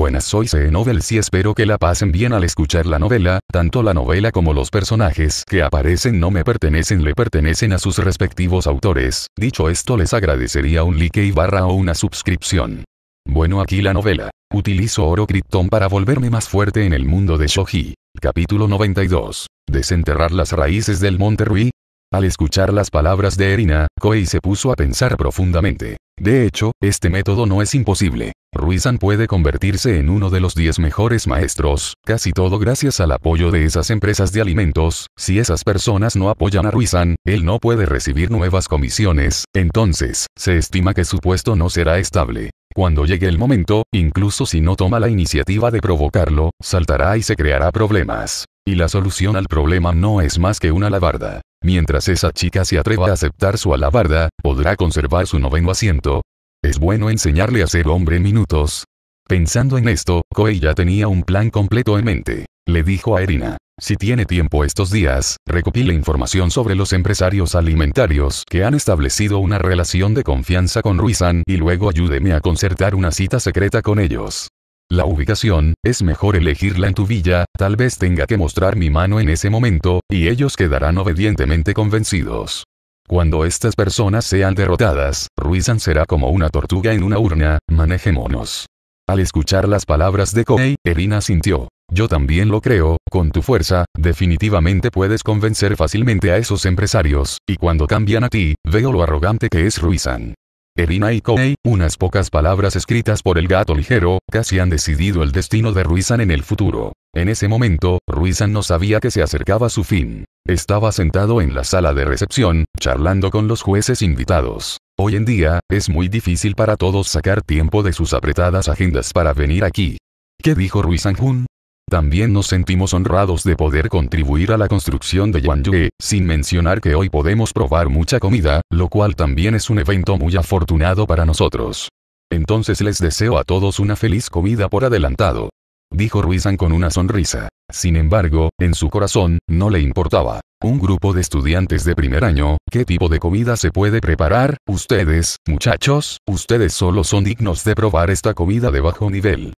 buenas soy CE Novels y espero que la pasen bien al escuchar la novela, tanto la novela como los personajes que aparecen no me pertenecen le pertenecen a sus respectivos autores, dicho esto les agradecería un like y barra o una suscripción. Bueno aquí la novela. Utilizo oro criptón para volverme más fuerte en el mundo de Shoji. Capítulo 92. Desenterrar las raíces del monte Rui. Al escuchar las palabras de Erina, Koei se puso a pensar profundamente. De hecho, este método no es imposible. Ruizan puede convertirse en uno de los 10 mejores maestros, casi todo gracias al apoyo de esas empresas de alimentos, si esas personas no apoyan a Ruizan, él no puede recibir nuevas comisiones, entonces, se estima que su puesto no será estable. Cuando llegue el momento, incluso si no toma la iniciativa de provocarlo, saltará y se creará problemas. Y la solución al problema no es más que una alabarda. Mientras esa chica se atreva a aceptar su alabarda, podrá conservar su noveno asiento, es bueno enseñarle a ser hombre en minutos. Pensando en esto, Koei ya tenía un plan completo en mente. Le dijo a Erina, si tiene tiempo estos días, recopile información sobre los empresarios alimentarios que han establecido una relación de confianza con Ruizan y luego ayúdeme a concertar una cita secreta con ellos. La ubicación, es mejor elegirla en tu villa, tal vez tenga que mostrar mi mano en ese momento, y ellos quedarán obedientemente convencidos. Cuando estas personas sean derrotadas, Ruizan será como una tortuga en una urna, manejémonos. Al escuchar las palabras de Kohei, Erina sintió. Yo también lo creo, con tu fuerza, definitivamente puedes convencer fácilmente a esos empresarios, y cuando cambian a ti, veo lo arrogante que es Ruizan. Erina y Kohei, unas pocas palabras escritas por el gato ligero, casi han decidido el destino de Ruizan en el futuro. En ese momento, Ruizan no sabía que se acercaba su fin. Estaba sentado en la sala de recepción, charlando con los jueces invitados. Hoy en día, es muy difícil para todos sacar tiempo de sus apretadas agendas para venir aquí. ¿Qué dijo Ruizan Jun? También nos sentimos honrados de poder contribuir a la construcción de Yue, sin mencionar que hoy podemos probar mucha comida, lo cual también es un evento muy afortunado para nosotros. Entonces les deseo a todos una feliz comida por adelantado. Dijo Ruizan con una sonrisa. Sin embargo, en su corazón, no le importaba. Un grupo de estudiantes de primer año, ¿qué tipo de comida se puede preparar? Ustedes, muchachos, ustedes solo son dignos de probar esta comida de bajo nivel.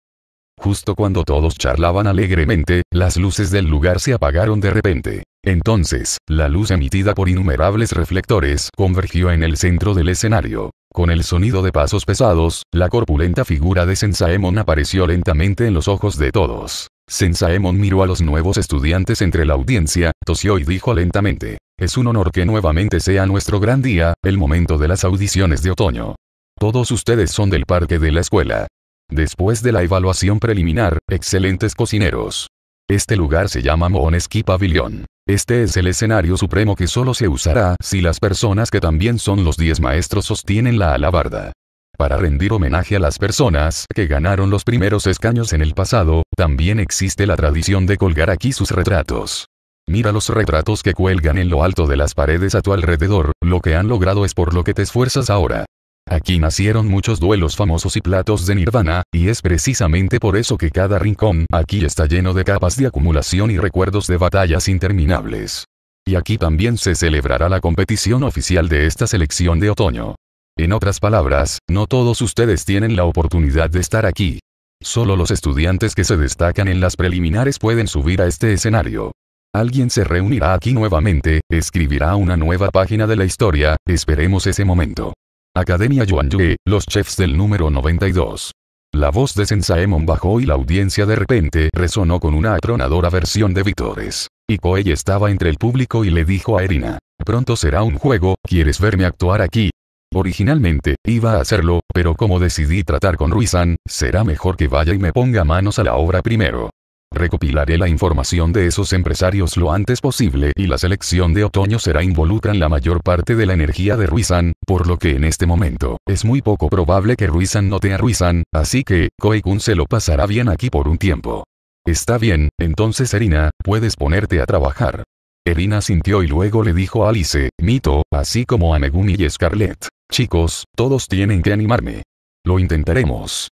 Justo cuando todos charlaban alegremente, las luces del lugar se apagaron de repente. Entonces, la luz emitida por innumerables reflectores convergió en el centro del escenario. Con el sonido de pasos pesados, la corpulenta figura de Senzaemon apareció lentamente en los ojos de todos. Senzaemon miró a los nuevos estudiantes entre la audiencia, tosió y dijo lentamente, es un honor que nuevamente sea nuestro gran día, el momento de las audiciones de otoño. Todos ustedes son del parque de la escuela. Después de la evaluación preliminar, excelentes cocineros. Este lugar se llama Moneski Pavilion. Este es el escenario supremo que solo se usará si las personas que también son los 10 maestros sostienen la alabarda. Para rendir homenaje a las personas que ganaron los primeros escaños en el pasado, también existe la tradición de colgar aquí sus retratos. Mira los retratos que cuelgan en lo alto de las paredes a tu alrededor, lo que han logrado es por lo que te esfuerzas ahora. Aquí nacieron muchos duelos famosos y platos de nirvana, y es precisamente por eso que cada rincón aquí está lleno de capas de acumulación y recuerdos de batallas interminables. Y aquí también se celebrará la competición oficial de esta selección de otoño. En otras palabras, no todos ustedes tienen la oportunidad de estar aquí. Solo los estudiantes que se destacan en las preliminares pueden subir a este escenario. Alguien se reunirá aquí nuevamente, escribirá una nueva página de la historia, esperemos ese momento. Academia Yue, los chefs del número 92. La voz de Sensaemon bajó y la audiencia de repente resonó con una atronadora versión de Vítores. Y estaba entre el público y le dijo a Erina, pronto será un juego, ¿quieres verme actuar aquí? Originalmente, iba a hacerlo, pero como decidí tratar con Ruizan, será mejor que vaya y me ponga manos a la obra primero. Recopilaré la información de esos empresarios lo antes posible y la selección de otoño será en la mayor parte de la energía de Ruizan, por lo que en este momento, es muy poco probable que Ruizan note a Ruizan, así que, Koikun se lo pasará bien aquí por un tiempo. Está bien, entonces Erina, puedes ponerte a trabajar. Erina sintió y luego le dijo a Alice, Mito, así como a Megumi y Scarlett. Chicos, todos tienen que animarme. Lo intentaremos.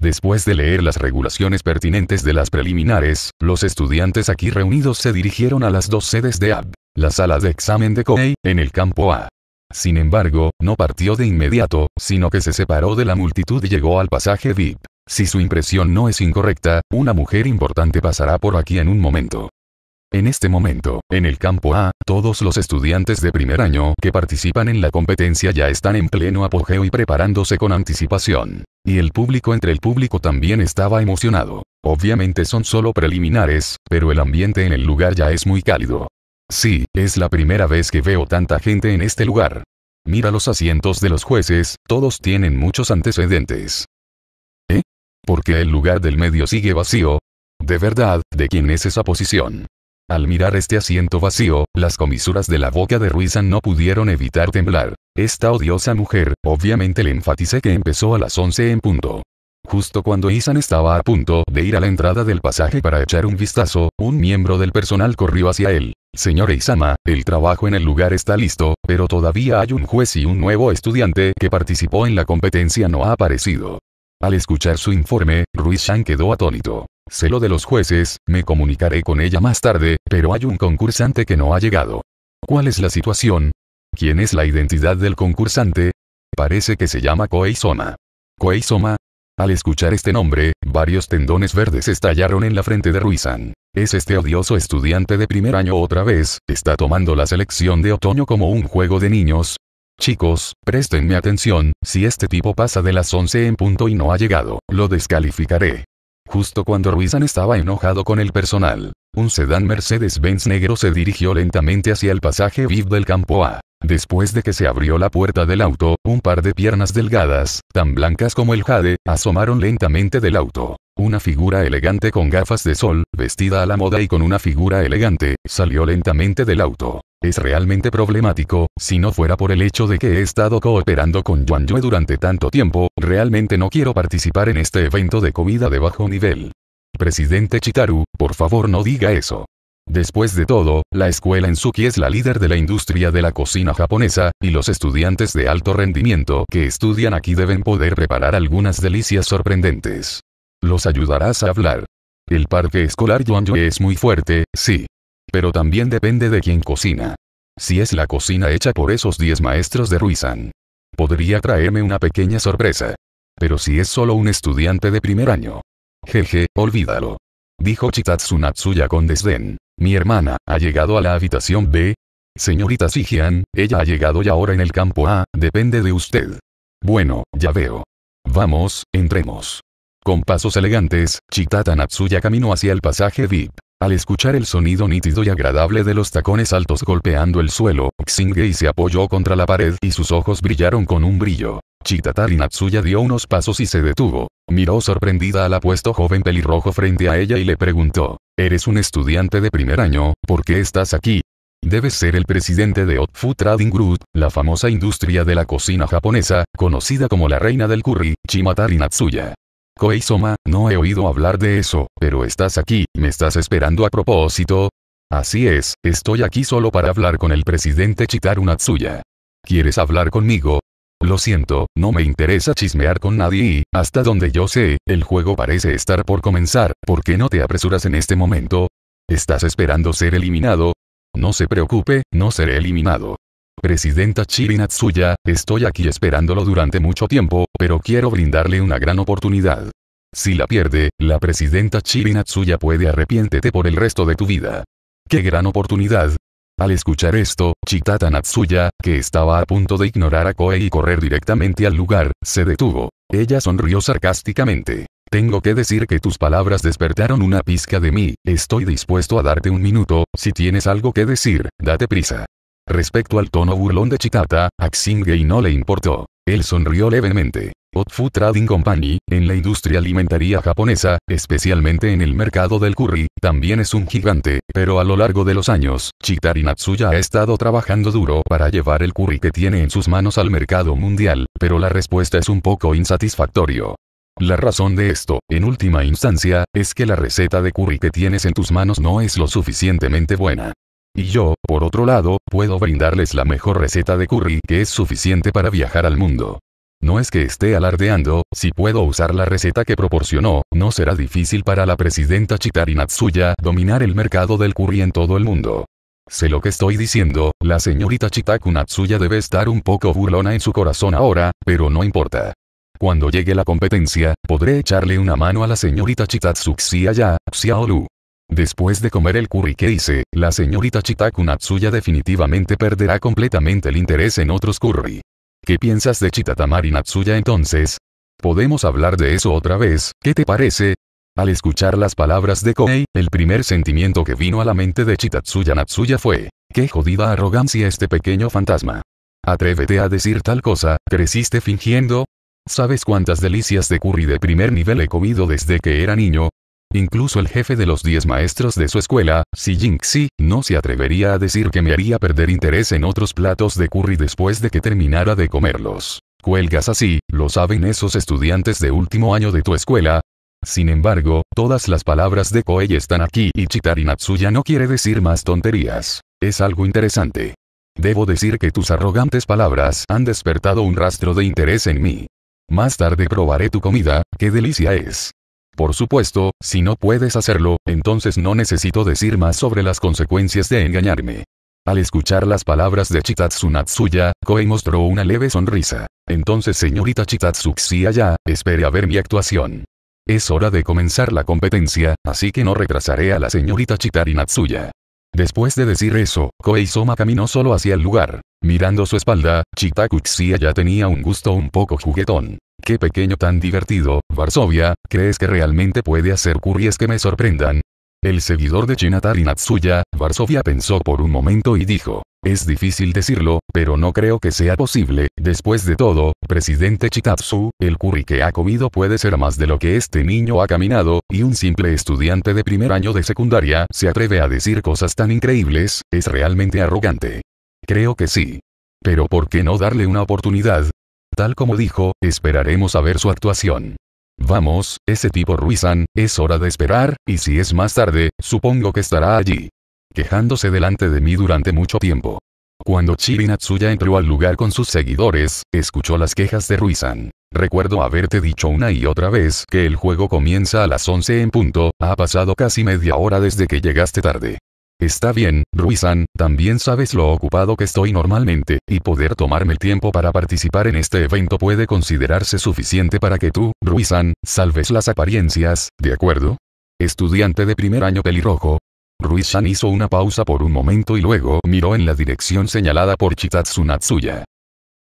Después de leer las regulaciones pertinentes de las preliminares, los estudiantes aquí reunidos se dirigieron a las dos sedes de AB, la sala de examen de COEI, en el campo A. Sin embargo, no partió de inmediato, sino que se separó de la multitud y llegó al pasaje VIP. Si su impresión no es incorrecta, una mujer importante pasará por aquí en un momento. En este momento, en el campo A, todos los estudiantes de primer año que participan en la competencia ya están en pleno apogeo y preparándose con anticipación. Y el público entre el público también estaba emocionado. Obviamente son solo preliminares, pero el ambiente en el lugar ya es muy cálido. Sí, es la primera vez que veo tanta gente en este lugar. Mira los asientos de los jueces, todos tienen muchos antecedentes. ¿Eh? Porque el lugar del medio sigue vacío? De verdad, ¿de quién es esa posición? Al mirar este asiento vacío, las comisuras de la boca de Ruizan no pudieron evitar temblar. Esta odiosa mujer, obviamente le enfaticé que empezó a las 11 en punto. Justo cuando Isan estaba a punto de ir a la entrada del pasaje para echar un vistazo, un miembro del personal corrió hacia él. Señor Isama, el trabajo en el lugar está listo, pero todavía hay un juez y un nuevo estudiante que participó en la competencia no ha aparecido. Al escuchar su informe, Ruizan quedó atónito. Sé lo de los jueces, me comunicaré con ella más tarde, pero hay un concursante que no ha llegado. ¿Cuál es la situación? ¿Quién es la identidad del concursante? Parece que se llama ¿Koei ¿Koeisoma? Al escuchar este nombre, varios tendones verdes estallaron en la frente de Ruizan. Es este odioso estudiante de primer año otra vez, está tomando la selección de otoño como un juego de niños, Chicos, préstenme atención, si este tipo pasa de las 11 en punto y no ha llegado, lo descalificaré. Justo cuando Ruizan estaba enojado con el personal, un sedán Mercedes-Benz negro se dirigió lentamente hacia el pasaje VIP del campo A. Después de que se abrió la puerta del auto, un par de piernas delgadas, tan blancas como el jade, asomaron lentamente del auto. Una figura elegante con gafas de sol, vestida a la moda y con una figura elegante, salió lentamente del auto. Es realmente problemático, si no fuera por el hecho de que he estado cooperando con Yuan Yue durante tanto tiempo, realmente no quiero participar en este evento de comida de bajo nivel. Presidente Chitaru, por favor no diga eso. Después de todo, la escuela en Suki es la líder de la industria de la cocina japonesa, y los estudiantes de alto rendimiento que estudian aquí deben poder preparar algunas delicias sorprendentes. Los ayudarás a hablar. El parque escolar Yue es muy fuerte, sí. Pero también depende de quién cocina. Si es la cocina hecha por esos 10 maestros de Ruizan. Podría traerme una pequeña sorpresa. Pero si es solo un estudiante de primer año. Jeje, olvídalo. Dijo Chitatsu Natsuya con desdén. Mi hermana, ¿ha llegado a la habitación B? Señorita Sijian, ella ha llegado y ahora en el campo A, depende de usted. Bueno, ya veo. Vamos, entremos. Con pasos elegantes, Chitata Natsuya caminó hacia el pasaje VIP. Al escuchar el sonido nítido y agradable de los tacones altos golpeando el suelo, Xingei se apoyó contra la pared y sus ojos brillaron con un brillo. Chitata Natsuya dio unos pasos y se detuvo. Miró sorprendida al apuesto joven pelirrojo frente a ella y le preguntó, ¿Eres un estudiante de primer año, por qué estás aquí? Debes ser el presidente de Otfu Trading Group, la famosa industria de la cocina japonesa, conocida como la reina del curry, Chimatari Natsuya. Koizoma, no he oído hablar de eso, pero estás aquí, me estás esperando a propósito. Así es, estoy aquí solo para hablar con el presidente Chitarunatsuya. ¿Quieres hablar conmigo? Lo siento, no me interesa chismear con nadie y, hasta donde yo sé, el juego parece estar por comenzar, ¿por qué no te apresuras en este momento? ¿Estás esperando ser eliminado? No se preocupe, no seré eliminado presidenta Chirinatsuya, estoy aquí esperándolo durante mucho tiempo, pero quiero brindarle una gran oportunidad. Si la pierde, la presidenta Chirinatsuya puede arrepiéntete por el resto de tu vida. ¡Qué gran oportunidad! Al escuchar esto, Chitata Natsuya, que estaba a punto de ignorar a Koei y correr directamente al lugar, se detuvo. Ella sonrió sarcásticamente. Tengo que decir que tus palabras despertaron una pizca de mí, estoy dispuesto a darte un minuto, si tienes algo que decir, date prisa. Respecto al tono burlón de Chitata, a no le importó. Él sonrió levemente. Hot Trading Company, en la industria alimentaria japonesa, especialmente en el mercado del curry, también es un gigante, pero a lo largo de los años, Chitari Natsuya ha estado trabajando duro para llevar el curry que tiene en sus manos al mercado mundial, pero la respuesta es un poco insatisfactorio. La razón de esto, en última instancia, es que la receta de curry que tienes en tus manos no es lo suficientemente buena. Y yo, por otro lado, puedo brindarles la mejor receta de curry que es suficiente para viajar al mundo. No es que esté alardeando, si puedo usar la receta que proporcionó, no será difícil para la presidenta Chitari Natsuya dominar el mercado del curry en todo el mundo. Sé lo que estoy diciendo, la señorita Chitaku Natsuya debe estar un poco burlona en su corazón ahora, pero no importa. Cuando llegue la competencia, podré echarle una mano a la señorita Chitatsuxia ya, Xiaolu. Después de comer el curry que hice, la señorita Chitaku Natsuya definitivamente perderá completamente el interés en otros curry. ¿Qué piensas de Chitatamari Natsuya entonces? Podemos hablar de eso otra vez, ¿qué te parece? Al escuchar las palabras de Kohei, el primer sentimiento que vino a la mente de Chitatsuya Natsuya fue, ¡qué jodida arrogancia este pequeño fantasma! Atrévete a decir tal cosa, ¿creciste fingiendo? ¿Sabes cuántas delicias de curry de primer nivel he comido desde que era niño? Incluso el jefe de los diez maestros de su escuela, Xi Jinxi, no se atrevería a decir que me haría perder interés en otros platos de curry después de que terminara de comerlos. Cuelgas así, lo saben esos estudiantes de último año de tu escuela. Sin embargo, todas las palabras de Koei están aquí y Chitari Natsuya no quiere decir más tonterías. Es algo interesante. Debo decir que tus arrogantes palabras han despertado un rastro de interés en mí. Más tarde probaré tu comida, qué delicia es. Por supuesto, si no puedes hacerlo, entonces no necesito decir más sobre las consecuencias de engañarme. Al escuchar las palabras de Chitatsu Natsuya, Koei mostró una leve sonrisa. Entonces señorita Chitatsu Xiaya, ya, espere a ver mi actuación. Es hora de comenzar la competencia, así que no retrasaré a la señorita Chitari Natsuya. Después de decir eso, Soma caminó solo hacia el lugar. Mirando su espalda, Chitaku Xiaya ya tenía un gusto un poco juguetón. Qué pequeño tan divertido, Varsovia, ¿crees que realmente puede hacer curries que me sorprendan? El seguidor de Chinatari Natsuya, Varsovia pensó por un momento y dijo, es difícil decirlo, pero no creo que sea posible, después de todo, presidente Chitatsu, el curry que ha comido puede ser más de lo que este niño ha caminado, y un simple estudiante de primer año de secundaria se atreve a decir cosas tan increíbles, es realmente arrogante. Creo que sí. Pero ¿por qué no darle una oportunidad? Tal como dijo, esperaremos a ver su actuación. Vamos, ese tipo Ruizan, es hora de esperar, y si es más tarde, supongo que estará allí. Quejándose delante de mí durante mucho tiempo. Cuando Chirinatsuya entró al lugar con sus seguidores, escuchó las quejas de Ruizan. Recuerdo haberte dicho una y otra vez que el juego comienza a las 11 en punto, ha pasado casi media hora desde que llegaste tarde. Está bien, Ruizan, también sabes lo ocupado que estoy normalmente, y poder tomarme el tiempo para participar en este evento puede considerarse suficiente para que tú, Ruizan, salves las apariencias, ¿de acuerdo? Estudiante de primer año pelirrojo. Ruizan hizo una pausa por un momento y luego miró en la dirección señalada por Chitatsunatsuya.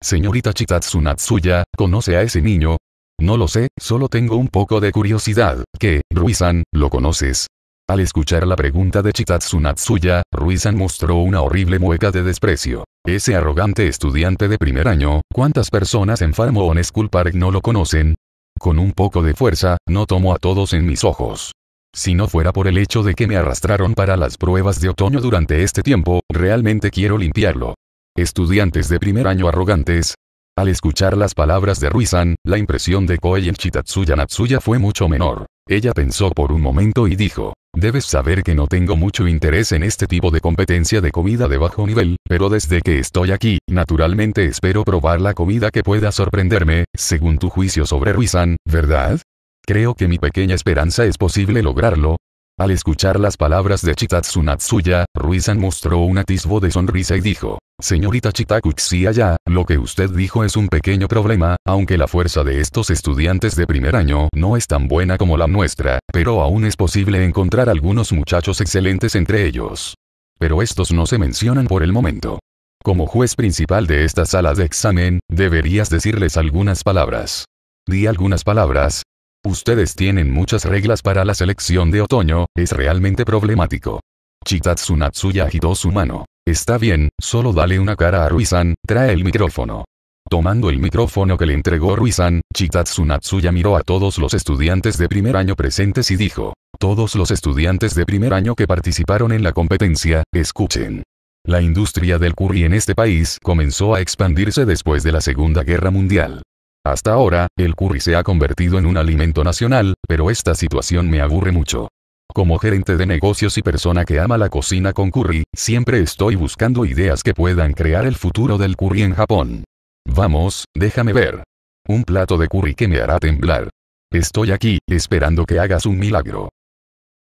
Señorita Chitatsunatsuya, ¿conoce a ese niño? No lo sé, solo tengo un poco de curiosidad, ¿qué, Ruizan, lo conoces? Al escuchar la pregunta de Chitatsu Natsuya, Ruizan mostró una horrible mueca de desprecio. Ese arrogante estudiante de primer año, ¿cuántas personas en Farm School Park no lo conocen? Con un poco de fuerza, no tomo a todos en mis ojos. Si no fuera por el hecho de que me arrastraron para las pruebas de otoño durante este tiempo, realmente quiero limpiarlo. Estudiantes de primer año arrogantes. Al escuchar las palabras de Ruizan, la impresión de Koei en Chitatsuya Natsuya fue mucho menor. Ella pensó por un momento y dijo, Debes saber que no tengo mucho interés en este tipo de competencia de comida de bajo nivel, pero desde que estoy aquí, naturalmente espero probar la comida que pueda sorprenderme, según tu juicio sobre Ruizan, ¿verdad? Creo que mi pequeña esperanza es posible lograrlo, al escuchar las palabras de Chitatsu Natsuya, Ruizan mostró un atisbo de sonrisa y dijo, Señorita Chitakuchi allá, lo que usted dijo es un pequeño problema, aunque la fuerza de estos estudiantes de primer año no es tan buena como la nuestra, pero aún es posible encontrar algunos muchachos excelentes entre ellos. Pero estos no se mencionan por el momento. Como juez principal de esta sala de examen, deberías decirles algunas palabras. Di algunas palabras, Ustedes tienen muchas reglas para la selección de otoño, es realmente problemático. Chitatsu agitó su mano. Está bien, solo dale una cara a Ruizan, trae el micrófono. Tomando el micrófono que le entregó Ruizan, Chitatsu miró a todos los estudiantes de primer año presentes y dijo, todos los estudiantes de primer año que participaron en la competencia, escuchen. La industria del curry en este país comenzó a expandirse después de la Segunda Guerra Mundial. Hasta ahora, el curry se ha convertido en un alimento nacional, pero esta situación me aburre mucho. Como gerente de negocios y persona que ama la cocina con curry, siempre estoy buscando ideas que puedan crear el futuro del curry en Japón. Vamos, déjame ver. Un plato de curry que me hará temblar. Estoy aquí, esperando que hagas un milagro.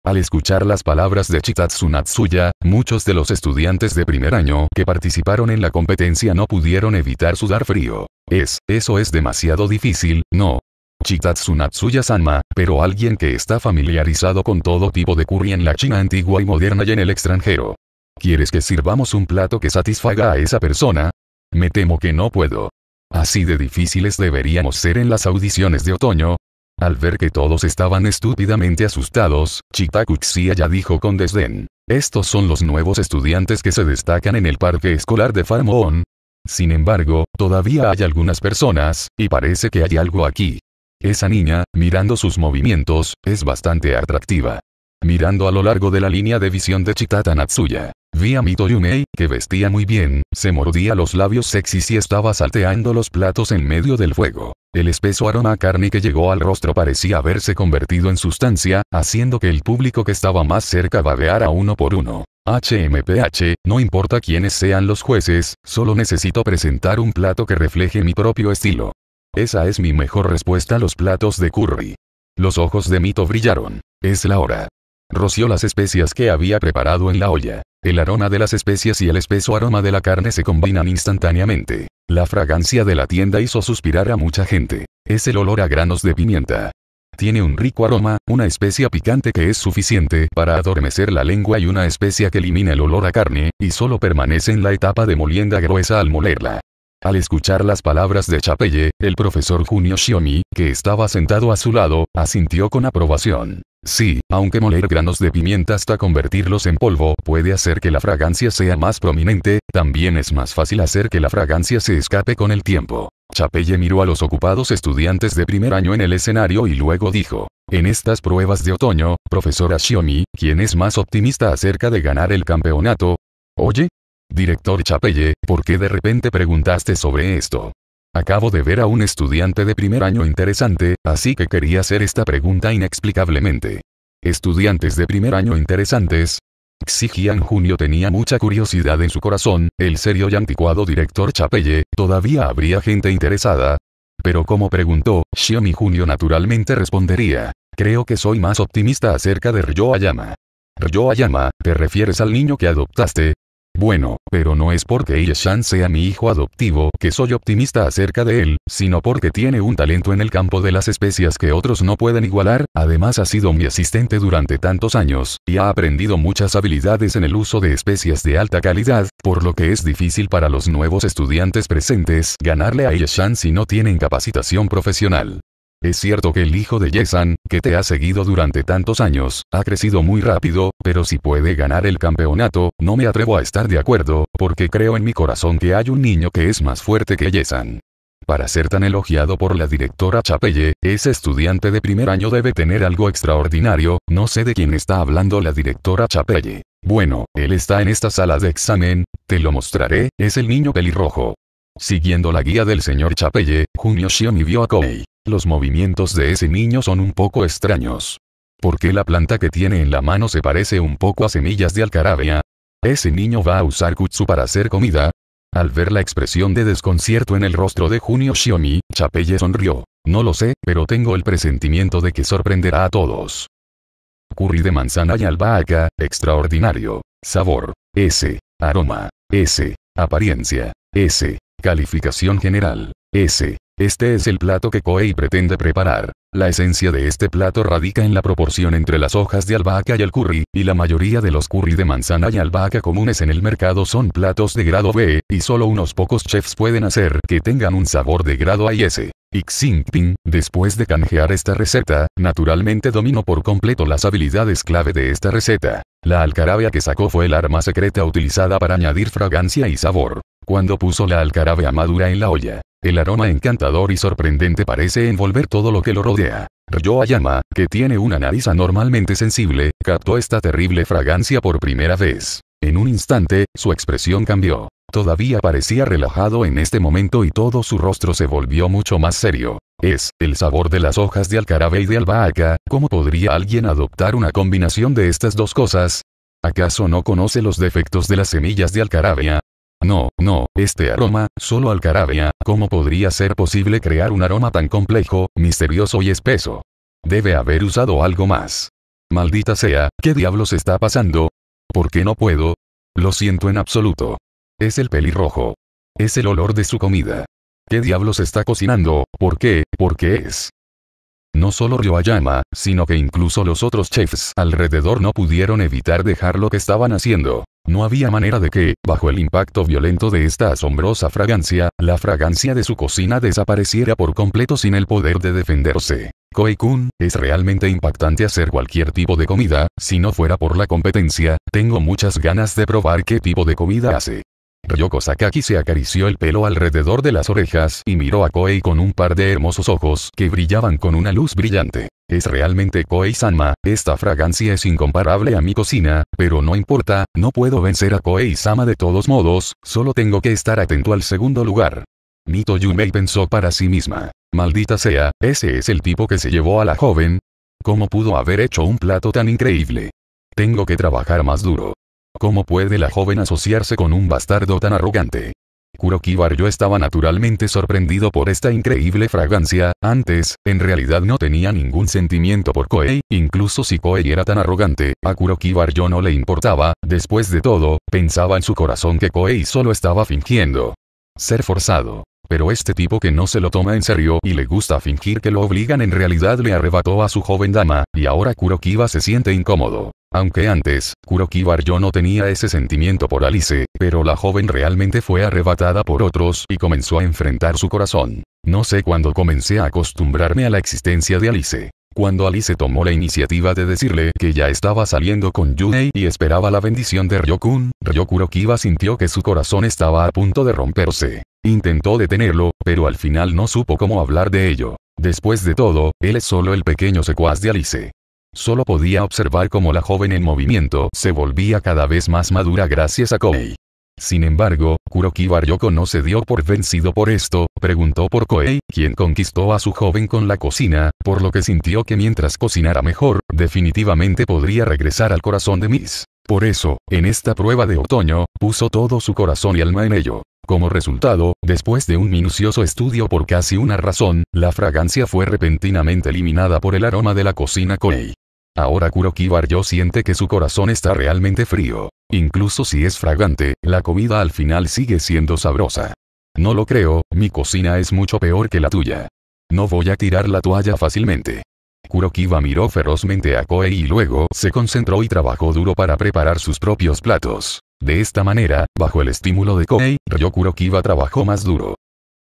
Al escuchar las palabras de Chitatsu Natsuya, muchos de los estudiantes de primer año que participaron en la competencia no pudieron evitar sudar frío. Es, eso es demasiado difícil, no. Chitatsu Natsuya-sanma, pero alguien que está familiarizado con todo tipo de curry en la China antigua y moderna y en el extranjero. ¿Quieres que sirvamos un plato que satisfaga a esa persona? Me temo que no puedo. Así de difíciles deberíamos ser en las audiciones de otoño, al ver que todos estaban estúpidamente asustados, Chitakuxia ya dijo con desdén. Estos son los nuevos estudiantes que se destacan en el parque escolar de Farmoon. Sin embargo, todavía hay algunas personas, y parece que hay algo aquí. Esa niña, mirando sus movimientos, es bastante atractiva. Mirando a lo largo de la línea de visión de Chitata Natsuya, Vi a Mito Yumei, que vestía muy bien, se mordía los labios sexys y estaba salteando los platos en medio del fuego. El espeso aroma carne que llegó al rostro parecía haberse convertido en sustancia, haciendo que el público que estaba más cerca babeara uno por uno. HMPH, no importa quiénes sean los jueces, solo necesito presentar un plato que refleje mi propio estilo. Esa es mi mejor respuesta a los platos de curry. Los ojos de Mito brillaron. Es la hora. Roció las especias que había preparado en la olla. El aroma de las especias y el espeso aroma de la carne se combinan instantáneamente. La fragancia de la tienda hizo suspirar a mucha gente. Es el olor a granos de pimienta. Tiene un rico aroma, una especia picante que es suficiente para adormecer la lengua y una especia que elimina el olor a carne, y solo permanece en la etapa de molienda gruesa al molerla. Al escuchar las palabras de Chapelle, el profesor Junio Shiomi, que estaba sentado a su lado, asintió con aprobación. Sí, aunque moler granos de pimienta hasta convertirlos en polvo puede hacer que la fragancia sea más prominente, también es más fácil hacer que la fragancia se escape con el tiempo. Chapelle miró a los ocupados estudiantes de primer año en el escenario y luego dijo, en estas pruebas de otoño, profesora Xiomi, ¿quién es más optimista acerca de ganar el campeonato? Oye, Director Chapelle, ¿Por qué de repente preguntaste sobre esto? Acabo de ver a un estudiante de primer año interesante, así que quería hacer esta pregunta inexplicablemente. ¿Estudiantes de primer año interesantes? Xijian Junio tenía mucha curiosidad en su corazón, el serio y anticuado director Chapelle, ¿todavía habría gente interesada? Pero como preguntó, Xiaomi Junio naturalmente respondería, creo que soy más optimista acerca de Ryo Ayama. Ryo Ayama, ¿te refieres al niño que adoptaste? Bueno, pero no es porque Yeshan sea mi hijo adoptivo que soy optimista acerca de él, sino porque tiene un talento en el campo de las especias que otros no pueden igualar, además ha sido mi asistente durante tantos años, y ha aprendido muchas habilidades en el uso de especias de alta calidad, por lo que es difícil para los nuevos estudiantes presentes ganarle a Yeshan si no tienen capacitación profesional. Es cierto que el hijo de Yesan, que te ha seguido durante tantos años, ha crecido muy rápido, pero si puede ganar el campeonato, no me atrevo a estar de acuerdo, porque creo en mi corazón que hay un niño que es más fuerte que Yesan. Para ser tan elogiado por la directora Chapelle, ese estudiante de primer año debe tener algo extraordinario, no sé de quién está hablando la directora Chapelle. Bueno, él está en esta sala de examen, te lo mostraré, es el niño pelirrojo. Siguiendo la guía del señor Chapelle, Junio Shiomi vio a Koei. Los movimientos de ese niño son un poco extraños. ¿Por qué la planta que tiene en la mano se parece un poco a semillas de alcarabia? ¿Ese niño va a usar kutsu para hacer comida? Al ver la expresión de desconcierto en el rostro de Junio Shiomi, Chapelle sonrió. No lo sé, pero tengo el presentimiento de que sorprenderá a todos. Curry de manzana y albahaca, extraordinario. Sabor. S. Aroma. S. Apariencia. S. Calificación general. S. Este es el plato que Koei pretende preparar. La esencia de este plato radica en la proporción entre las hojas de albahaca y el curry, y la mayoría de los curry de manzana y albahaca comunes en el mercado son platos de grado B, y solo unos pocos chefs pueden hacer que tengan un sabor de grado A y S. Xingping, después de canjear esta receta, naturalmente dominó por completo las habilidades clave de esta receta. La alcarabia que sacó fue el arma secreta utilizada para añadir fragancia y sabor. Cuando puso la alcarabia madura en la olla, el aroma encantador y sorprendente parece envolver todo lo que lo rodea. Ryo Ayama, que tiene una nariz anormalmente sensible, captó esta terrible fragancia por primera vez. En un instante, su expresión cambió. Todavía parecía relajado en este momento y todo su rostro se volvió mucho más serio. Es, el sabor de las hojas de alcarabe y de albahaca, ¿cómo podría alguien adoptar una combinación de estas dos cosas? ¿Acaso no conoce los defectos de las semillas de alcaravea? No, no, este aroma, solo alcarabia, ¿cómo podría ser posible crear un aroma tan complejo, misterioso y espeso? Debe haber usado algo más. Maldita sea, ¿qué diablos está pasando? ¿Por qué no puedo? Lo siento en absoluto. Es el pelirrojo. Es el olor de su comida. ¿Qué diablos está cocinando? ¿Por qué? ¿Por qué es? No solo Ryobayama, sino que incluso los otros chefs alrededor no pudieron evitar dejar lo que estaban haciendo. No había manera de que, bajo el impacto violento de esta asombrosa fragancia, la fragancia de su cocina desapareciera por completo sin el poder de defenderse. Koei-kun, es realmente impactante hacer cualquier tipo de comida, si no fuera por la competencia, tengo muchas ganas de probar qué tipo de comida hace. Ryoko Sakaki se acarició el pelo alrededor de las orejas y miró a Koei con un par de hermosos ojos que brillaban con una luz brillante. Es realmente Koei-sama, esta fragancia es incomparable a mi cocina, pero no importa, no puedo vencer a Koei-sama de todos modos, solo tengo que estar atento al segundo lugar. Mito Yumei pensó para sí misma. Maldita sea, ese es el tipo que se llevó a la joven. ¿Cómo pudo haber hecho un plato tan increíble? Tengo que trabajar más duro. ¿Cómo puede la joven asociarse con un bastardo tan arrogante? Kurokibar yo estaba naturalmente sorprendido por esta increíble fragancia, antes, en realidad no tenía ningún sentimiento por Koei, incluso si Koei era tan arrogante, a Kurokibar yo no le importaba, después de todo, pensaba en su corazón que Koei solo estaba fingiendo. Ser forzado. Pero este tipo que no se lo toma en serio y le gusta fingir que lo obligan en realidad le arrebató a su joven dama, y ahora Kurokiba se siente incómodo. Aunque antes, Kurokibar yo no tenía ese sentimiento por Alice, pero la joven realmente fue arrebatada por otros y comenzó a enfrentar su corazón. No sé cuándo comencé a acostumbrarme a la existencia de Alice. Cuando Alice tomó la iniciativa de decirle que ya estaba saliendo con Yunei y esperaba la bendición de Ryokun, Ryo sintió que su corazón estaba a punto de romperse. Intentó detenerlo, pero al final no supo cómo hablar de ello. Después de todo, él es solo el pequeño secuaz de Alice. Solo podía observar cómo la joven en movimiento se volvía cada vez más madura gracias a Koei. Sin embargo, Kuroki Yoko no se dio por vencido por esto, preguntó por Koei, quien conquistó a su joven con la cocina, por lo que sintió que mientras cocinara mejor, definitivamente podría regresar al corazón de Miss. Por eso, en esta prueba de otoño, puso todo su corazón y alma en ello. Como resultado, después de un minucioso estudio por casi una razón, la fragancia fue repentinamente eliminada por el aroma de la cocina Koei. Ahora Ryo siente que su corazón está realmente frío. Incluso si es fragante, la comida al final sigue siendo sabrosa. No lo creo, mi cocina es mucho peor que la tuya. No voy a tirar la toalla fácilmente. Kurokiba miró ferozmente a Koei y luego se concentró y trabajó duro para preparar sus propios platos. De esta manera, bajo el estímulo de Koei, Ryo Kurokiba trabajó más duro.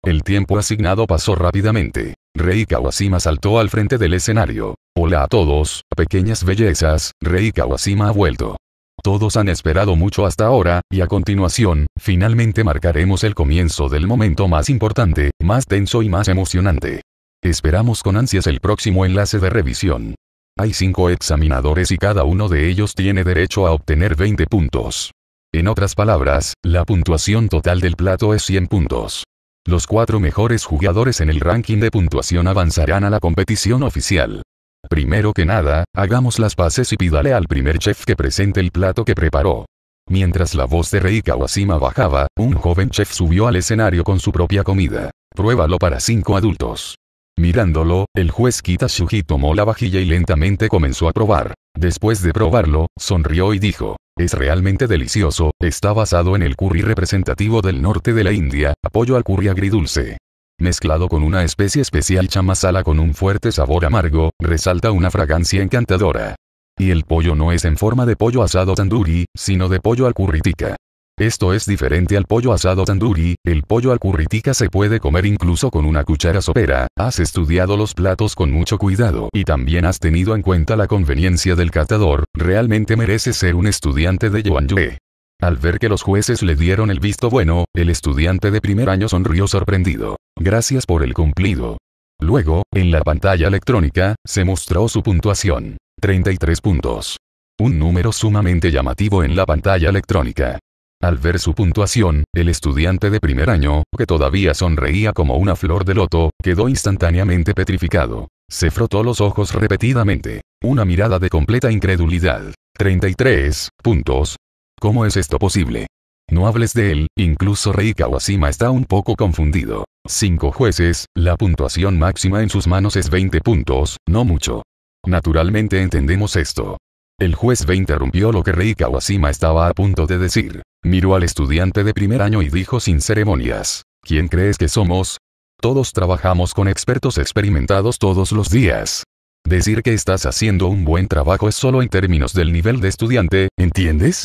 El tiempo asignado pasó rápidamente. Rei Kawashima saltó al frente del escenario. Hola a todos, pequeñas bellezas, Rei Kawashima ha vuelto. Todos han esperado mucho hasta ahora, y a continuación, finalmente marcaremos el comienzo del momento más importante, más tenso y más emocionante. Esperamos con ansias el próximo enlace de revisión. Hay cinco examinadores y cada uno de ellos tiene derecho a obtener 20 puntos. En otras palabras, la puntuación total del plato es 100 puntos. Los cuatro mejores jugadores en el ranking de puntuación avanzarán a la competición oficial. Primero que nada, hagamos las paces y pídale al primer chef que presente el plato que preparó. Mientras la voz de Rei Kawashima bajaba, un joven chef subió al escenario con su propia comida. Pruébalo para cinco adultos. Mirándolo, el juez Kitashuji tomó la vajilla y lentamente comenzó a probar. Después de probarlo, sonrió y dijo, es realmente delicioso, está basado en el curry representativo del norte de la India, apoyo al curry agridulce. Mezclado con una especie especial chamasala con un fuerte sabor amargo, resalta una fragancia encantadora. Y el pollo no es en forma de pollo asado tandoori, sino de pollo al curry esto es diferente al pollo asado tandoori, el pollo al curritica se puede comer incluso con una cuchara sopera, has estudiado los platos con mucho cuidado y también has tenido en cuenta la conveniencia del catador, realmente mereces ser un estudiante de Yue. Al ver que los jueces le dieron el visto bueno, el estudiante de primer año sonrió sorprendido. Gracias por el cumplido. Luego, en la pantalla electrónica, se mostró su puntuación. 33 puntos. Un número sumamente llamativo en la pantalla electrónica. Al ver su puntuación, el estudiante de primer año, que todavía sonreía como una flor de loto, quedó instantáneamente petrificado. Se frotó los ojos repetidamente. Una mirada de completa incredulidad. 33 puntos. ¿Cómo es esto posible? No hables de él, incluso Rei Kawashima está un poco confundido. Cinco jueces, la puntuación máxima en sus manos es 20 puntos, no mucho. Naturalmente entendemos esto. El juez B interrumpió lo que Rei Kawashima estaba a punto de decir. Miró al estudiante de primer año y dijo sin ceremonias, ¿quién crees que somos? Todos trabajamos con expertos experimentados todos los días. Decir que estás haciendo un buen trabajo es solo en términos del nivel de estudiante, ¿entiendes?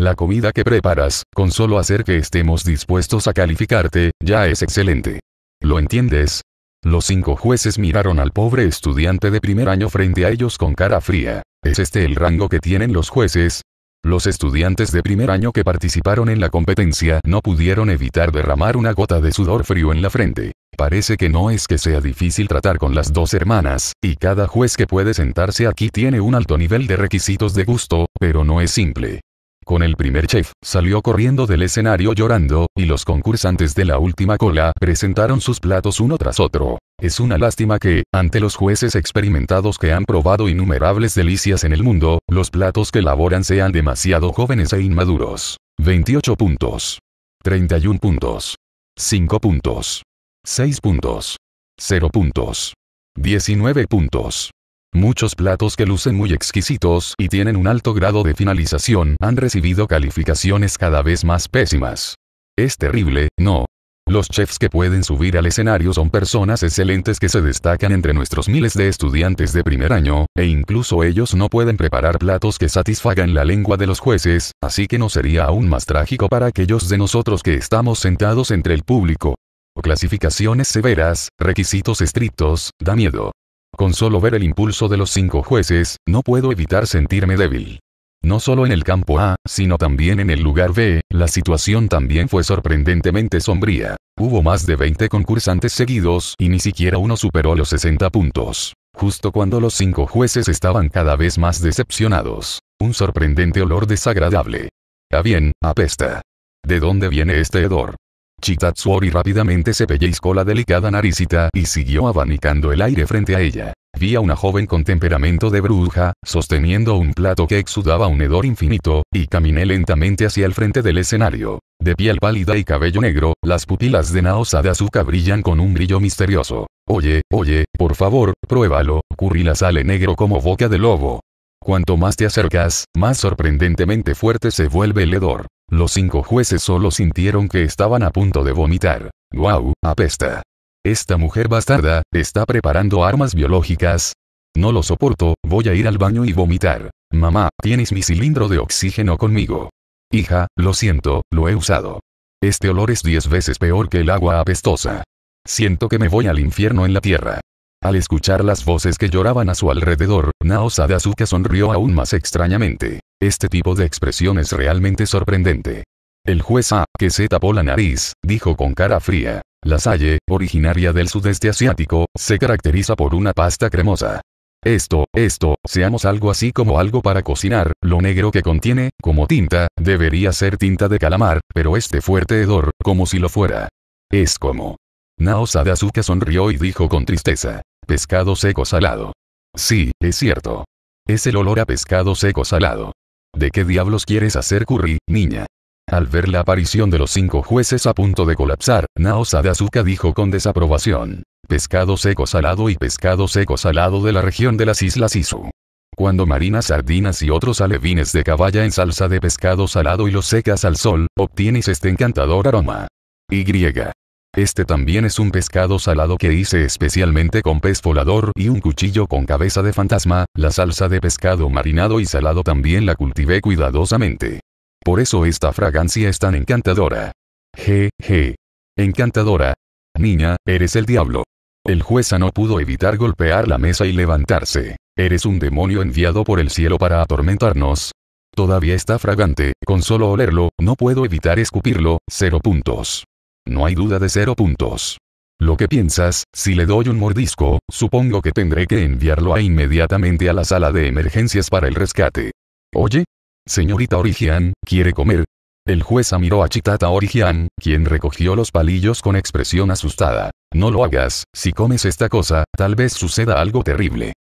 La comida que preparas, con solo hacer que estemos dispuestos a calificarte, ya es excelente. ¿Lo entiendes? Los cinco jueces miraron al pobre estudiante de primer año frente a ellos con cara fría. ¿Es este el rango que tienen los jueces? Los estudiantes de primer año que participaron en la competencia no pudieron evitar derramar una gota de sudor frío en la frente. Parece que no es que sea difícil tratar con las dos hermanas, y cada juez que puede sentarse aquí tiene un alto nivel de requisitos de gusto, pero no es simple. Con el primer chef, salió corriendo del escenario llorando, y los concursantes de la última cola presentaron sus platos uno tras otro. Es una lástima que, ante los jueces experimentados que han probado innumerables delicias en el mundo, los platos que elaboran sean demasiado jóvenes e inmaduros. 28 puntos. 31 puntos. 5 puntos. 6 puntos. 0 puntos. 19 puntos. Muchos platos que lucen muy exquisitos y tienen un alto grado de finalización han recibido calificaciones cada vez más pésimas. Es terrible, no, los chefs que pueden subir al escenario son personas excelentes que se destacan entre nuestros miles de estudiantes de primer año, e incluso ellos no pueden preparar platos que satisfagan la lengua de los jueces, así que no sería aún más trágico para aquellos de nosotros que estamos sentados entre el público. Clasificaciones severas, requisitos estrictos, da miedo. Con solo ver el impulso de los cinco jueces, no puedo evitar sentirme débil. No solo en el campo A, sino también en el lugar B, la situación también fue sorprendentemente sombría. Hubo más de 20 concursantes seguidos y ni siquiera uno superó los 60 puntos. Justo cuando los cinco jueces estaban cada vez más decepcionados. Un sorprendente olor desagradable. Ah bien, apesta. ¿De dónde viene este hedor? Chitatsuori rápidamente se pellizcó la delicada naricita y siguió abanicando el aire frente a ella. Vi a una joven con temperamento de bruja, sosteniendo un plato que exudaba un hedor infinito, y caminé lentamente hacia el frente del escenario. De piel pálida y cabello negro, las pupilas de Naosa de azúcar brillan con un brillo misterioso. Oye, oye, por favor, pruébalo, Currila sale negro como boca de lobo. Cuanto más te acercas, más sorprendentemente fuerte se vuelve el hedor. Los cinco jueces solo sintieron que estaban a punto de vomitar. ¡Guau! Apesta. Esta mujer bastarda, está preparando armas biológicas. No lo soporto, voy a ir al baño y vomitar. Mamá, tienes mi cilindro de oxígeno conmigo. Hija, lo siento, lo he usado. Este olor es diez veces peor que el agua apestosa. Siento que me voy al infierno en la tierra. Al escuchar las voces que lloraban a su alrededor, Naosa suka sonrió aún más extrañamente. Este tipo de expresión es realmente sorprendente. El juez A, que se tapó la nariz, dijo con cara fría. La salle, originaria del sudeste asiático, se caracteriza por una pasta cremosa. Esto, esto, seamos algo así como algo para cocinar, lo negro que contiene, como tinta, debería ser tinta de calamar, pero este fuerte hedor, como si lo fuera. Es como. Nao Sadazuka sonrió y dijo con tristeza. Pescado seco salado. Sí, es cierto. Es el olor a pescado seco salado. ¿De qué diablos quieres hacer curry, niña? Al ver la aparición de los cinco jueces a punto de colapsar, Naosa suka dijo con desaprobación. Pescado seco salado y pescado seco salado de la región de las Islas Izu. Cuando marinas sardinas y otros alevines de caballa en salsa de pescado salado y los secas al sol, obtienes este encantador aroma. Y. Este también es un pescado salado que hice especialmente con pez volador y un cuchillo con cabeza de fantasma, la salsa de pescado marinado y salado también la cultivé cuidadosamente. Por eso esta fragancia es tan encantadora. Je, je. Encantadora. Niña, eres el diablo. El jueza no pudo evitar golpear la mesa y levantarse. Eres un demonio enviado por el cielo para atormentarnos. Todavía está fragante, con solo olerlo, no puedo evitar escupirlo, cero puntos. No hay duda de cero puntos. Lo que piensas, si le doy un mordisco, supongo que tendré que enviarlo a inmediatamente a la sala de emergencias para el rescate. Oye, señorita Origian, ¿quiere comer? El juez miró a Chitata Origian, quien recogió los palillos con expresión asustada. No lo hagas, si comes esta cosa, tal vez suceda algo terrible.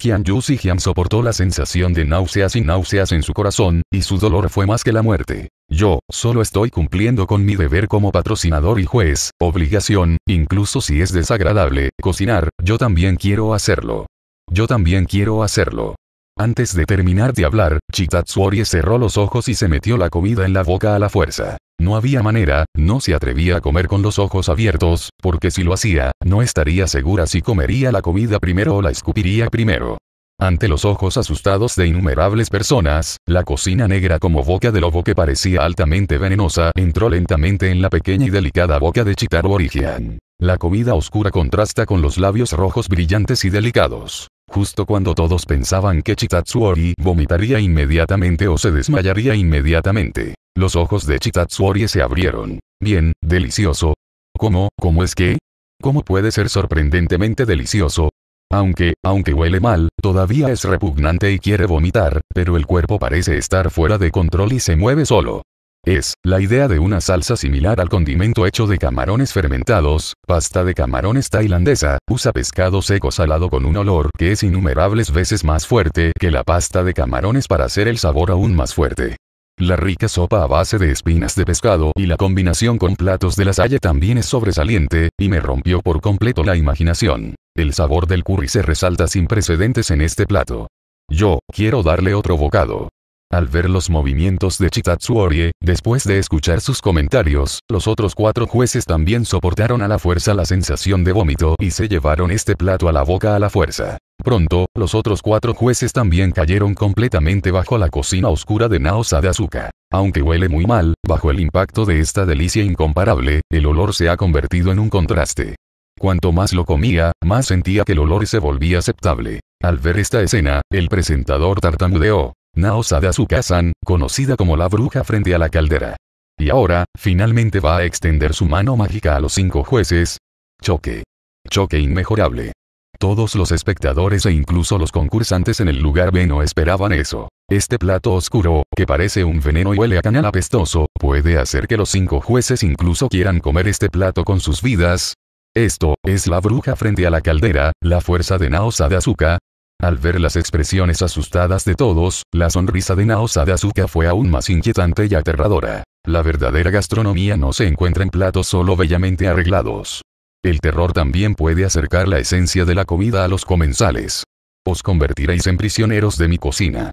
Qian Yu soportó la sensación de náuseas y náuseas en su corazón, y su dolor fue más que la muerte. Yo, solo estoy cumpliendo con mi deber como patrocinador y juez, obligación, incluso si es desagradable, cocinar, yo también quiero hacerlo. Yo también quiero hacerlo. Antes de terminar de hablar, Chitatsuori cerró los ojos y se metió la comida en la boca a la fuerza. No había manera, no se atrevía a comer con los ojos abiertos, porque si lo hacía, no estaría segura si comería la comida primero o la escupiría primero. Ante los ojos asustados de innumerables personas, la cocina negra como boca de lobo que parecía altamente venenosa entró lentamente en la pequeña y delicada boca de Chitaro Origian. La comida oscura contrasta con los labios rojos brillantes y delicados. Justo cuando todos pensaban que Chitatsuori vomitaría inmediatamente o se desmayaría inmediatamente. Los ojos de Chitatsuori se abrieron. Bien, delicioso. ¿Cómo, cómo es que? ¿Cómo puede ser sorprendentemente delicioso? Aunque, aunque huele mal, todavía es repugnante y quiere vomitar, pero el cuerpo parece estar fuera de control y se mueve solo. Es, la idea de una salsa similar al condimento hecho de camarones fermentados, pasta de camarones tailandesa, usa pescado seco salado con un olor que es innumerables veces más fuerte que la pasta de camarones para hacer el sabor aún más fuerte. La rica sopa a base de espinas de pescado y la combinación con platos de la saya también es sobresaliente, y me rompió por completo la imaginación. El sabor del curry se resalta sin precedentes en este plato. Yo, quiero darle otro bocado. Al ver los movimientos de Chitatsuori, después de escuchar sus comentarios, los otros cuatro jueces también soportaron a la fuerza la sensación de vómito y se llevaron este plato a la boca a la fuerza. Pronto, los otros cuatro jueces también cayeron completamente bajo la cocina oscura de Naosa de Azúcar. Aunque huele muy mal, bajo el impacto de esta delicia incomparable, el olor se ha convertido en un contraste. Cuanto más lo comía, más sentía que el olor se volvía aceptable. Al ver esta escena, el presentador tartamudeó. Naosa de san conocida como la bruja frente a la caldera. Y ahora, finalmente va a extender su mano mágica a los cinco jueces. Choque. Choque inmejorable. Todos los espectadores e incluso los concursantes en el lugar B no esperaban eso. Este plato oscuro, que parece un veneno y huele a canal apestoso, puede hacer que los cinco jueces incluso quieran comer este plato con sus vidas. Esto, es la bruja frente a la caldera, la fuerza de Naosa de Al ver las expresiones asustadas de todos, la sonrisa de Naosa de fue aún más inquietante y aterradora. La verdadera gastronomía no se encuentra en platos solo bellamente arreglados. El terror también puede acercar la esencia de la comida a los comensales. Os convertiréis en prisioneros de mi cocina.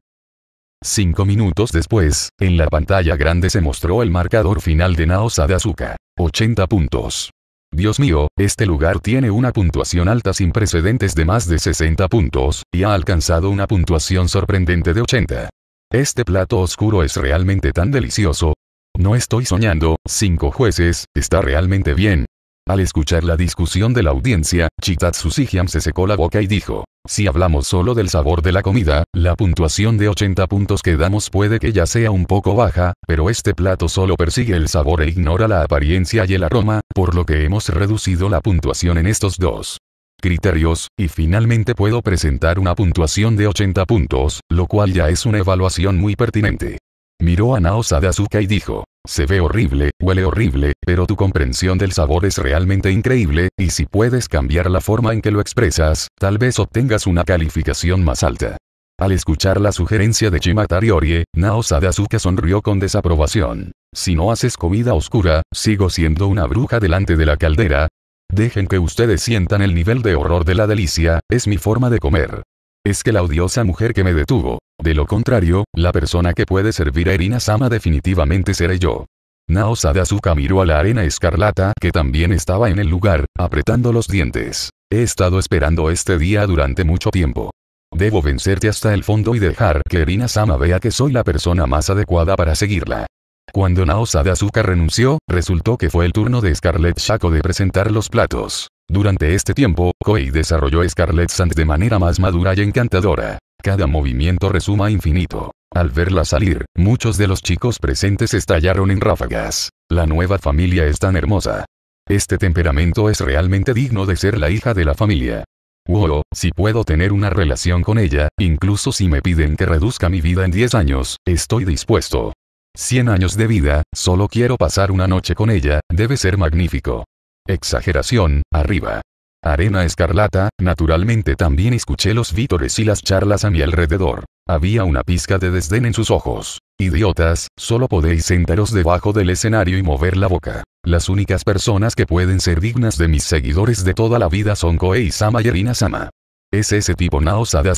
Cinco minutos después, en la pantalla grande se mostró el marcador final de Naosa de azúcar 80 puntos. Dios mío, este lugar tiene una puntuación alta sin precedentes de más de 60 puntos, y ha alcanzado una puntuación sorprendente de 80. Este plato oscuro es realmente tan delicioso. No estoy soñando, cinco jueces, está realmente bien, al escuchar la discusión de la audiencia, Chitatsu Sihyam se secó la boca y dijo, si hablamos solo del sabor de la comida, la puntuación de 80 puntos que damos puede que ya sea un poco baja, pero este plato solo persigue el sabor e ignora la apariencia y el aroma, por lo que hemos reducido la puntuación en estos dos criterios, y finalmente puedo presentar una puntuación de 80 puntos, lo cual ya es una evaluación muy pertinente. Miró a Nao Sadazuka y dijo, se ve horrible, huele horrible, pero tu comprensión del sabor es realmente increíble, y si puedes cambiar la forma en que lo expresas, tal vez obtengas una calificación más alta. Al escuchar la sugerencia de Chimatariori, Nao Sadazuka sonrió con desaprobación. Si no haces comida oscura, sigo siendo una bruja delante de la caldera. Dejen que ustedes sientan el nivel de horror de la delicia, es mi forma de comer. Es que la odiosa mujer que me detuvo. De lo contrario, la persona que puede servir a irina Sama definitivamente seré yo. Nao Sadazuka miró a la arena escarlata que también estaba en el lugar, apretando los dientes. He estado esperando este día durante mucho tiempo. Debo vencerte hasta el fondo y dejar que irina Sama vea que soy la persona más adecuada para seguirla. Cuando Nao Sadazuka renunció, resultó que fue el turno de Scarlett Shaco de presentar los platos. Durante este tiempo, Koei desarrolló Scarlett Sand de manera más madura y encantadora. Cada movimiento resuma infinito. Al verla salir, muchos de los chicos presentes estallaron en ráfagas. La nueva familia es tan hermosa. Este temperamento es realmente digno de ser la hija de la familia. Wow, si puedo tener una relación con ella, incluso si me piden que reduzca mi vida en 10 años, estoy dispuesto. 100 años de vida, solo quiero pasar una noche con ella, debe ser magnífico. Exageración, arriba. Arena escarlata, naturalmente también escuché los vítores y las charlas a mi alrededor. Había una pizca de desdén en sus ojos. Idiotas, solo podéis sentaros debajo del escenario y mover la boca. Las únicas personas que pueden ser dignas de mis seguidores de toda la vida son Koei-sama y Erina-sama. Es ese tipo Naosa de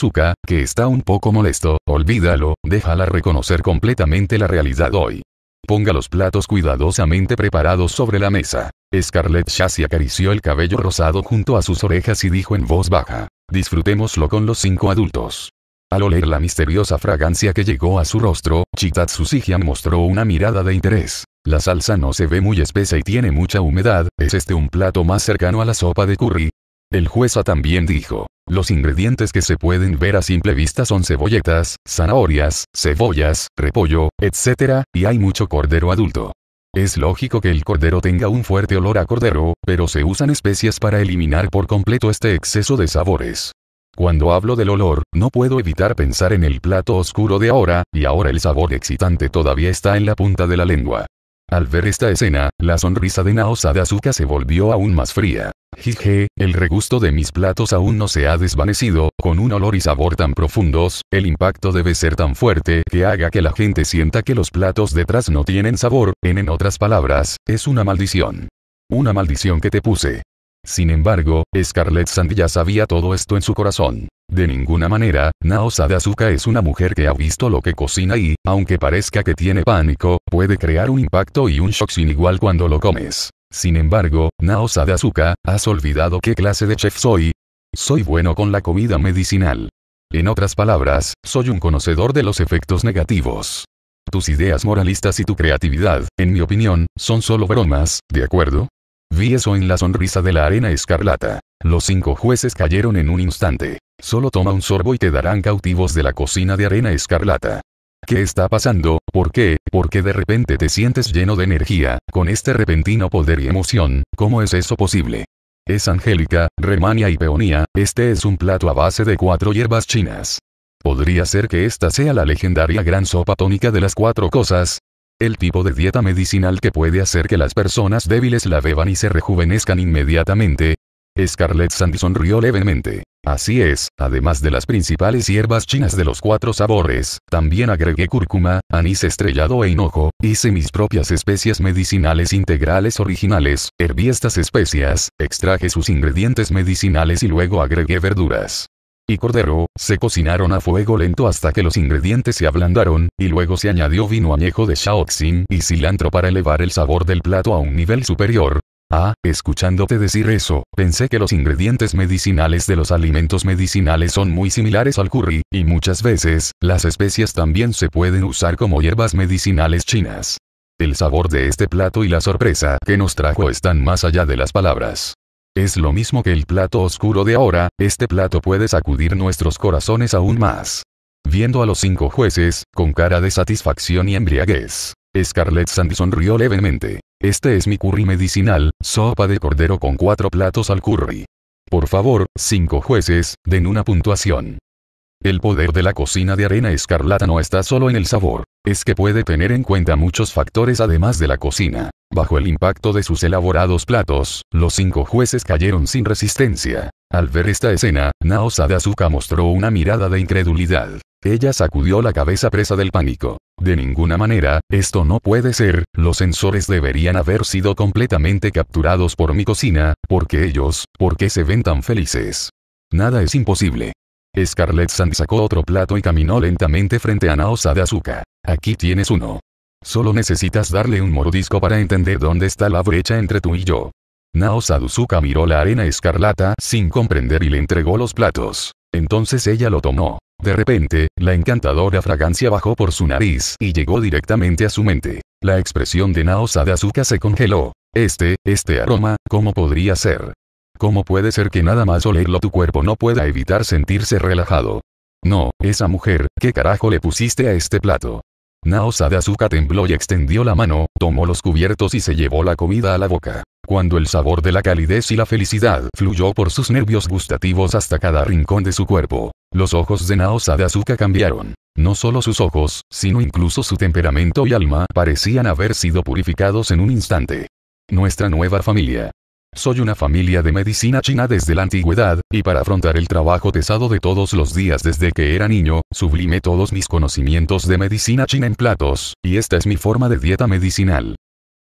que está un poco molesto, olvídalo, déjala reconocer completamente la realidad hoy. Ponga los platos cuidadosamente preparados sobre la mesa. Scarlett Chassi acarició el cabello rosado junto a sus orejas y dijo en voz baja, disfrutémoslo con los cinco adultos. Al oler la misteriosa fragancia que llegó a su rostro, Chitatsu Sijian mostró una mirada de interés. La salsa no se ve muy espesa y tiene mucha humedad, ¿es este un plato más cercano a la sopa de curry? El jueza también dijo, los ingredientes que se pueden ver a simple vista son cebolletas, zanahorias, cebollas, repollo, etc., y hay mucho cordero adulto. Es lógico que el cordero tenga un fuerte olor a cordero, pero se usan especias para eliminar por completo este exceso de sabores. Cuando hablo del olor, no puedo evitar pensar en el plato oscuro de ahora, y ahora el sabor excitante todavía está en la punta de la lengua. Al ver esta escena, la sonrisa de de Azúcar se volvió aún más fría. Jije, el regusto de mis platos aún no se ha desvanecido, con un olor y sabor tan profundos, el impacto debe ser tan fuerte que haga que la gente sienta que los platos detrás no tienen sabor, en otras palabras, es una maldición. Una maldición que te puse. Sin embargo, Scarlett Sand ya sabía todo esto en su corazón. De ninguna manera, Nao Sadazuka es una mujer que ha visto lo que cocina y, aunque parezca que tiene pánico, puede crear un impacto y un shock sin igual cuando lo comes. Sin embargo, Nao Sadazuka, ¿has olvidado qué clase de chef soy? Soy bueno con la comida medicinal. En otras palabras, soy un conocedor de los efectos negativos. Tus ideas moralistas y tu creatividad, en mi opinión, son solo bromas, ¿de acuerdo? Vi eso en la sonrisa de la arena escarlata. Los cinco jueces cayeron en un instante. Solo toma un sorbo y te darán cautivos de la cocina de arena escarlata. ¿Qué está pasando? ¿Por qué? Porque de repente te sientes lleno de energía, con este repentino poder y emoción? ¿Cómo es eso posible? Es angélica, remania y peonía, este es un plato a base de cuatro hierbas chinas. Podría ser que esta sea la legendaria gran sopa tónica de las cuatro cosas, el tipo de dieta medicinal que puede hacer que las personas débiles la beban y se rejuvenezcan inmediatamente. Scarlett Sandy sonrió levemente. Así es, además de las principales hierbas chinas de los cuatro sabores, también agregué cúrcuma, anís estrellado e hinojo, hice mis propias especias medicinales integrales originales, herví estas especias, extraje sus ingredientes medicinales y luego agregué verduras y cordero, se cocinaron a fuego lento hasta que los ingredientes se ablandaron, y luego se añadió vino añejo de Shaoxin y cilantro para elevar el sabor del plato a un nivel superior. Ah, escuchándote decir eso, pensé que los ingredientes medicinales de los alimentos medicinales son muy similares al curry, y muchas veces, las especias también se pueden usar como hierbas medicinales chinas. El sabor de este plato y la sorpresa que nos trajo están más allá de las palabras. Es lo mismo que el plato oscuro de ahora, este plato puede sacudir nuestros corazones aún más. Viendo a los cinco jueces, con cara de satisfacción y embriaguez, Scarlett Sandy sonrió levemente. Este es mi curry medicinal, sopa de cordero con cuatro platos al curry. Por favor, cinco jueces, den una puntuación. El poder de la cocina de arena escarlata no está solo en el sabor, es que puede tener en cuenta muchos factores además de la cocina. Bajo el impacto de sus elaborados platos, los cinco jueces cayeron sin resistencia. Al ver esta escena, Nao Azuka mostró una mirada de incredulidad. Ella sacudió la cabeza presa del pánico. De ninguna manera, esto no puede ser, los sensores deberían haber sido completamente capturados por mi cocina, porque ellos, ¿por qué se ven tan felices? Nada es imposible. Scarlett Sand sacó otro plato y caminó lentamente frente a Nao Sadazuka. Aquí tienes uno. Solo necesitas darle un morodisco para entender dónde está la brecha entre tú y yo. Nao Saduzuka miró la arena escarlata sin comprender y le entregó los platos. Entonces ella lo tomó. De repente, la encantadora fragancia bajó por su nariz y llegó directamente a su mente. La expresión de Nao Sadazuka se congeló. Este, este aroma, ¿cómo podría ser? ¿Cómo puede ser que nada más olerlo tu cuerpo no pueda evitar sentirse relajado? No, esa mujer, ¿qué carajo le pusiste a este plato? Naosa Azuka tembló y extendió la mano, tomó los cubiertos y se llevó la comida a la boca. Cuando el sabor de la calidez y la felicidad fluyó por sus nervios gustativos hasta cada rincón de su cuerpo, los ojos de Naosa Azuka cambiaron. No solo sus ojos, sino incluso su temperamento y alma parecían haber sido purificados en un instante. Nuestra nueva familia. Soy una familia de medicina china desde la antigüedad, y para afrontar el trabajo pesado de todos los días desde que era niño, sublimé todos mis conocimientos de medicina china en platos, y esta es mi forma de dieta medicinal.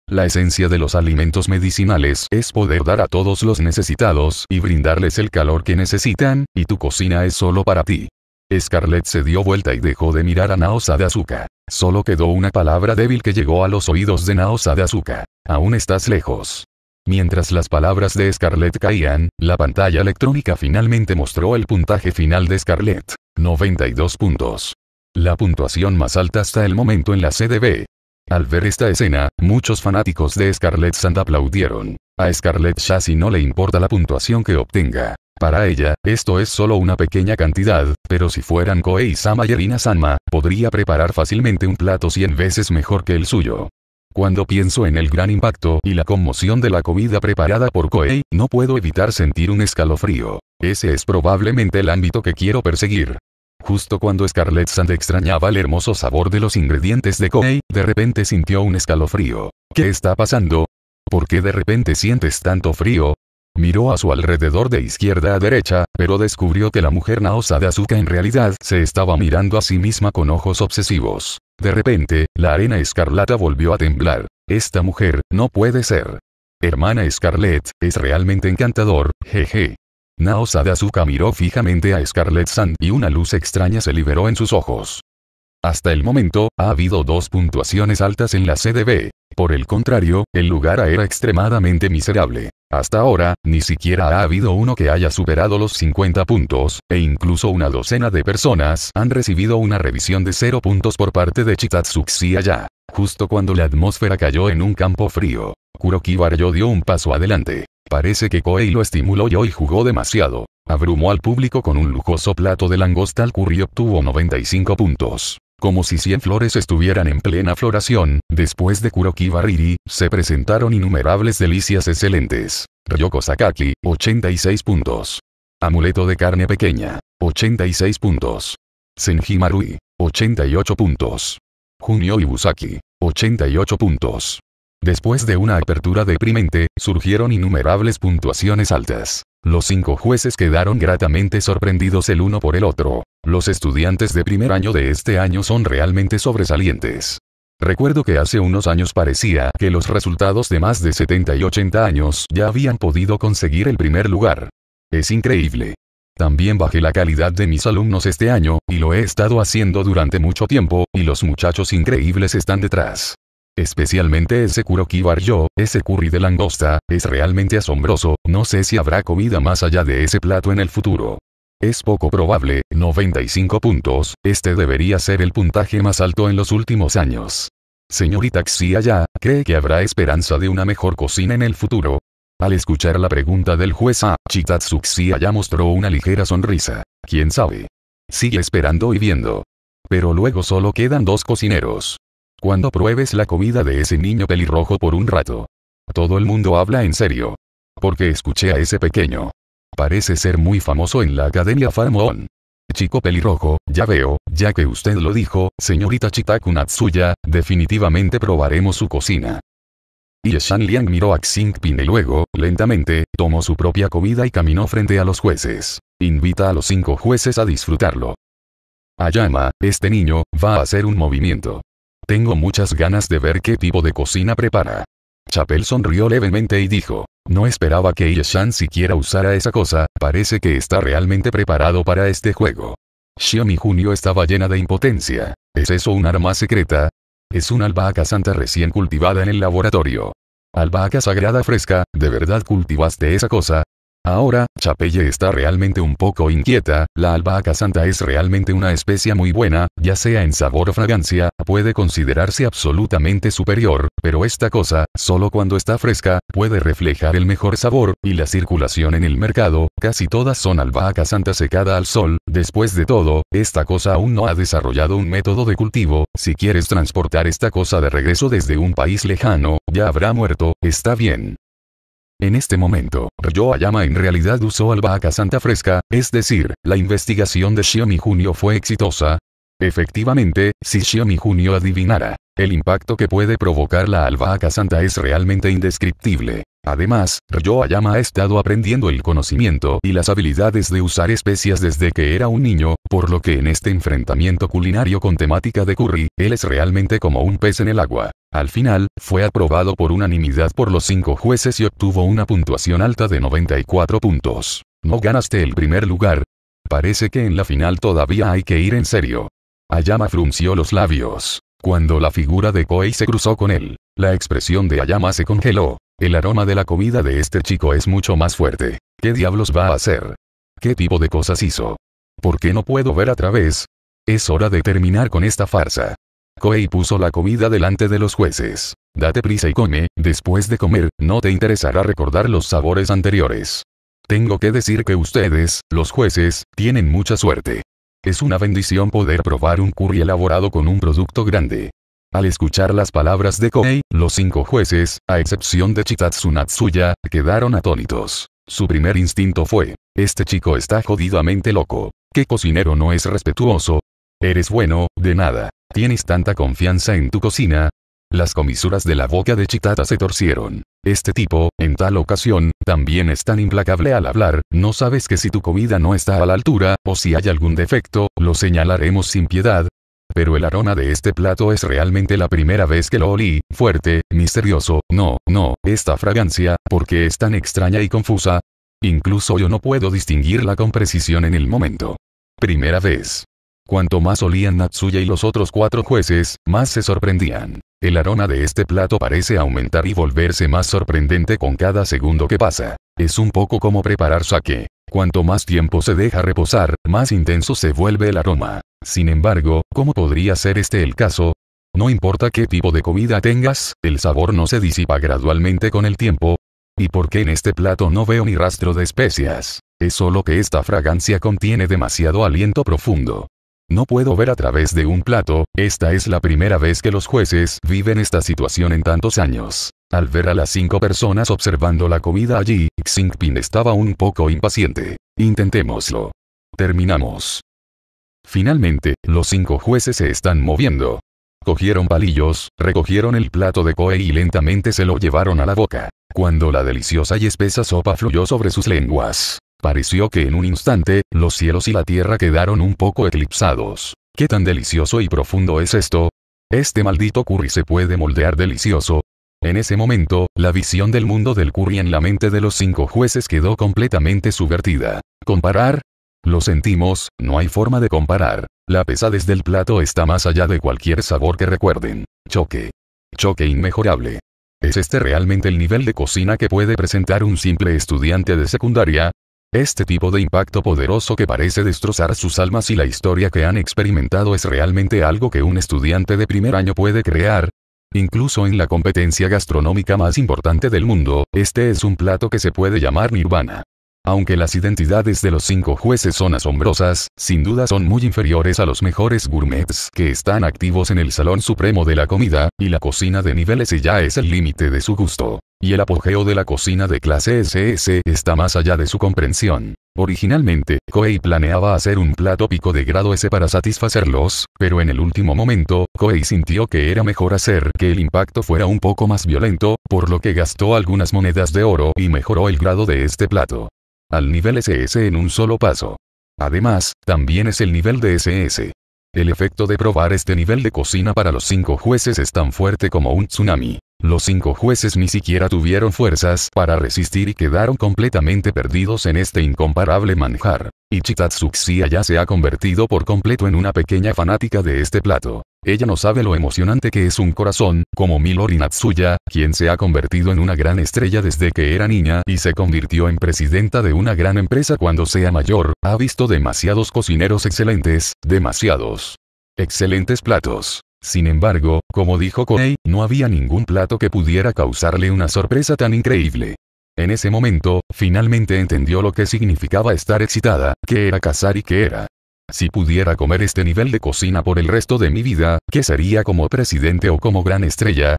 La esencia de los alimentos medicinales es poder dar a todos los necesitados y brindarles el calor que necesitan, y tu cocina es solo para ti. Scarlett se dio vuelta y dejó de mirar a Naos de Solo quedó una palabra débil que llegó a los oídos de Naosa de Aún estás lejos. Mientras las palabras de Scarlett caían, la pantalla electrónica finalmente mostró el puntaje final de Scarlett. 92 puntos. La puntuación más alta hasta el momento en la CDB. Al ver esta escena, muchos fanáticos de Scarlett Sand aplaudieron. A Scarlett Shasi no le importa la puntuación que obtenga. Para ella, esto es solo una pequeña cantidad, pero si fueran Koei Sama y Erina Sanma, podría preparar fácilmente un plato 100 veces mejor que el suyo. Cuando pienso en el gran impacto y la conmoción de la comida preparada por Koei, no puedo evitar sentir un escalofrío. Ese es probablemente el ámbito que quiero perseguir. Justo cuando Scarlett Sand extrañaba el hermoso sabor de los ingredientes de Koei, de repente sintió un escalofrío. ¿Qué está pasando? ¿Por qué de repente sientes tanto frío? Miró a su alrededor de izquierda a derecha, pero descubrió que la mujer Naosa de en realidad se estaba mirando a sí misma con ojos obsesivos. De repente, la arena escarlata volvió a temblar. Esta mujer, no puede ser. Hermana Scarlett, es realmente encantador, jeje. Naosa de miró fijamente a Scarlett Sand y una luz extraña se liberó en sus ojos. Hasta el momento, ha habido dos puntuaciones altas en la CDB. Por el contrario, el lugar era extremadamente miserable. Hasta ahora, ni siquiera ha habido uno que haya superado los 50 puntos, e incluso una docena de personas han recibido una revisión de 0 puntos por parte de Chitatsuxi allá. Justo cuando la atmósfera cayó en un campo frío, Kuroki Baryo dio un paso adelante. Parece que Koei lo estimuló y hoy jugó demasiado. Abrumó al público con un lujoso plato de langosta al curry y obtuvo 95 puntos. Como si cien flores estuvieran en plena floración, después de Kuroki Bariri, se presentaron innumerables delicias excelentes. Ryoko Sakaki, 86 puntos. Amuleto de carne pequeña, 86 puntos. Senji Marui, 88 puntos. Junio Ibusaki, 88 puntos. Después de una apertura deprimente, surgieron innumerables puntuaciones altas. Los cinco jueces quedaron gratamente sorprendidos el uno por el otro. Los estudiantes de primer año de este año son realmente sobresalientes. Recuerdo que hace unos años parecía que los resultados de más de 70 y 80 años ya habían podido conseguir el primer lugar. Es increíble. También bajé la calidad de mis alumnos este año, y lo he estado haciendo durante mucho tiempo, y los muchachos increíbles están detrás. Especialmente ese kuroki yo, ese curry de langosta, es realmente asombroso, no sé si habrá comida más allá de ese plato en el futuro. Es poco probable, 95 puntos, este debería ser el puntaje más alto en los últimos años. Señorita Xia ya, ¿cree que habrá esperanza de una mejor cocina en el futuro? Al escuchar la pregunta del juez A, Chitatsu ya mostró una ligera sonrisa. ¿Quién sabe? Sigue esperando y viendo. Pero luego solo quedan dos cocineros. Cuando pruebes la comida de ese niño pelirrojo por un rato. Todo el mundo habla en serio. Porque escuché a ese pequeño. Parece ser muy famoso en la Academia Farmón. Chico pelirrojo, ya veo, ya que usted lo dijo, señorita Chitakunatsuya, definitivamente probaremos su cocina. Y Shan Liang miró a Xingpin y luego, lentamente, tomó su propia comida y caminó frente a los jueces. Invita a los cinco jueces a disfrutarlo. Ayama, este niño, va a hacer un movimiento. Tengo muchas ganas de ver qué tipo de cocina prepara. Chapel sonrió levemente y dijo, no esperaba que Yeshan siquiera usara esa cosa, parece que está realmente preparado para este juego. Xiaomi Junio estaba llena de impotencia. ¿Es eso un arma secreta? Es una albahaca santa recién cultivada en el laboratorio. Albahaca sagrada fresca, ¿de verdad cultivaste esa cosa? Ahora, Chapelle está realmente un poco inquieta, la albahaca santa es realmente una especie muy buena, ya sea en sabor o fragancia, puede considerarse absolutamente superior, pero esta cosa, solo cuando está fresca, puede reflejar el mejor sabor, y la circulación en el mercado, casi todas son albahaca santa secada al sol, después de todo, esta cosa aún no ha desarrollado un método de cultivo, si quieres transportar esta cosa de regreso desde un país lejano, ya habrá muerto, está bien. En este momento, Ryo Ayama en realidad usó albahaca santa fresca, es decir, la investigación de Xiomi Junio fue exitosa. Efectivamente, si Xiaomi Junio adivinara, el impacto que puede provocar la albahaca santa es realmente indescriptible. Además, Ayama ha estado aprendiendo el conocimiento y las habilidades de usar especias desde que era un niño, por lo que en este enfrentamiento culinario con temática de curry, él es realmente como un pez en el agua. Al final, fue aprobado por unanimidad por los cinco jueces y obtuvo una puntuación alta de 94 puntos. No ganaste el primer lugar. Parece que en la final todavía hay que ir en serio. Ayama frunció los labios. Cuando la figura de Koei se cruzó con él, la expresión de Ayama se congeló. El aroma de la comida de este chico es mucho más fuerte. ¿Qué diablos va a hacer? ¿Qué tipo de cosas hizo? ¿Por qué no puedo ver a través? Es hora de terminar con esta farsa. Koei puso la comida delante de los jueces. Date prisa y come, después de comer, no te interesará recordar los sabores anteriores. Tengo que decir que ustedes, los jueces, tienen mucha suerte. Es una bendición poder probar un curry elaborado con un producto grande. Al escuchar las palabras de Kohei, los cinco jueces, a excepción de Chitatsu quedaron atónitos. Su primer instinto fue, este chico está jodidamente loco. ¿Qué cocinero no es respetuoso? Eres bueno, de nada. ¿Tienes tanta confianza en tu cocina? Las comisuras de la boca de Chitata se torcieron. Este tipo, en tal ocasión, también es tan implacable al hablar, no sabes que si tu comida no está a la altura, o si hay algún defecto, lo señalaremos sin piedad, pero el aroma de este plato es realmente la primera vez que lo olí, fuerte, misterioso, no, no, esta fragancia, porque es tan extraña y confusa? Incluso yo no puedo distinguirla con precisión en el momento. Primera vez. Cuanto más olían Natsuya y los otros cuatro jueces, más se sorprendían. El aroma de este plato parece aumentar y volverse más sorprendente con cada segundo que pasa. Es un poco como preparar sake. Cuanto más tiempo se deja reposar, más intenso se vuelve el aroma. Sin embargo, ¿cómo podría ser este el caso? No importa qué tipo de comida tengas, el sabor no se disipa gradualmente con el tiempo. ¿Y por qué en este plato no veo ni rastro de especias? Es solo que esta fragancia contiene demasiado aliento profundo. No puedo ver a través de un plato, esta es la primera vez que los jueces viven esta situación en tantos años. Al ver a las cinco personas observando la comida allí, Xingpin estaba un poco impaciente. Intentémoslo. Terminamos. Finalmente, los cinco jueces se están moviendo. Cogieron palillos, recogieron el plato de Koei y lentamente se lo llevaron a la boca. Cuando la deliciosa y espesa sopa fluyó sobre sus lenguas, pareció que en un instante, los cielos y la tierra quedaron un poco eclipsados. ¿Qué tan delicioso y profundo es esto? Este maldito curry se puede moldear delicioso, en ese momento, la visión del mundo del curry en la mente de los cinco jueces quedó completamente subvertida. ¿Comparar? Lo sentimos, no hay forma de comparar. La pesadez del plato está más allá de cualquier sabor que recuerden. Choque. Choque inmejorable. ¿Es este realmente el nivel de cocina que puede presentar un simple estudiante de secundaria? Este tipo de impacto poderoso que parece destrozar sus almas y la historia que han experimentado es realmente algo que un estudiante de primer año puede crear, Incluso en la competencia gastronómica más importante del mundo, este es un plato que se puede llamar nirvana. Aunque las identidades de los cinco jueces son asombrosas, sin duda son muy inferiores a los mejores gourmets que están activos en el Salón Supremo de la Comida, y la cocina de niveles S ya es el límite de su gusto. Y el apogeo de la cocina de clase SS está más allá de su comprensión. Originalmente, Koei planeaba hacer un plato pico de grado S para satisfacerlos, pero en el último momento, Koei sintió que era mejor hacer que el impacto fuera un poco más violento, por lo que gastó algunas monedas de oro y mejoró el grado de este plato. Al nivel SS en un solo paso. Además, también es el nivel de SS. El efecto de probar este nivel de cocina para los cinco jueces es tan fuerte como un tsunami. Los cinco jueces ni siquiera tuvieron fuerzas para resistir y quedaron completamente perdidos en este incomparable manjar. Sia ya se ha convertido por completo en una pequeña fanática de este plato. Ella no sabe lo emocionante que es un corazón, como Milori Natsuya, quien se ha convertido en una gran estrella desde que era niña y se convirtió en presidenta de una gran empresa cuando sea mayor, ha visto demasiados cocineros excelentes, demasiados excelentes platos. Sin embargo, como dijo Corey, no había ningún plato que pudiera causarle una sorpresa tan increíble. En ese momento, finalmente entendió lo que significaba estar excitada, qué era cazar y qué era. Si pudiera comer este nivel de cocina por el resto de mi vida, ¿qué sería como presidente o como gran estrella?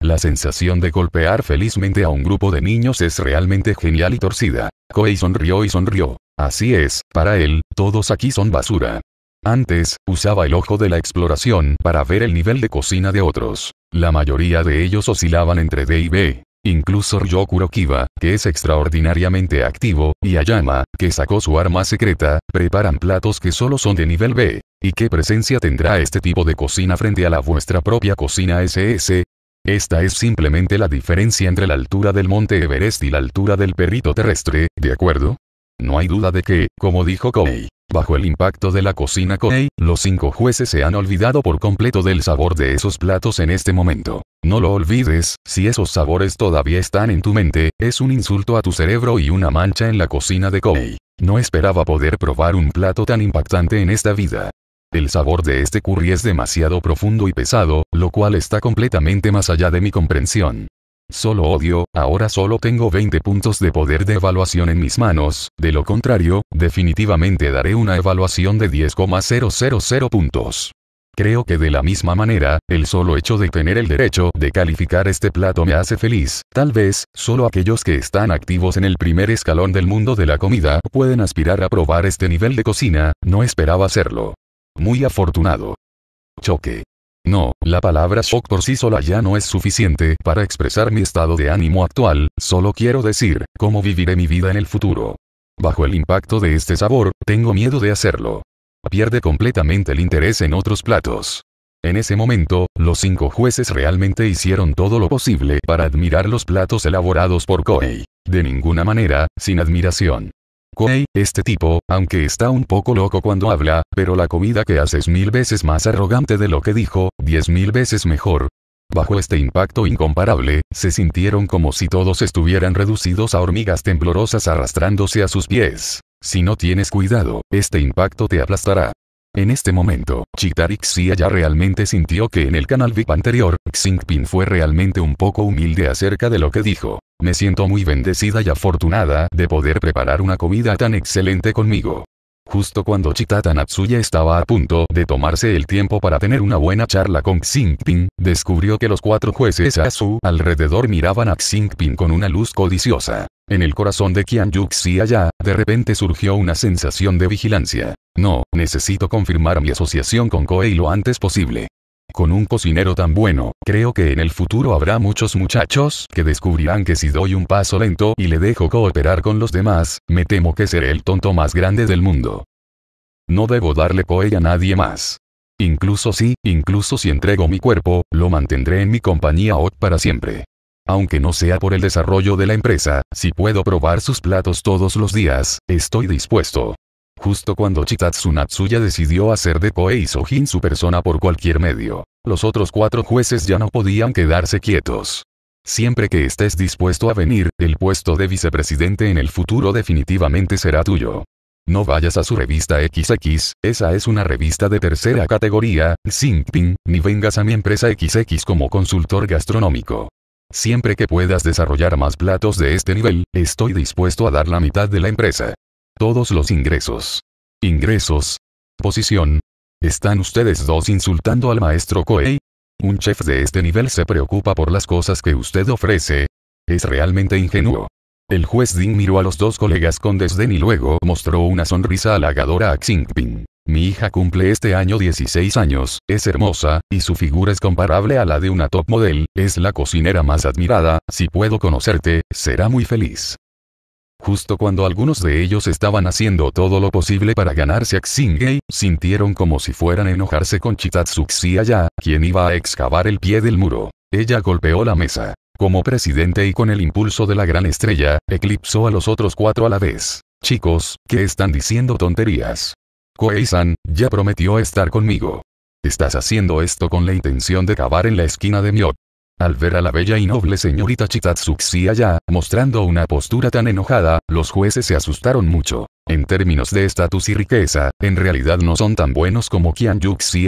La sensación de golpear felizmente a un grupo de niños es realmente genial y torcida. Koei sonrió y sonrió. Así es, para él, todos aquí son basura. Antes, usaba el ojo de la exploración para ver el nivel de cocina de otros. La mayoría de ellos oscilaban entre D y B. Incluso Ryokuro Kiba, que es extraordinariamente activo, y Ayama, que sacó su arma secreta, preparan platos que solo son de nivel B. ¿Y qué presencia tendrá este tipo de cocina frente a la vuestra propia cocina SS? Esta es simplemente la diferencia entre la altura del monte Everest y la altura del perrito terrestre, ¿de acuerdo? No hay duda de que, como dijo Kobe. bajo el impacto de la cocina Koei, los cinco jueces se han olvidado por completo del sabor de esos platos en este momento. No lo olvides, si esos sabores todavía están en tu mente, es un insulto a tu cerebro y una mancha en la cocina de Koei. No esperaba poder probar un plato tan impactante en esta vida. El sabor de este curry es demasiado profundo y pesado, lo cual está completamente más allá de mi comprensión. Solo odio, ahora solo tengo 20 puntos de poder de evaluación en mis manos, de lo contrario, definitivamente daré una evaluación de 10,000 puntos. Creo que de la misma manera, el solo hecho de tener el derecho de calificar este plato me hace feliz. Tal vez, solo aquellos que están activos en el primer escalón del mundo de la comida pueden aspirar a probar este nivel de cocina, no esperaba hacerlo. Muy afortunado. Choque. No, la palabra shock por sí sola ya no es suficiente para expresar mi estado de ánimo actual, solo quiero decir, cómo viviré mi vida en el futuro. Bajo el impacto de este sabor, tengo miedo de hacerlo. Pierde completamente el interés en otros platos. En ese momento, los cinco jueces realmente hicieron todo lo posible para admirar los platos elaborados por Koei. De ninguna manera, sin admiración este tipo, aunque está un poco loco cuando habla, pero la comida que hace es mil veces más arrogante de lo que dijo, diez mil veces mejor. Bajo este impacto incomparable, se sintieron como si todos estuvieran reducidos a hormigas temblorosas arrastrándose a sus pies. Si no tienes cuidado, este impacto te aplastará. En este momento, Chitarixia Xia ya realmente sintió que en el canal VIP anterior, Xingpin fue realmente un poco humilde acerca de lo que dijo. Me siento muy bendecida y afortunada de poder preparar una comida tan excelente conmigo. Justo cuando Chitata Natsuya estaba a punto de tomarse el tiempo para tener una buena charla con Xingping, descubrió que los cuatro jueces a su alrededor miraban a Xingping con una luz codiciosa. En el corazón de Qian Yuxi allá, de repente surgió una sensación de vigilancia. No, necesito confirmar mi asociación con Koei lo antes posible. Con un cocinero tan bueno, creo que en el futuro habrá muchos muchachos que descubrirán que si doy un paso lento y le dejo cooperar con los demás, me temo que seré el tonto más grande del mundo. No debo darle coe a nadie más. Incluso si, incluso si entrego mi cuerpo, lo mantendré en mi compañía OT para siempre. Aunque no sea por el desarrollo de la empresa, si puedo probar sus platos todos los días, estoy dispuesto. Justo cuando Chitatsu Natsuya decidió hacer de Koei Sojin su persona por cualquier medio, los otros cuatro jueces ya no podían quedarse quietos. Siempre que estés dispuesto a venir, el puesto de vicepresidente en el futuro definitivamente será tuyo. No vayas a su revista XX, esa es una revista de tercera categoría, Xingping, ni vengas a mi empresa XX como consultor gastronómico. Siempre que puedas desarrollar más platos de este nivel, estoy dispuesto a dar la mitad de la empresa todos los ingresos. Ingresos. Posición. ¿Están ustedes dos insultando al maestro Koei? Un chef de este nivel se preocupa por las cosas que usted ofrece. Es realmente ingenuo. El juez Ding miró a los dos colegas con desdén y luego mostró una sonrisa halagadora a Xingping. Mi hija cumple este año 16 años, es hermosa, y su figura es comparable a la de una top model, es la cocinera más admirada, si puedo conocerte, será muy feliz. Justo cuando algunos de ellos estaban haciendo todo lo posible para ganarse a Xingei, sintieron como si fueran a enojarse con Chitatsuxi allá, quien iba a excavar el pie del muro. Ella golpeó la mesa. Como presidente y con el impulso de la gran estrella, eclipsó a los otros cuatro a la vez. Chicos, ¿qué están diciendo tonterías? Koei-san, ya prometió estar conmigo. Estás haciendo esto con la intención de cavar en la esquina de Miot. Al ver a la bella y noble señorita Chitatsuxi allá, mostrando una postura tan enojada, los jueces se asustaron mucho. En términos de estatus y riqueza, en realidad no son tan buenos como Qian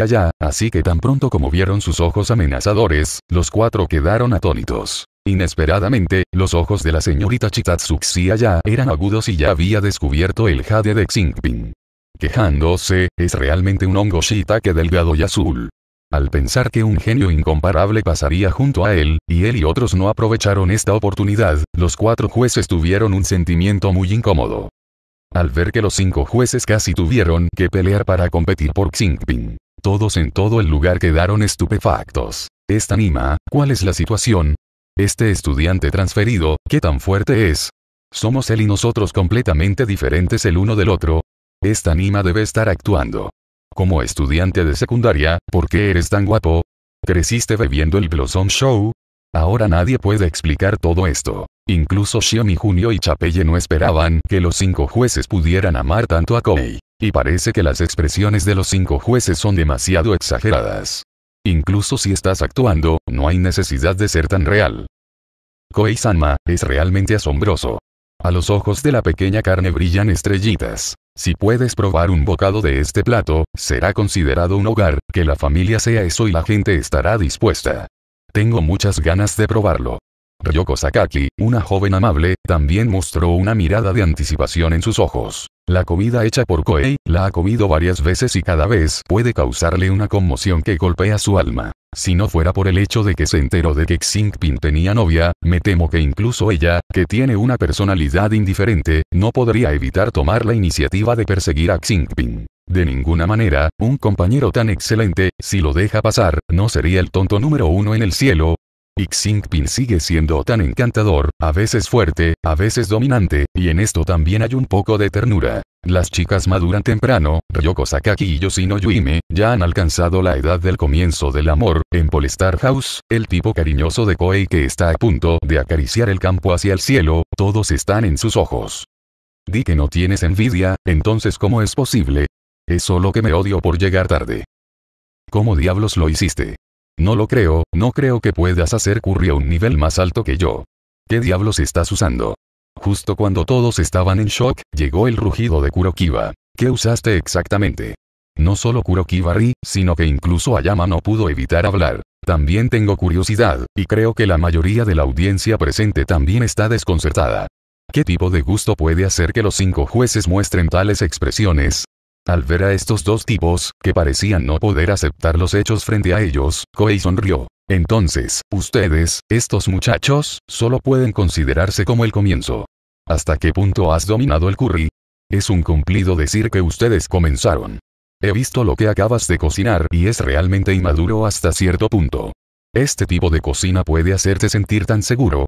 allá, así que tan pronto como vieron sus ojos amenazadores, los cuatro quedaron atónitos. Inesperadamente, los ojos de la señorita Chitatsuxi allá eran agudos y ya había descubierto el jade de Xingping. Quejándose, es realmente un hongo shiitake delgado y azul. Al pensar que un genio incomparable pasaría junto a él, y él y otros no aprovecharon esta oportunidad, los cuatro jueces tuvieron un sentimiento muy incómodo. Al ver que los cinco jueces casi tuvieron que pelear para competir por Xingping. Todos en todo el lugar quedaron estupefactos. Esta Nima, ¿cuál es la situación? Este estudiante transferido, ¿qué tan fuerte es? Somos él y nosotros completamente diferentes el uno del otro. Esta Nima debe estar actuando. Como estudiante de secundaria, ¿por qué eres tan guapo? ¿Creciste bebiendo el Blossom Show? Ahora nadie puede explicar todo esto. Incluso Xiaomi Junio y Chapelle no esperaban que los cinco jueces pudieran amar tanto a Koei. Y parece que las expresiones de los cinco jueces son demasiado exageradas. Incluso si estás actuando, no hay necesidad de ser tan real. Koei sanma es realmente asombroso. A los ojos de la pequeña carne brillan estrellitas. Si puedes probar un bocado de este plato, será considerado un hogar, que la familia sea eso y la gente estará dispuesta. Tengo muchas ganas de probarlo. Ryoko Sakaki, una joven amable, también mostró una mirada de anticipación en sus ojos. La comida hecha por Koei, la ha comido varias veces y cada vez puede causarle una conmoción que golpea su alma. Si no fuera por el hecho de que se enteró de que Xingping tenía novia, me temo que incluso ella, que tiene una personalidad indiferente, no podría evitar tomar la iniciativa de perseguir a Xingping. De ninguna manera, un compañero tan excelente, si lo deja pasar, no sería el tonto número uno en el cielo, Xingpin sigue siendo tan encantador, a veces fuerte, a veces dominante, y en esto también hay un poco de ternura. Las chicas maduran temprano, Ryoko Sakaki y Yoshino Yuime, ya han alcanzado la edad del comienzo del amor, en Polestar House, el tipo cariñoso de Koei que está a punto de acariciar el campo hacia el cielo, todos están en sus ojos. Di que no tienes envidia, entonces ¿cómo es posible? Es solo que me odio por llegar tarde. ¿Cómo diablos lo hiciste? No lo creo, no creo que puedas hacer curry a un nivel más alto que yo. ¿Qué diablos estás usando? Justo cuando todos estaban en shock, llegó el rugido de Kurokiba. ¿Qué usaste exactamente? No solo Kurokiba ri, sino que incluso Ayama no pudo evitar hablar. También tengo curiosidad, y creo que la mayoría de la audiencia presente también está desconcertada. ¿Qué tipo de gusto puede hacer que los cinco jueces muestren tales expresiones? Al ver a estos dos tipos, que parecían no poder aceptar los hechos frente a ellos, Koei sonrió. Entonces, ustedes, estos muchachos, solo pueden considerarse como el comienzo. ¿Hasta qué punto has dominado el curry? Es un cumplido decir que ustedes comenzaron. He visto lo que acabas de cocinar y es realmente inmaduro hasta cierto punto. Este tipo de cocina puede hacerte sentir tan seguro.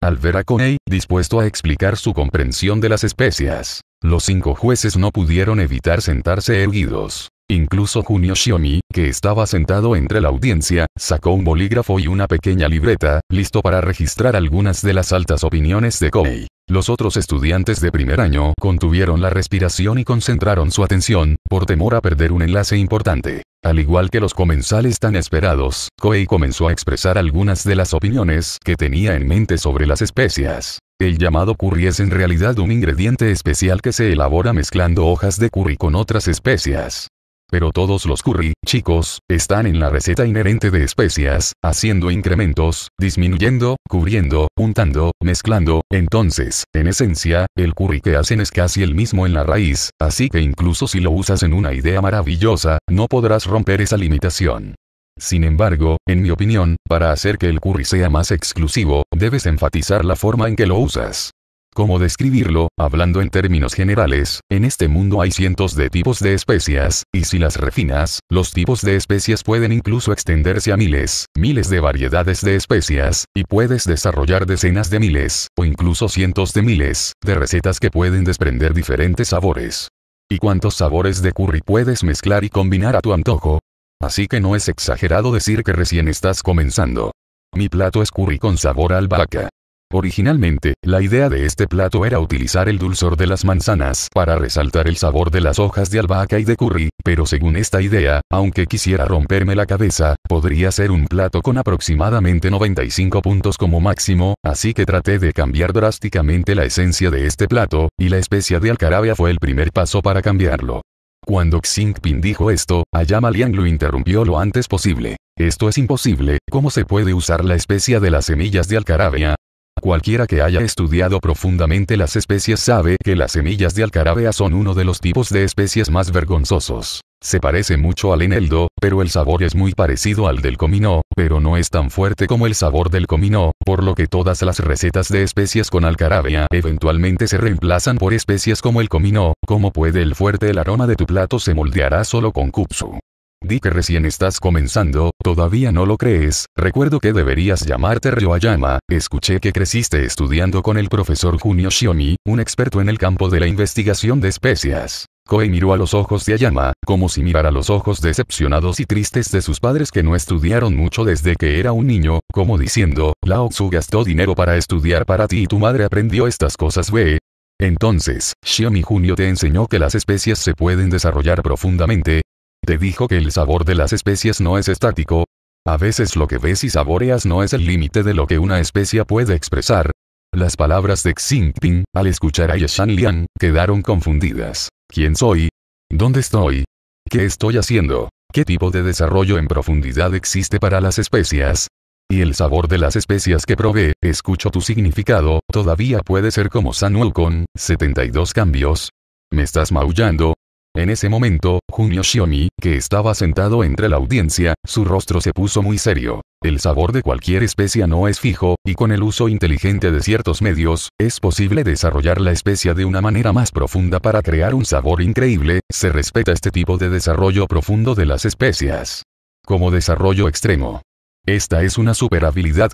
Al ver a Koei, dispuesto a explicar su comprensión de las especias, los cinco jueces no pudieron evitar sentarse erguidos. Incluso Junio Shiomi, que estaba sentado entre la audiencia, sacó un bolígrafo y una pequeña libreta, listo para registrar algunas de las altas opiniones de Koei. Los otros estudiantes de primer año contuvieron la respiración y concentraron su atención, por temor a perder un enlace importante. Al igual que los comensales tan esperados, Koei comenzó a expresar algunas de las opiniones que tenía en mente sobre las especias. El llamado curry es en realidad un ingrediente especial que se elabora mezclando hojas de curry con otras especias. Pero todos los curry, chicos, están en la receta inherente de especias, haciendo incrementos, disminuyendo, cubriendo, juntando, mezclando, entonces, en esencia, el curry que hacen es casi el mismo en la raíz, así que incluso si lo usas en una idea maravillosa, no podrás romper esa limitación. Sin embargo, en mi opinión, para hacer que el curry sea más exclusivo, debes enfatizar la forma en que lo usas. ¿Cómo describirlo? Hablando en términos generales, en este mundo hay cientos de tipos de especias, y si las refinas, los tipos de especias pueden incluso extenderse a miles, miles de variedades de especias, y puedes desarrollar decenas de miles, o incluso cientos de miles, de recetas que pueden desprender diferentes sabores. ¿Y cuántos sabores de curry puedes mezclar y combinar a tu antojo? Así que no es exagerado decir que recién estás comenzando. Mi plato es curry con sabor albahaca. Originalmente, la idea de este plato era utilizar el dulzor de las manzanas para resaltar el sabor de las hojas de albahaca y de curry, pero según esta idea, aunque quisiera romperme la cabeza, podría ser un plato con aproximadamente 95 puntos como máximo, así que traté de cambiar drásticamente la esencia de este plato, y la especia de alcarabia fue el primer paso para cambiarlo. Cuando Xingpin dijo esto, Ayama Liang lo interrumpió lo antes posible. Esto es imposible, ¿cómo se puede usar la especia de las semillas de alcarabia, Cualquiera que haya estudiado profundamente las especies sabe que las semillas de alcarabea son uno de los tipos de especies más vergonzosos. Se parece mucho al eneldo, pero el sabor es muy parecido al del comino, pero no es tan fuerte como el sabor del comino, por lo que todas las recetas de especies con alcarabea eventualmente se reemplazan por especies como el comino, como puede el fuerte el aroma de tu plato se moldeará solo con kupsu. Di que recién estás comenzando, todavía no lo crees, recuerdo que deberías llamarte Ayama. escuché que creciste estudiando con el profesor Junio Shiomi, un experto en el campo de la investigación de especias. Koei miró a los ojos de Ayama, como si mirara los ojos decepcionados y tristes de sus padres que no estudiaron mucho desde que era un niño, como diciendo, Lao Tzu gastó dinero para estudiar para ti y tu madre aprendió estas cosas ve. Entonces, Shiomi Junio te enseñó que las especias se pueden desarrollar profundamente, te dijo que el sabor de las especias no es estático. A veces lo que ves y saboreas no es el límite de lo que una especie puede expresar. Las palabras de Xingping, al escuchar a Yashan Liang, quedaron confundidas. ¿Quién soy? ¿Dónde estoy? ¿Qué estoy haciendo? ¿Qué tipo de desarrollo en profundidad existe para las especias? Y el sabor de las especias que probé, escucho tu significado, todavía puede ser como San con 72 cambios. Me estás maullando, en ese momento, Junio Shiomi, que estaba sentado entre la audiencia, su rostro se puso muy serio. El sabor de cualquier especia no es fijo, y con el uso inteligente de ciertos medios, es posible desarrollar la especia de una manera más profunda para crear un sabor increíble, se respeta este tipo de desarrollo profundo de las especias. Como desarrollo extremo. Esta es una super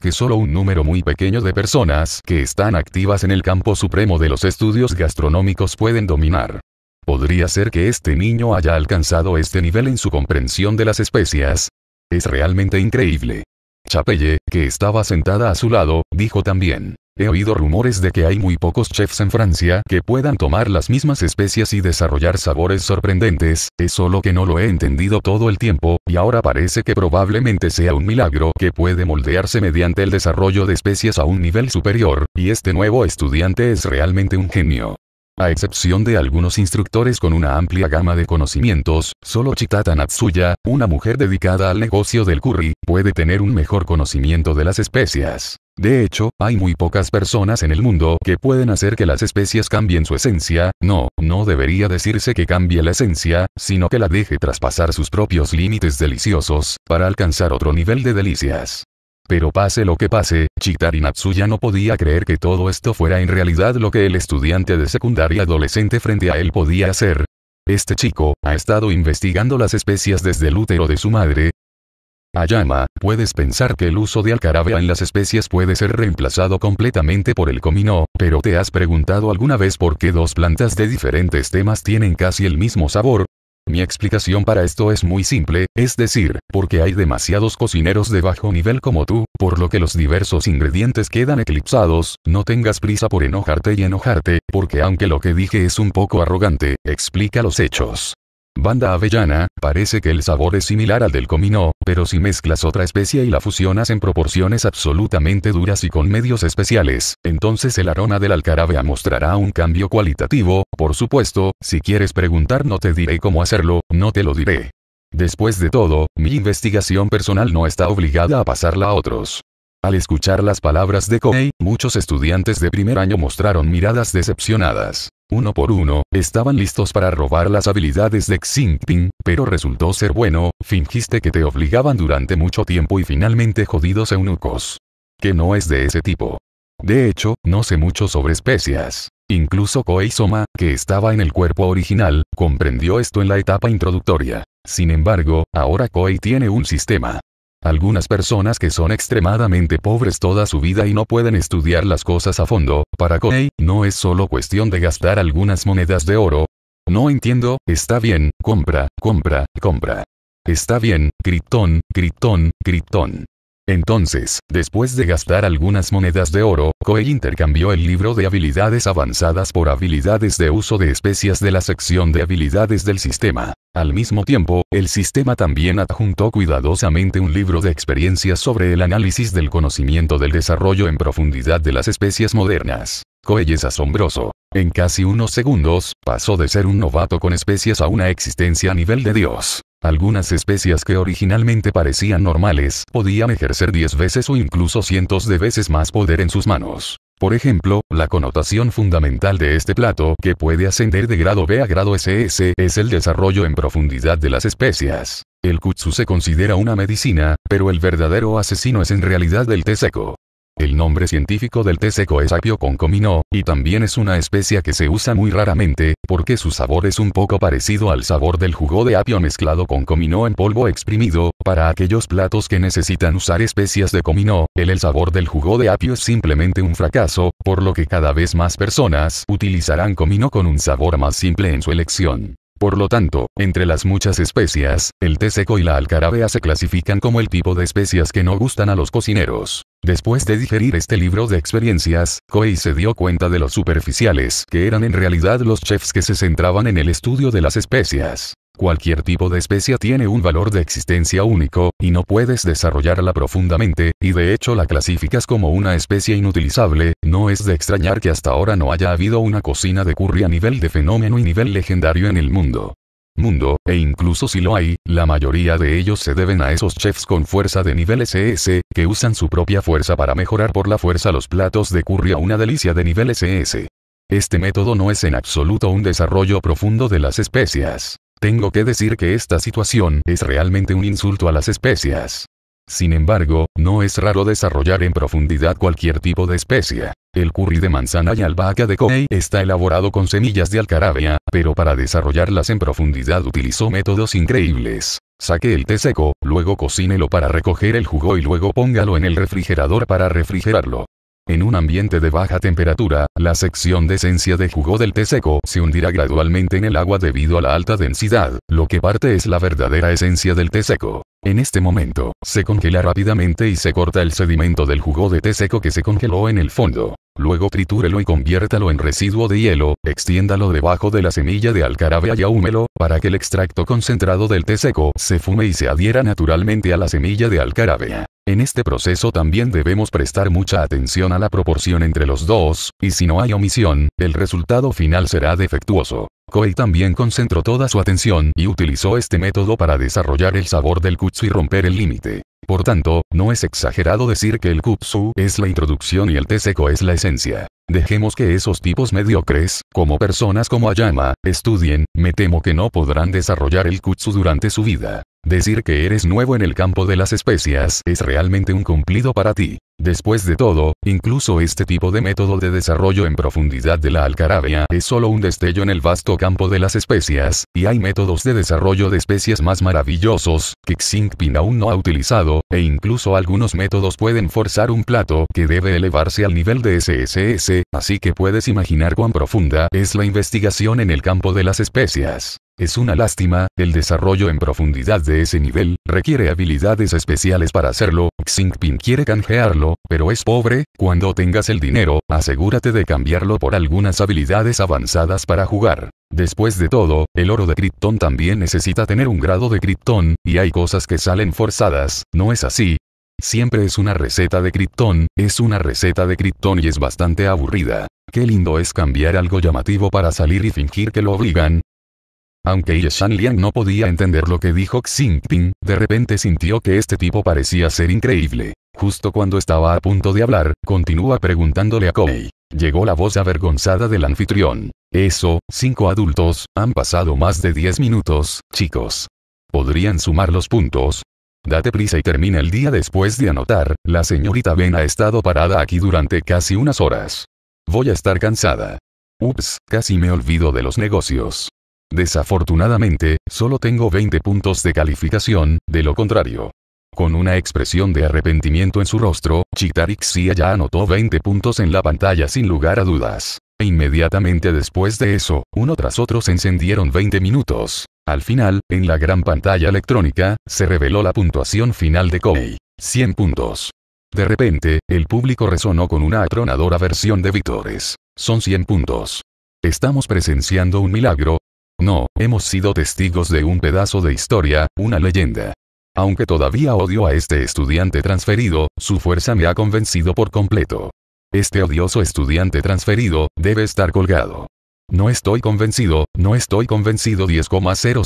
que solo un número muy pequeño de personas que están activas en el campo supremo de los estudios gastronómicos pueden dominar. Podría ser que este niño haya alcanzado este nivel en su comprensión de las especias. Es realmente increíble. Chapelle, que estaba sentada a su lado, dijo también. He oído rumores de que hay muy pocos chefs en Francia que puedan tomar las mismas especias y desarrollar sabores sorprendentes, es solo que no lo he entendido todo el tiempo, y ahora parece que probablemente sea un milagro que puede moldearse mediante el desarrollo de especias a un nivel superior, y este nuevo estudiante es realmente un genio. A excepción de algunos instructores con una amplia gama de conocimientos, solo Chitata Natsuya, una mujer dedicada al negocio del curry, puede tener un mejor conocimiento de las especias. De hecho, hay muy pocas personas en el mundo que pueden hacer que las especias cambien su esencia, no, no debería decirse que cambie la esencia, sino que la deje traspasar sus propios límites deliciosos, para alcanzar otro nivel de delicias. Pero pase lo que pase, Chitari Natsuya no podía creer que todo esto fuera en realidad lo que el estudiante de secundaria adolescente frente a él podía hacer. Este chico, ha estado investigando las especias desde el útero de su madre. Ayama, puedes pensar que el uso de alcaravea en las especias puede ser reemplazado completamente por el comino, pero ¿te has preguntado alguna vez por qué dos plantas de diferentes temas tienen casi el mismo sabor? Mi explicación para esto es muy simple, es decir, porque hay demasiados cocineros de bajo nivel como tú, por lo que los diversos ingredientes quedan eclipsados, no tengas prisa por enojarte y enojarte, porque aunque lo que dije es un poco arrogante, explica los hechos. Banda avellana, parece que el sabor es similar al del comino, pero si mezclas otra especie y la fusionas en proporciones absolutamente duras y con medios especiales, entonces el aroma del Alcaravea mostrará un cambio cualitativo, por supuesto, si quieres preguntar no te diré cómo hacerlo, no te lo diré. Después de todo, mi investigación personal no está obligada a pasarla a otros. Al escuchar las palabras de Comey, muchos estudiantes de primer año mostraron miradas decepcionadas uno por uno, estaban listos para robar las habilidades de Xingping, pero resultó ser bueno, fingiste que te obligaban durante mucho tiempo y finalmente jodidos eunucos. Que no es de ese tipo. De hecho, no sé mucho sobre especias. Incluso Koei Soma, que estaba en el cuerpo original, comprendió esto en la etapa introductoria. Sin embargo, ahora Koei tiene un sistema algunas personas que son extremadamente pobres toda su vida y no pueden estudiar las cosas a fondo, para Coney, no es solo cuestión de gastar algunas monedas de oro. No entiendo, está bien, compra, compra, compra. Está bien, criptón, criptón, criptón. Entonces, después de gastar algunas monedas de oro, Coel intercambió el libro de habilidades avanzadas por habilidades de uso de especies de la sección de habilidades del sistema. Al mismo tiempo, el sistema también adjuntó cuidadosamente un libro de experiencias sobre el análisis del conocimiento del desarrollo en profundidad de las especies modernas. Coel es asombroso. En casi unos segundos, pasó de ser un novato con especias a una existencia a nivel de Dios. Algunas especias que originalmente parecían normales, podían ejercer 10 veces o incluso cientos de veces más poder en sus manos. Por ejemplo, la connotación fundamental de este plato que puede ascender de grado B a grado SS es el desarrollo en profundidad de las especias. El kutsu se considera una medicina, pero el verdadero asesino es en realidad el té seco. El nombre científico del té seco es apio con comino, y también es una especia que se usa muy raramente, porque su sabor es un poco parecido al sabor del jugo de apio mezclado con comino en polvo exprimido, para aquellos platos que necesitan usar especias de comino, el, el sabor del jugo de apio es simplemente un fracaso, por lo que cada vez más personas utilizarán comino con un sabor más simple en su elección. Por lo tanto, entre las muchas especias, el té seco y la alcaravea se clasifican como el tipo de especias que no gustan a los cocineros. Después de digerir este libro de experiencias, Coey se dio cuenta de los superficiales que eran en realidad los chefs que se centraban en el estudio de las especias. Cualquier tipo de especie tiene un valor de existencia único, y no puedes desarrollarla profundamente, y de hecho la clasificas como una especie inutilizable, no es de extrañar que hasta ahora no haya habido una cocina de curry a nivel de fenómeno y nivel legendario en el mundo mundo, e incluso si lo hay, la mayoría de ellos se deben a esos chefs con fuerza de nivel SS, que usan su propia fuerza para mejorar por la fuerza los platos de curry a una delicia de nivel SS. Este método no es en absoluto un desarrollo profundo de las especias. Tengo que decir que esta situación es realmente un insulto a las especias. Sin embargo, no es raro desarrollar en profundidad cualquier tipo de especia. El curry de manzana y albahaca de kobe está elaborado con semillas de alcarabia, pero para desarrollarlas en profundidad utilizó métodos increíbles. Saque el té seco, luego cocínelo para recoger el jugo y luego póngalo en el refrigerador para refrigerarlo. En un ambiente de baja temperatura, la sección de esencia de jugo del té seco se hundirá gradualmente en el agua debido a la alta densidad, lo que parte es la verdadera esencia del té seco. En este momento, se congela rápidamente y se corta el sedimento del jugo de té seco que se congeló en el fondo. Luego tritúrelo y conviértalo en residuo de hielo, extiéndalo debajo de la semilla de alcarabea y ahúmelo, para que el extracto concentrado del té seco se fume y se adhiera naturalmente a la semilla de alcarabea. En este proceso también debemos prestar mucha atención a la proporción entre los dos, y si no hay omisión, el resultado final será defectuoso. koi también concentró toda su atención y utilizó este método para desarrollar el sabor del kutsu y romper el límite. Por tanto, no es exagerado decir que el kutsu es la introducción y el té es la esencia. Dejemos que esos tipos mediocres, como personas como Ayama, estudien, me temo que no podrán desarrollar el kutsu durante su vida. Decir que eres nuevo en el campo de las especias es realmente un cumplido para ti. Después de todo, incluso este tipo de método de desarrollo en profundidad de la alcarabia es solo un destello en el vasto campo de las especias, y hay métodos de desarrollo de especies más maravillosos, que Xingpin aún no ha utilizado, e incluso algunos métodos pueden forzar un plato que debe elevarse al nivel de SSS, así que puedes imaginar cuán profunda es la investigación en el campo de las especias. Es una lástima, el desarrollo en profundidad de ese nivel, requiere habilidades especiales para hacerlo, Xingpin quiere canjearlo, pero es pobre, cuando tengas el dinero, asegúrate de cambiarlo por algunas habilidades avanzadas para jugar. Después de todo, el oro de Krypton también necesita tener un grado de Krypton, y hay cosas que salen forzadas, ¿no es así? Siempre es una receta de Krypton, es una receta de Krypton y es bastante aburrida. Qué lindo es cambiar algo llamativo para salir y fingir que lo obligan, aunque Yeshan Liang no podía entender lo que dijo Xingping, de repente sintió que este tipo parecía ser increíble. Justo cuando estaba a punto de hablar, continúa preguntándole a Kobe. Llegó la voz avergonzada del anfitrión. Eso, cinco adultos, han pasado más de diez minutos, chicos. ¿Podrían sumar los puntos? Date prisa y termina el día después de anotar, la señorita Ben ha estado parada aquí durante casi unas horas. Voy a estar cansada. Ups, casi me olvido de los negocios. Desafortunadamente, solo tengo 20 puntos de calificación, de lo contrario. Con una expresión de arrepentimiento en su rostro, Chitarixia ya anotó 20 puntos en la pantalla sin lugar a dudas. E inmediatamente después de eso, uno tras otro se encendieron 20 minutos. Al final, en la gran pantalla electrónica, se reveló la puntuación final de Kobe. 100 puntos. De repente, el público resonó con una atronadora versión de Vítores. Son 100 puntos. Estamos presenciando un milagro, no, hemos sido testigos de un pedazo de historia, una leyenda. Aunque todavía odio a este estudiante transferido, su fuerza me ha convencido por completo. Este odioso estudiante transferido, debe estar colgado. No estoy convencido, no estoy convencido 10,000.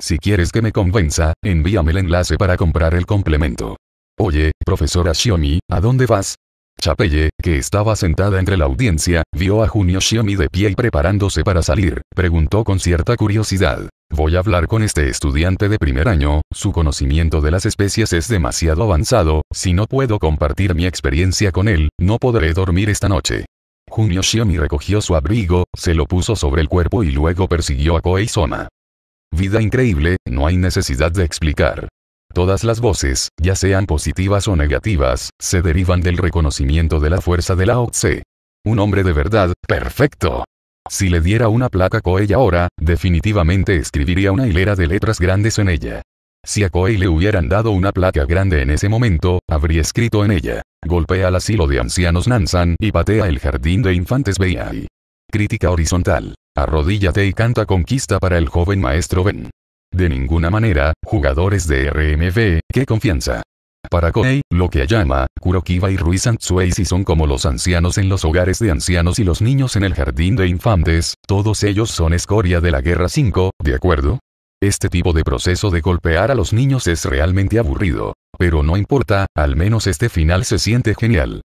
Si quieres que me convenza, envíame el enlace para comprar el complemento. Oye, profesora Xiomi, ¿a dónde vas? Chapelle, que estaba sentada entre la audiencia, vio a Junio Shiomi de pie y preparándose para salir, preguntó con cierta curiosidad. Voy a hablar con este estudiante de primer año, su conocimiento de las especies es demasiado avanzado, si no puedo compartir mi experiencia con él, no podré dormir esta noche. Junio Shiomi recogió su abrigo, se lo puso sobre el cuerpo y luego persiguió a Koei Vida increíble, no hay necesidad de explicar. Todas las voces, ya sean positivas o negativas, se derivan del reconocimiento de la fuerza de la Tse. Un hombre de verdad, perfecto. Si le diera una placa Koei ahora, definitivamente escribiría una hilera de letras grandes en ella. Si a Koei le hubieran dado una placa grande en ese momento, habría escrito en ella. Golpea al asilo de ancianos Nansan y patea el jardín de infantes Beiyai. Crítica horizontal. Arrodíllate y canta conquista para el joven maestro Ben. De ninguna manera, jugadores de RMV, qué confianza. Para Konei, lo que llama, Kurokiba y Ruizan si son como los ancianos en los hogares de ancianos y los niños en el jardín de infantes, todos ellos son escoria de la Guerra 5, ¿de acuerdo? Este tipo de proceso de golpear a los niños es realmente aburrido. Pero no importa, al menos este final se siente genial.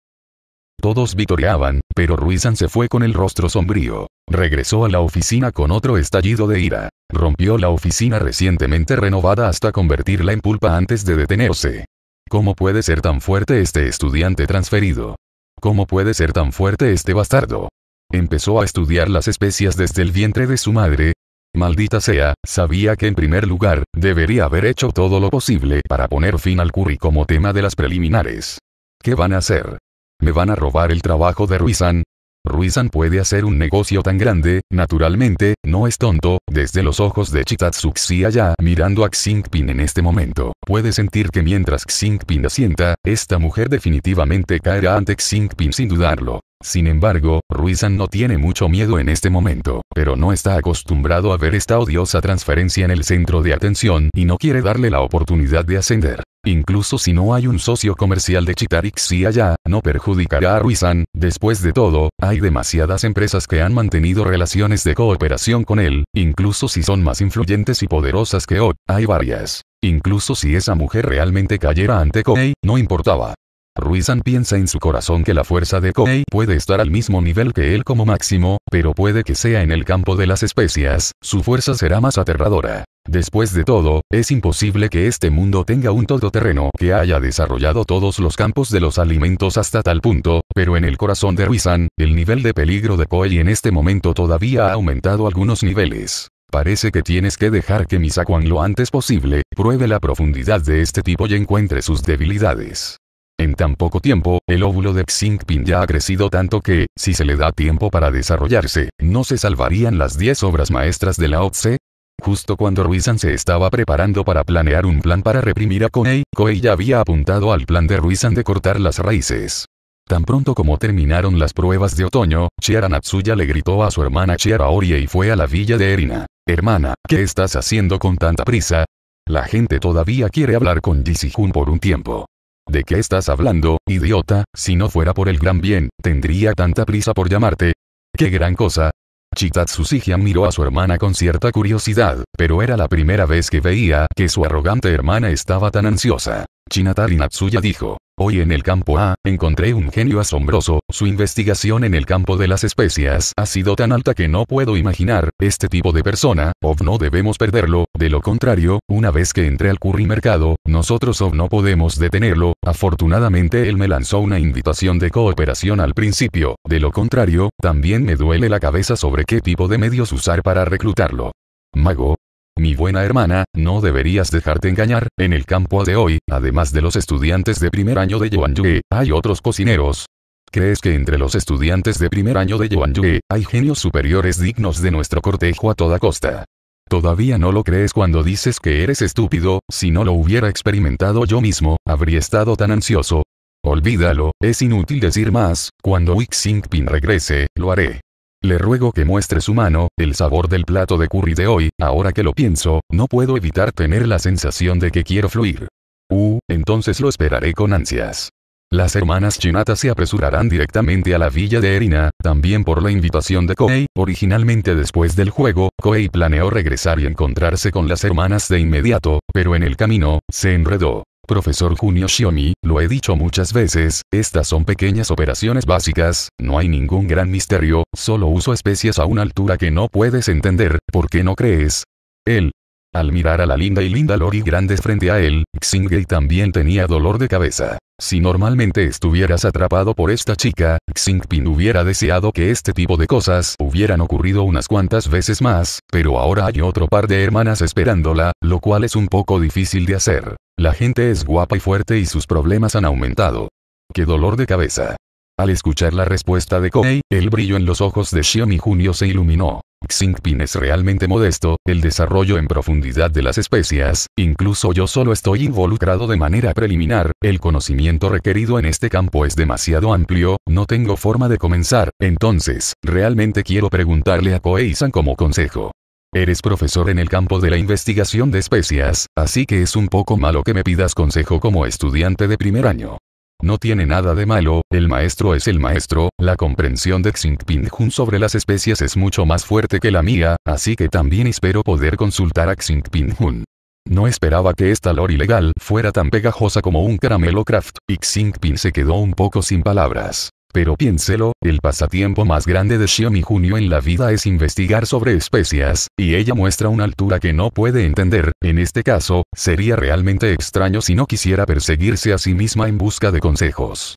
Todos victoriaban, pero Ruizan se fue con el rostro sombrío. Regresó a la oficina con otro estallido de ira rompió la oficina recientemente renovada hasta convertirla en pulpa antes de detenerse. ¿Cómo puede ser tan fuerte este estudiante transferido? ¿Cómo puede ser tan fuerte este bastardo? Empezó a estudiar las especias desde el vientre de su madre. Maldita sea, sabía que en primer lugar, debería haber hecho todo lo posible para poner fin al curry como tema de las preliminares. ¿Qué van a hacer? ¿Me van a robar el trabajo de Ruizan? Ruizan puede hacer un negocio tan grande, naturalmente, no es tonto, desde los ojos de Chitatsuxi allá mirando a Xingpin en este momento, puede sentir que mientras Xingpin asienta, esta mujer definitivamente caerá ante Xingpin sin dudarlo. Sin embargo, Ruizan no tiene mucho miedo en este momento, pero no está acostumbrado a ver esta odiosa transferencia en el centro de atención y no quiere darle la oportunidad de ascender. Incluso si no hay un socio comercial de Chitarix y allá, no perjudicará a Ruizan, después de todo, hay demasiadas empresas que han mantenido relaciones de cooperación con él, incluso si son más influyentes y poderosas que hoy hay varias. Incluso si esa mujer realmente cayera ante Kohei, no importaba. Ruizan piensa en su corazón que la fuerza de Kohei puede estar al mismo nivel que él como máximo, pero puede que sea en el campo de las especias, su fuerza será más aterradora. Después de todo, es imposible que este mundo tenga un todoterreno que haya desarrollado todos los campos de los alimentos hasta tal punto, pero en el corazón de Ruizan, el nivel de peligro de Kohei en este momento todavía ha aumentado algunos niveles. Parece que tienes que dejar que Misakuan lo antes posible, pruebe la profundidad de este tipo y encuentre sus debilidades. En tan poco tiempo, el óvulo de Xingpin ya ha crecido tanto que, si se le da tiempo para desarrollarse, ¿no se salvarían las 10 obras maestras de la OTSE? Justo cuando Ruizan se estaba preparando para planear un plan para reprimir a Konei, Koei ya había apuntado al plan de Ruizan de cortar las raíces. Tan pronto como terminaron las pruebas de otoño, Chiara Natsuya le gritó a su hermana Chiara Orie y fue a la villa de Erina. Hermana, ¿qué estás haciendo con tanta prisa? La gente todavía quiere hablar con Jisihun por un tiempo. ¿De qué estás hablando, idiota? Si no fuera por el gran bien, tendría tanta prisa por llamarte. ¡Qué gran cosa! Chitatsu Sijian miró a su hermana con cierta curiosidad, pero era la primera vez que veía que su arrogante hermana estaba tan ansiosa. Chinatari Natsuya dijo. Hoy en el campo A, encontré un genio asombroso, su investigación en el campo de las especias ha sido tan alta que no puedo imaginar, este tipo de persona, ob no debemos perderlo, de lo contrario, una vez que entré al curry mercado, nosotros ob no podemos detenerlo, afortunadamente él me lanzó una invitación de cooperación al principio, de lo contrario, también me duele la cabeza sobre qué tipo de medios usar para reclutarlo. Mago, mi buena hermana, no deberías dejarte engañar, en el campo de hoy, además de los estudiantes de primer año de Yue, hay otros cocineros. ¿Crees que entre los estudiantes de primer año de Yue, hay genios superiores dignos de nuestro cortejo a toda costa? Todavía no lo crees cuando dices que eres estúpido, si no lo hubiera experimentado yo mismo, habría estado tan ansioso. Olvídalo, es inútil decir más, cuando Wixingpin regrese, lo haré. Le ruego que muestre su mano, el sabor del plato de curry de hoy, ahora que lo pienso, no puedo evitar tener la sensación de que quiero fluir. Uh, entonces lo esperaré con ansias. Las hermanas Chinata se apresurarán directamente a la villa de Erina, también por la invitación de Koei. Originalmente después del juego, Koei planeó regresar y encontrarse con las hermanas de inmediato, pero en el camino, se enredó. Profesor Junio Shiomi, lo he dicho muchas veces, estas son pequeñas operaciones básicas, no hay ningún gran misterio, solo uso especies a una altura que no puedes entender, ¿por qué no crees? Él, al mirar a la linda y linda Lori Grandes frente a él, Xingei también tenía dolor de cabeza. Si normalmente estuvieras atrapado por esta chica, Xingpin hubiera deseado que este tipo de cosas hubieran ocurrido unas cuantas veces más, pero ahora hay otro par de hermanas esperándola, lo cual es un poco difícil de hacer. La gente es guapa y fuerte y sus problemas han aumentado. ¡Qué dolor de cabeza! Al escuchar la respuesta de Koei, el brillo en los ojos de Xiaomi Junio se iluminó. Xingpin es realmente modesto, el desarrollo en profundidad de las especias, incluso yo solo estoy involucrado de manera preliminar, el conocimiento requerido en este campo es demasiado amplio, no tengo forma de comenzar, entonces, realmente quiero preguntarle a Koei-san como consejo. Eres profesor en el campo de la investigación de especias, así que es un poco malo que me pidas consejo como estudiante de primer año. No tiene nada de malo, el maestro es el maestro, la comprensión de Hun sobre las especies es mucho más fuerte que la mía, así que también espero poder consultar a Hun. No esperaba que esta lore ilegal fuera tan pegajosa como un caramelo craft, y Xingpin se quedó un poco sin palabras. Pero piénselo, el pasatiempo más grande de Xiaomi Junio en la vida es investigar sobre especias, y ella muestra una altura que no puede entender, en este caso, sería realmente extraño si no quisiera perseguirse a sí misma en busca de consejos.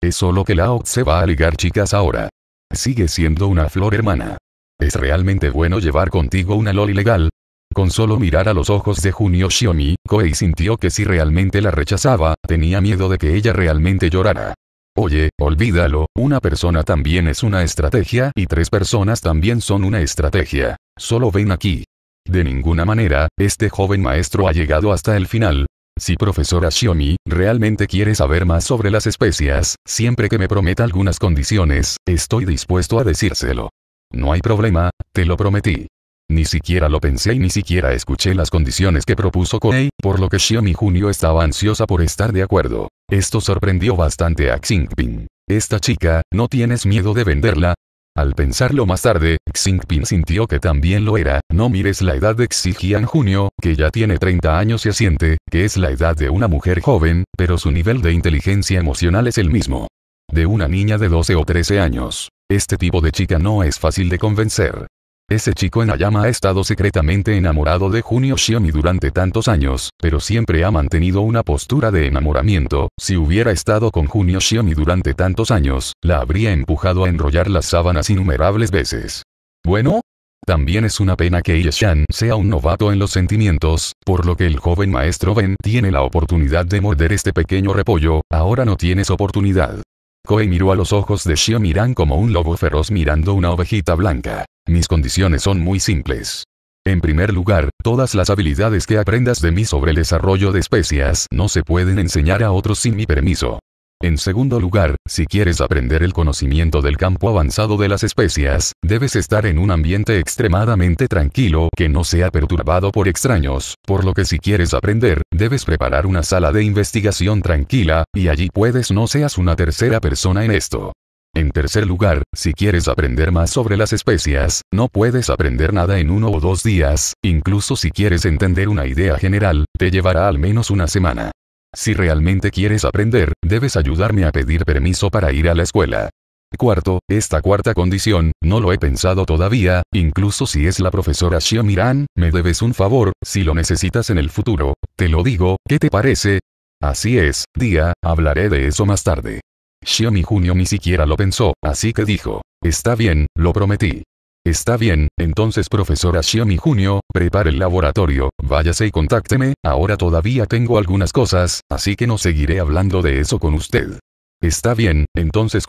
Es solo que Lao se va a ligar chicas ahora. Sigue siendo una flor hermana. ¿Es realmente bueno llevar contigo una loli ilegal. Con solo mirar a los ojos de Junio Xiaomi, Koei sintió que si realmente la rechazaba, tenía miedo de que ella realmente llorara. Oye, olvídalo, una persona también es una estrategia y tres personas también son una estrategia. Solo ven aquí. De ninguna manera, este joven maestro ha llegado hasta el final. Si profesora Shiomi, realmente quiere saber más sobre las especias, siempre que me prometa algunas condiciones, estoy dispuesto a decírselo. No hay problema, te lo prometí. Ni siquiera lo pensé y ni siquiera escuché las condiciones que propuso Kohei, por lo que Xiaomi Junio estaba ansiosa por estar de acuerdo. Esto sorprendió bastante a Xingping. Esta chica, ¿no tienes miedo de venderla? Al pensarlo más tarde, Xingping sintió que también lo era, no mires la edad de Xijian Junio, que ya tiene 30 años y asiente, que es la edad de una mujer joven, pero su nivel de inteligencia emocional es el mismo. De una niña de 12 o 13 años. Este tipo de chica no es fácil de convencer. Ese chico en Ayama ha estado secretamente enamorado de Junio Shiomi durante tantos años, pero siempre ha mantenido una postura de enamoramiento. Si hubiera estado con Junio Shiomi durante tantos años, la habría empujado a enrollar las sábanas innumerables veces. Bueno, también es una pena que Shan sea un novato en los sentimientos, por lo que el joven maestro Ben tiene la oportunidad de morder este pequeño repollo, ahora no tienes oportunidad. Koei miró a los ojos de Shio Miran como un lobo feroz mirando una ovejita blanca. Mis condiciones son muy simples. En primer lugar, todas las habilidades que aprendas de mí sobre el desarrollo de especias no se pueden enseñar a otros sin mi permiso. En segundo lugar, si quieres aprender el conocimiento del campo avanzado de las especias, debes estar en un ambiente extremadamente tranquilo que no sea perturbado por extraños, por lo que si quieres aprender, debes preparar una sala de investigación tranquila, y allí puedes no seas una tercera persona en esto. En tercer lugar, si quieres aprender más sobre las especias, no puedes aprender nada en uno o dos días, incluso si quieres entender una idea general, te llevará al menos una semana. Si realmente quieres aprender, debes ayudarme a pedir permiso para ir a la escuela. Cuarto, esta cuarta condición, no lo he pensado todavía, incluso si es la profesora Ran, me debes un favor, si lo necesitas en el futuro, te lo digo, ¿qué te parece? Así es, día, hablaré de eso más tarde. Xiaomi Junio ni siquiera lo pensó, así que dijo, está bien, lo prometí. Está bien, entonces profesora Xiaomi Junio, prepare el laboratorio, váyase y contácteme, ahora todavía tengo algunas cosas, así que no seguiré hablando de eso con usted. Está bien, entonces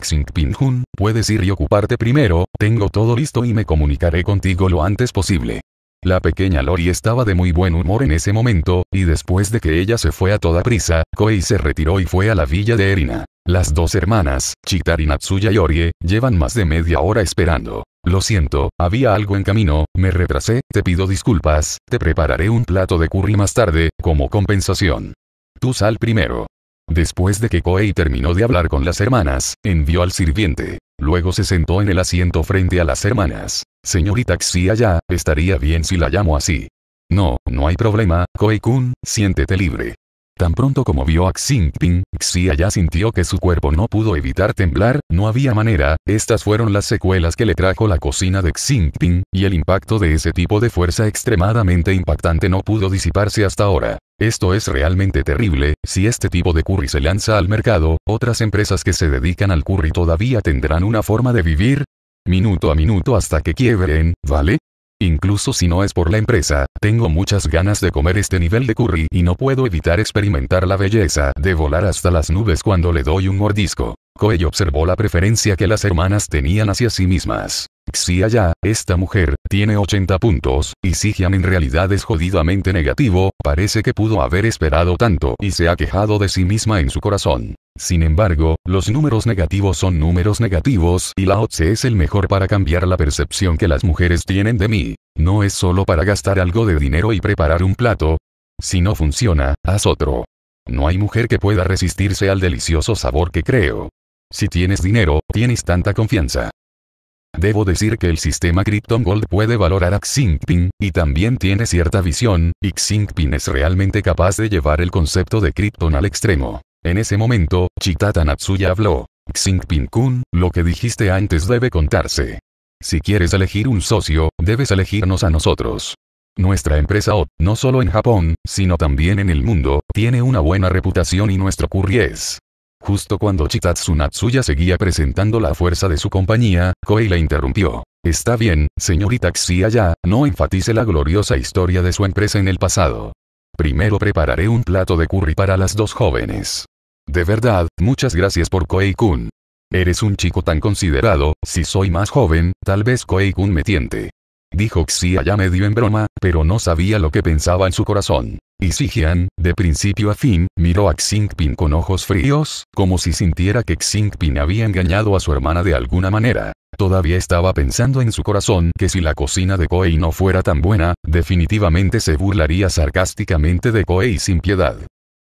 Jun, puedes ir y ocuparte primero, tengo todo listo y me comunicaré contigo lo antes posible. La pequeña Lori estaba de muy buen humor en ese momento, y después de que ella se fue a toda prisa, Koei se retiró y fue a la villa de Erina. Las dos hermanas, Chitarinatsuya Natsuya y Orie, llevan más de media hora esperando. Lo siento, había algo en camino, me retrasé, te pido disculpas, te prepararé un plato de curry más tarde, como compensación. Tú sal primero. Después de que Koei terminó de hablar con las hermanas, envió al sirviente. Luego se sentó en el asiento frente a las hermanas. Señorita Xia estaría bien si la llamo así. No, no hay problema, Koei-kun, siéntete libre. Tan pronto como vio a Xingping, Xia ya sintió que su cuerpo no pudo evitar temblar, no había manera, estas fueron las secuelas que le trajo la cocina de Xingping, y el impacto de ese tipo de fuerza extremadamente impactante no pudo disiparse hasta ahora. Esto es realmente terrible, si este tipo de curry se lanza al mercado, otras empresas que se dedican al curry todavía tendrán una forma de vivir, minuto a minuto hasta que quiebren, ¿vale? Incluso si no es por la empresa, tengo muchas ganas de comer este nivel de curry y no puedo evitar experimentar la belleza de volar hasta las nubes cuando le doy un mordisco. Koei observó la preferencia que las hermanas tenían hacia sí mismas. Xia ya, esta mujer, tiene 80 puntos, y Sigian en realidad es jodidamente negativo, parece que pudo haber esperado tanto y se ha quejado de sí misma en su corazón. Sin embargo, los números negativos son números negativos y la OTC es el mejor para cambiar la percepción que las mujeres tienen de mí. No es solo para gastar algo de dinero y preparar un plato. Si no funciona, haz otro. No hay mujer que pueda resistirse al delicioso sabor que creo. Si tienes dinero, tienes tanta confianza. Debo decir que el sistema Krypton Gold puede valorar a Xingping, y también tiene cierta visión, y Xingping es realmente capaz de llevar el concepto de Krypton al extremo. En ese momento, Chitata Natsuya habló. Xingping-kun, lo que dijiste antes debe contarse. Si quieres elegir un socio, debes elegirnos a nosotros. Nuestra empresa OT, no solo en Japón, sino también en el mundo, tiene una buena reputación y nuestro curry es Justo cuando Chitatsu Natsuya seguía presentando la fuerza de su compañía, Koei la interrumpió. Está bien, señorita Xiaya, no enfatice la gloriosa historia de su empresa en el pasado. Primero prepararé un plato de curry para las dos jóvenes. De verdad, muchas gracias por Koei-kun. Eres un chico tan considerado, si soy más joven, tal vez Koei-kun me tiente. Dijo Xia medio en broma, pero no sabía lo que pensaba en su corazón. Y Jian, de principio a fin, miró a Xingpin con ojos fríos, como si sintiera que Xingpin había engañado a su hermana de alguna manera. Todavía estaba pensando en su corazón que si la cocina de Koei no fuera tan buena, definitivamente se burlaría sarcásticamente de Koei sin piedad.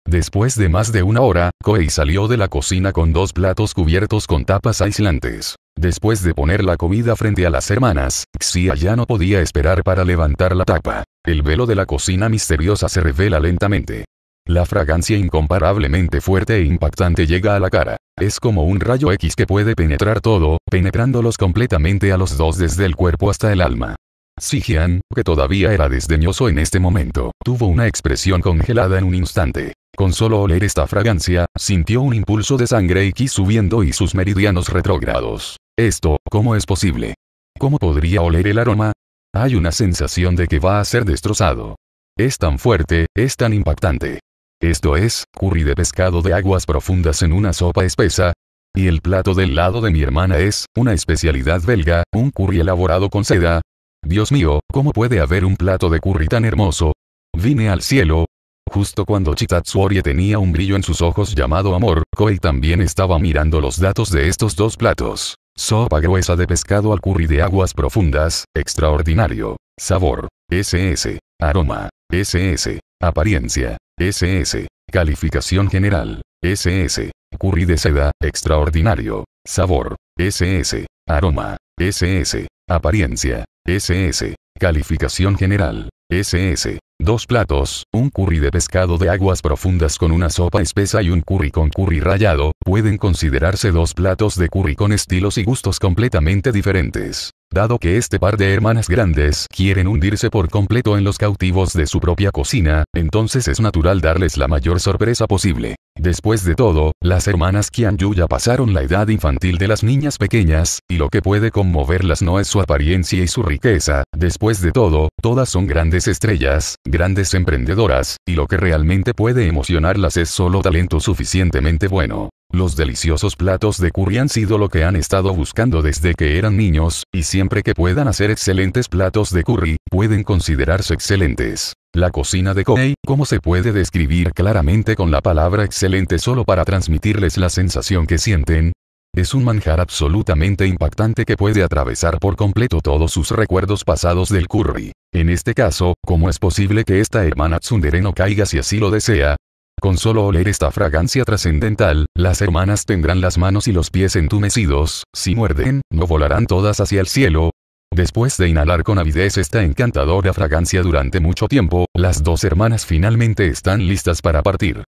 Después de más de una hora, Koei salió de la cocina con dos platos cubiertos con tapas aislantes. Después de poner la comida frente a las hermanas, Xia ya no podía esperar para levantar la tapa. El velo de la cocina misteriosa se revela lentamente. La fragancia incomparablemente fuerte e impactante llega a la cara. Es como un rayo X que puede penetrar todo, penetrándolos completamente a los dos desde el cuerpo hasta el alma. Sijian, que todavía era desdeñoso en este momento, tuvo una expresión congelada en un instante. Con solo oler esta fragancia, sintió un impulso de sangre y quiso subiendo y sus meridianos retrógrados. Esto, ¿cómo es posible? ¿Cómo podría oler el aroma? Hay una sensación de que va a ser destrozado. Es tan fuerte, es tan impactante. Esto es, curry de pescado de aguas profundas en una sopa espesa. Y el plato del lado de mi hermana es, una especialidad belga, un curry elaborado con seda. Dios mío, ¿cómo puede haber un plato de curry tan hermoso? Vine al cielo, Justo cuando Chitatsuori tenía un brillo en sus ojos llamado amor, Koi también estaba mirando los datos de estos dos platos. Sopa gruesa de pescado al curry de aguas profundas, extraordinario. Sabor. SS. Aroma. SS. Apariencia. SS. Calificación general. SS. Curry de seda, extraordinario. Sabor. SS. Aroma. SS. Apariencia. SS. Calificación general. SS dos platos, un curry de pescado de aguas profundas con una sopa espesa y un curry con curry rallado, pueden considerarse dos platos de curry con estilos y gustos completamente diferentes. Dado que este par de hermanas grandes quieren hundirse por completo en los cautivos de su propia cocina, entonces es natural darles la mayor sorpresa posible. Después de todo, las hermanas ya pasaron la edad infantil de las niñas pequeñas, y lo que puede conmoverlas no es su apariencia y su riqueza, después de todo, todas son grandes estrellas, grandes emprendedoras, y lo que realmente puede emocionarlas es solo talento suficientemente bueno. Los deliciosos platos de curry han sido lo que han estado buscando desde que eran niños, y siempre que puedan hacer excelentes platos de curry, pueden considerarse excelentes. La cocina de Koy cómo se puede describir claramente con la palabra excelente solo para transmitirles la sensación que sienten, es un manjar absolutamente impactante que puede atravesar por completo todos sus recuerdos pasados del curry. En este caso, ¿cómo es posible que esta hermana tsundere no caiga si así lo desea, con solo oler esta fragancia trascendental, las hermanas tendrán las manos y los pies entumecidos, si muerden, no volarán todas hacia el cielo. Después de inhalar con avidez esta encantadora fragancia durante mucho tiempo, las dos hermanas finalmente están listas para partir.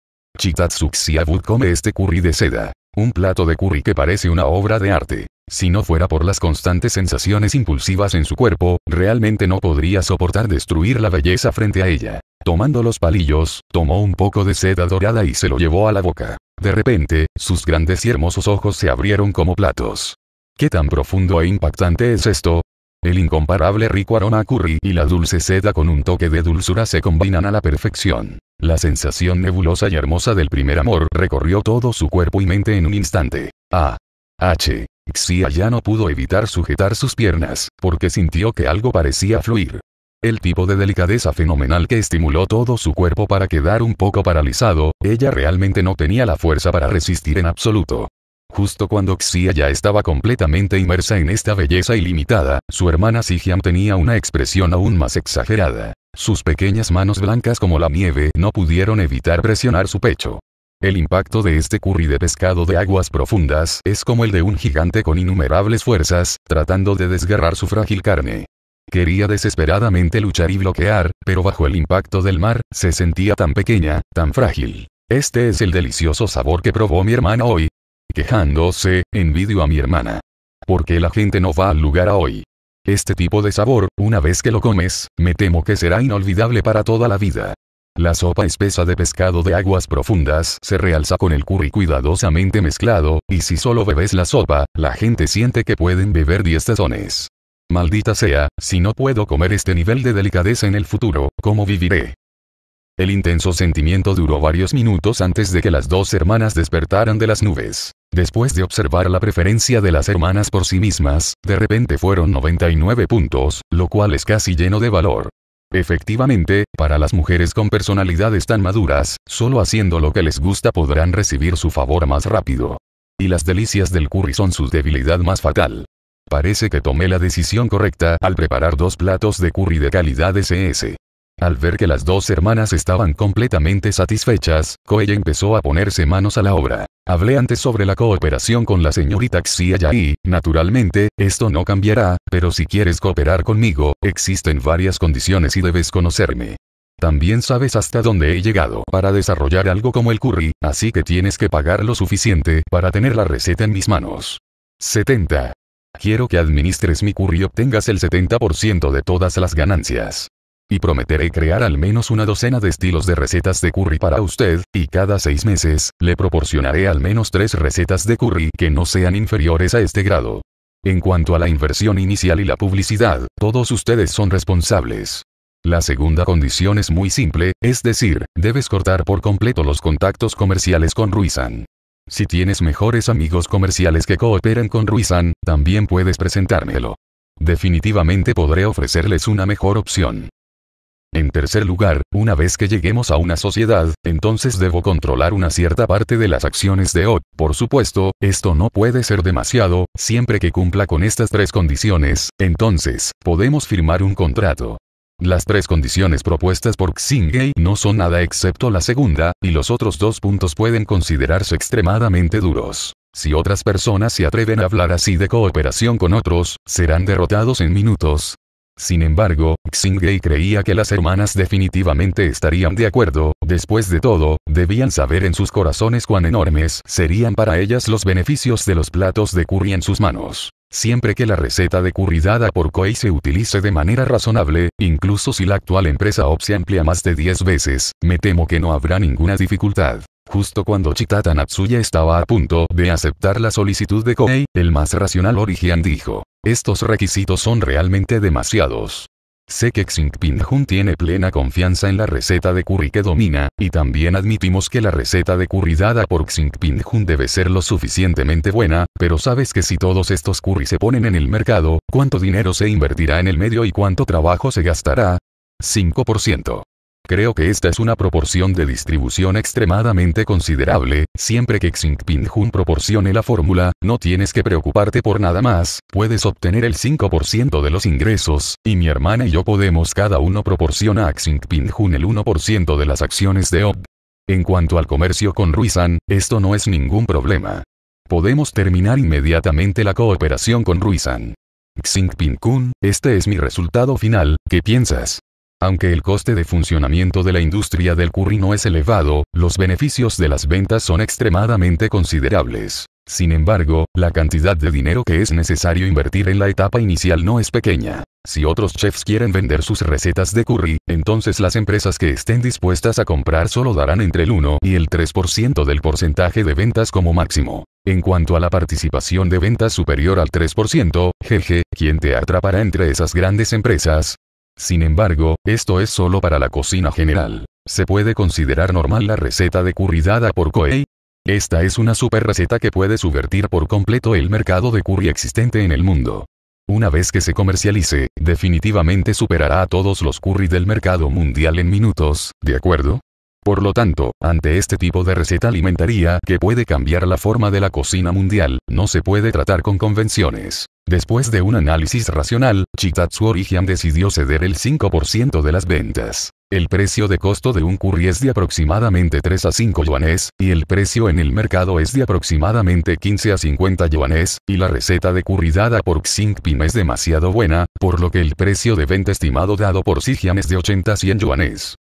Abud come este curry de seda. Un plato de curry que parece una obra de arte. Si no fuera por las constantes sensaciones impulsivas en su cuerpo, realmente no podría soportar destruir la belleza frente a ella. Tomando los palillos, tomó un poco de seda dorada y se lo llevó a la boca. De repente, sus grandes y hermosos ojos se abrieron como platos. ¿Qué tan profundo e impactante es esto? El incomparable rico aroma curry y la dulce seda con un toque de dulzura se combinan a la perfección. La sensación nebulosa y hermosa del primer amor recorrió todo su cuerpo y mente en un instante. A. H. Xia ya no pudo evitar sujetar sus piernas, porque sintió que algo parecía fluir el tipo de delicadeza fenomenal que estimuló todo su cuerpo para quedar un poco paralizado, ella realmente no tenía la fuerza para resistir en absoluto. Justo cuando Xia ya estaba completamente inmersa en esta belleza ilimitada, su hermana Sigiam tenía una expresión aún más exagerada. Sus pequeñas manos blancas como la nieve no pudieron evitar presionar su pecho. El impacto de este curry de pescado de aguas profundas es como el de un gigante con innumerables fuerzas, tratando de desgarrar su frágil carne. Quería desesperadamente luchar y bloquear, pero bajo el impacto del mar, se sentía tan pequeña, tan frágil. Este es el delicioso sabor que probó mi hermana hoy. Quejándose, envidio a mi hermana. qué la gente no va al lugar hoy? Este tipo de sabor, una vez que lo comes, me temo que será inolvidable para toda la vida. La sopa espesa de pescado de aguas profundas se realza con el curry cuidadosamente mezclado, y si solo bebes la sopa, la gente siente que pueden beber 10 tazones. Maldita sea, si no puedo comer este nivel de delicadeza en el futuro, ¿cómo viviré? El intenso sentimiento duró varios minutos antes de que las dos hermanas despertaran de las nubes. Después de observar la preferencia de las hermanas por sí mismas, de repente fueron 99 puntos, lo cual es casi lleno de valor. Efectivamente, para las mujeres con personalidades tan maduras, solo haciendo lo que les gusta podrán recibir su favor más rápido. Y las delicias del curry son su debilidad más fatal. Parece que tomé la decisión correcta al preparar dos platos de curry de calidad SS. Al ver que las dos hermanas estaban completamente satisfechas, Koei empezó a ponerse manos a la obra. Hablé antes sobre la cooperación con la señorita Xiaya y, naturalmente, esto no cambiará, pero si quieres cooperar conmigo, existen varias condiciones y debes conocerme. También sabes hasta dónde he llegado para desarrollar algo como el curry, así que tienes que pagar lo suficiente para tener la receta en mis manos. 70. Quiero que administres mi curry y obtengas el 70% de todas las ganancias. Y prometeré crear al menos una docena de estilos de recetas de curry para usted, y cada seis meses, le proporcionaré al menos tres recetas de curry que no sean inferiores a este grado. En cuanto a la inversión inicial y la publicidad, todos ustedes son responsables. La segunda condición es muy simple, es decir, debes cortar por completo los contactos comerciales con Ruizan. Si tienes mejores amigos comerciales que cooperan con Ruizan, también puedes presentármelo. Definitivamente podré ofrecerles una mejor opción. En tercer lugar, una vez que lleguemos a una sociedad, entonces debo controlar una cierta parte de las acciones de O. Por supuesto, esto no puede ser demasiado, siempre que cumpla con estas tres condiciones, entonces, podemos firmar un contrato. Las tres condiciones propuestas por Xingei no son nada excepto la segunda, y los otros dos puntos pueden considerarse extremadamente duros. Si otras personas se atreven a hablar así de cooperación con otros, serán derrotados en minutos. Sin embargo, Xingei creía que las hermanas definitivamente estarían de acuerdo, después de todo, debían saber en sus corazones cuán enormes serían para ellas los beneficios de los platos de curry en sus manos siempre que la receta de curry dada por Koei se utilice de manera razonable, incluso si la actual empresa OP se más de 10 veces, me temo que no habrá ninguna dificultad. Justo cuando Chitata Natsuya estaba a punto de aceptar la solicitud de Koei, el más racional Origian dijo, estos requisitos son realmente demasiados. Sé que Xing Jun tiene plena confianza en la receta de curry que domina, y también admitimos que la receta de curry dada por Xing Jun debe ser lo suficientemente buena, pero sabes que si todos estos curry se ponen en el mercado, ¿cuánto dinero se invertirá en el medio y cuánto trabajo se gastará? 5%. Creo que esta es una proporción de distribución extremadamente considerable, siempre que Jun proporcione la fórmula, no tienes que preocuparte por nada más, puedes obtener el 5% de los ingresos, y mi hermana y yo podemos cada uno proporcionar a Jun el 1% de las acciones de OB. En cuanto al comercio con Ruizan, esto no es ningún problema. Podemos terminar inmediatamente la cooperación con Ruizan. Ping Kun, este es mi resultado final, ¿qué piensas? Aunque el coste de funcionamiento de la industria del curry no es elevado, los beneficios de las ventas son extremadamente considerables. Sin embargo, la cantidad de dinero que es necesario invertir en la etapa inicial no es pequeña. Si otros chefs quieren vender sus recetas de curry, entonces las empresas que estén dispuestas a comprar solo darán entre el 1 y el 3% del porcentaje de ventas como máximo. En cuanto a la participación de ventas superior al 3%, jeje, ¿quién te atrapará entre esas grandes empresas, sin embargo, esto es solo para la cocina general. ¿Se puede considerar normal la receta de curry dada por Koei? Esta es una super receta que puede subvertir por completo el mercado de curry existente en el mundo. Una vez que se comercialice, definitivamente superará a todos los curry del mercado mundial en minutos, ¿de acuerdo? Por lo tanto, ante este tipo de receta alimentaria que puede cambiar la forma de la cocina mundial, no se puede tratar con convenciones. Después de un análisis racional, Chitatsu Origian decidió ceder el 5% de las ventas. El precio de costo de un curry es de aproximadamente 3 a 5 yuanes, y el precio en el mercado es de aproximadamente 15 a 50 yuanes, y la receta de curry dada por Xingping es demasiado buena, por lo que el precio de venta estimado dado por Sijian es de 80 a 100 yuanes.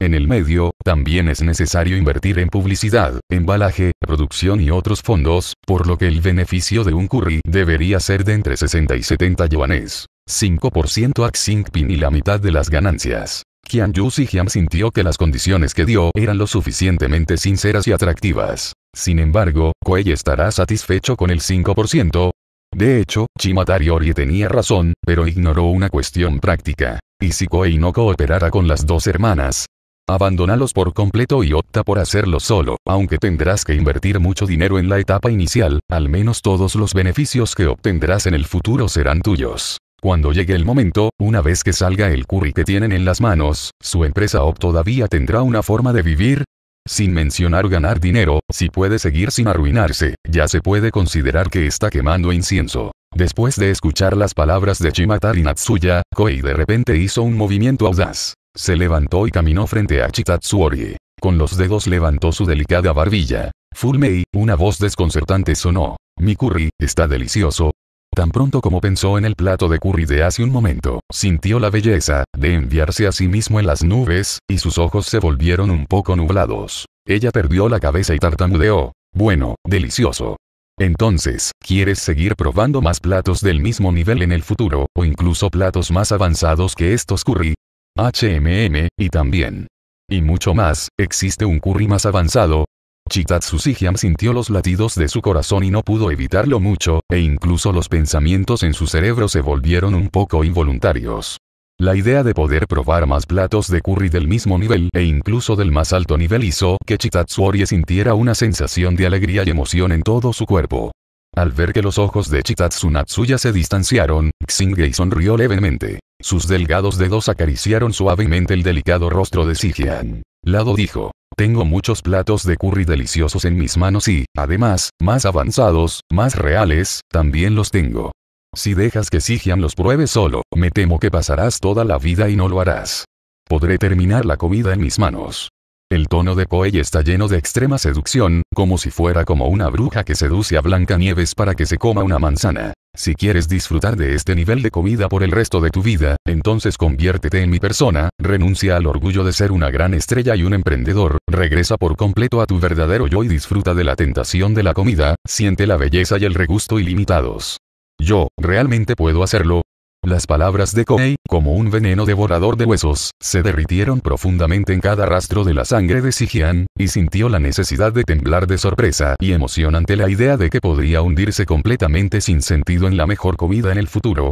En el medio, también es necesario invertir en publicidad, embalaje, producción y otros fondos, por lo que el beneficio de un curry debería ser de entre 60 y 70 yuanes. 5% a Xingpin y la mitad de las ganancias. Qian Yu Hyam sintió que las condiciones que dio eran lo suficientemente sinceras y atractivas. Sin embargo, Kuei estará satisfecho con el 5%. De hecho, Chimatari Ori tenía razón, pero ignoró una cuestión práctica. Y si Kuei no cooperara con las dos hermanas, Abandónalos por completo y opta por hacerlo solo, aunque tendrás que invertir mucho dinero en la etapa inicial, al menos todos los beneficios que obtendrás en el futuro serán tuyos. Cuando llegue el momento, una vez que salga el curry que tienen en las manos, su empresa OP todavía tendrá una forma de vivir, sin mencionar ganar dinero, si puede seguir sin arruinarse, ya se puede considerar que está quemando incienso. Después de escuchar las palabras de Shimatari Natsuya, Koi de repente hizo un movimiento audaz. Se levantó y caminó frente a Chitatsuori. Con los dedos levantó su delicada barbilla. Fulmei, una voz desconcertante sonó. Mi curry, está delicioso. Tan pronto como pensó en el plato de curry de hace un momento, sintió la belleza, de enviarse a sí mismo en las nubes, y sus ojos se volvieron un poco nublados. Ella perdió la cabeza y tartamudeó. Bueno, delicioso. Entonces, ¿quieres seguir probando más platos del mismo nivel en el futuro, o incluso platos más avanzados que estos curry? HMM, y también. Y mucho más, existe un curry más avanzado. Chitatsu Sihyam sintió los latidos de su corazón y no pudo evitarlo mucho, e incluso los pensamientos en su cerebro se volvieron un poco involuntarios. La idea de poder probar más platos de curry del mismo nivel e incluso del más alto nivel hizo que Chitatsu sintiera una sensación de alegría y emoción en todo su cuerpo. Al ver que los ojos de Chitatsu Natsuya se distanciaron, Xingei sonrió levemente. Sus delgados dedos acariciaron suavemente el delicado rostro de Sigian. Lado dijo, tengo muchos platos de curry deliciosos en mis manos y, además, más avanzados, más reales, también los tengo. Si dejas que Sigian los pruebe solo, me temo que pasarás toda la vida y no lo harás. Podré terminar la comida en mis manos. El tono de Koei está lleno de extrema seducción, como si fuera como una bruja que seduce a Blancanieves para que se coma una manzana. Si quieres disfrutar de este nivel de comida por el resto de tu vida, entonces conviértete en mi persona, renuncia al orgullo de ser una gran estrella y un emprendedor, regresa por completo a tu verdadero yo y disfruta de la tentación de la comida, siente la belleza y el regusto ilimitados. Yo, realmente puedo hacerlo, las palabras de Koei, como un veneno devorador de huesos, se derritieron profundamente en cada rastro de la sangre de Sijian, y sintió la necesidad de temblar de sorpresa y emoción ante la idea de que podría hundirse completamente sin sentido en la mejor comida en el futuro.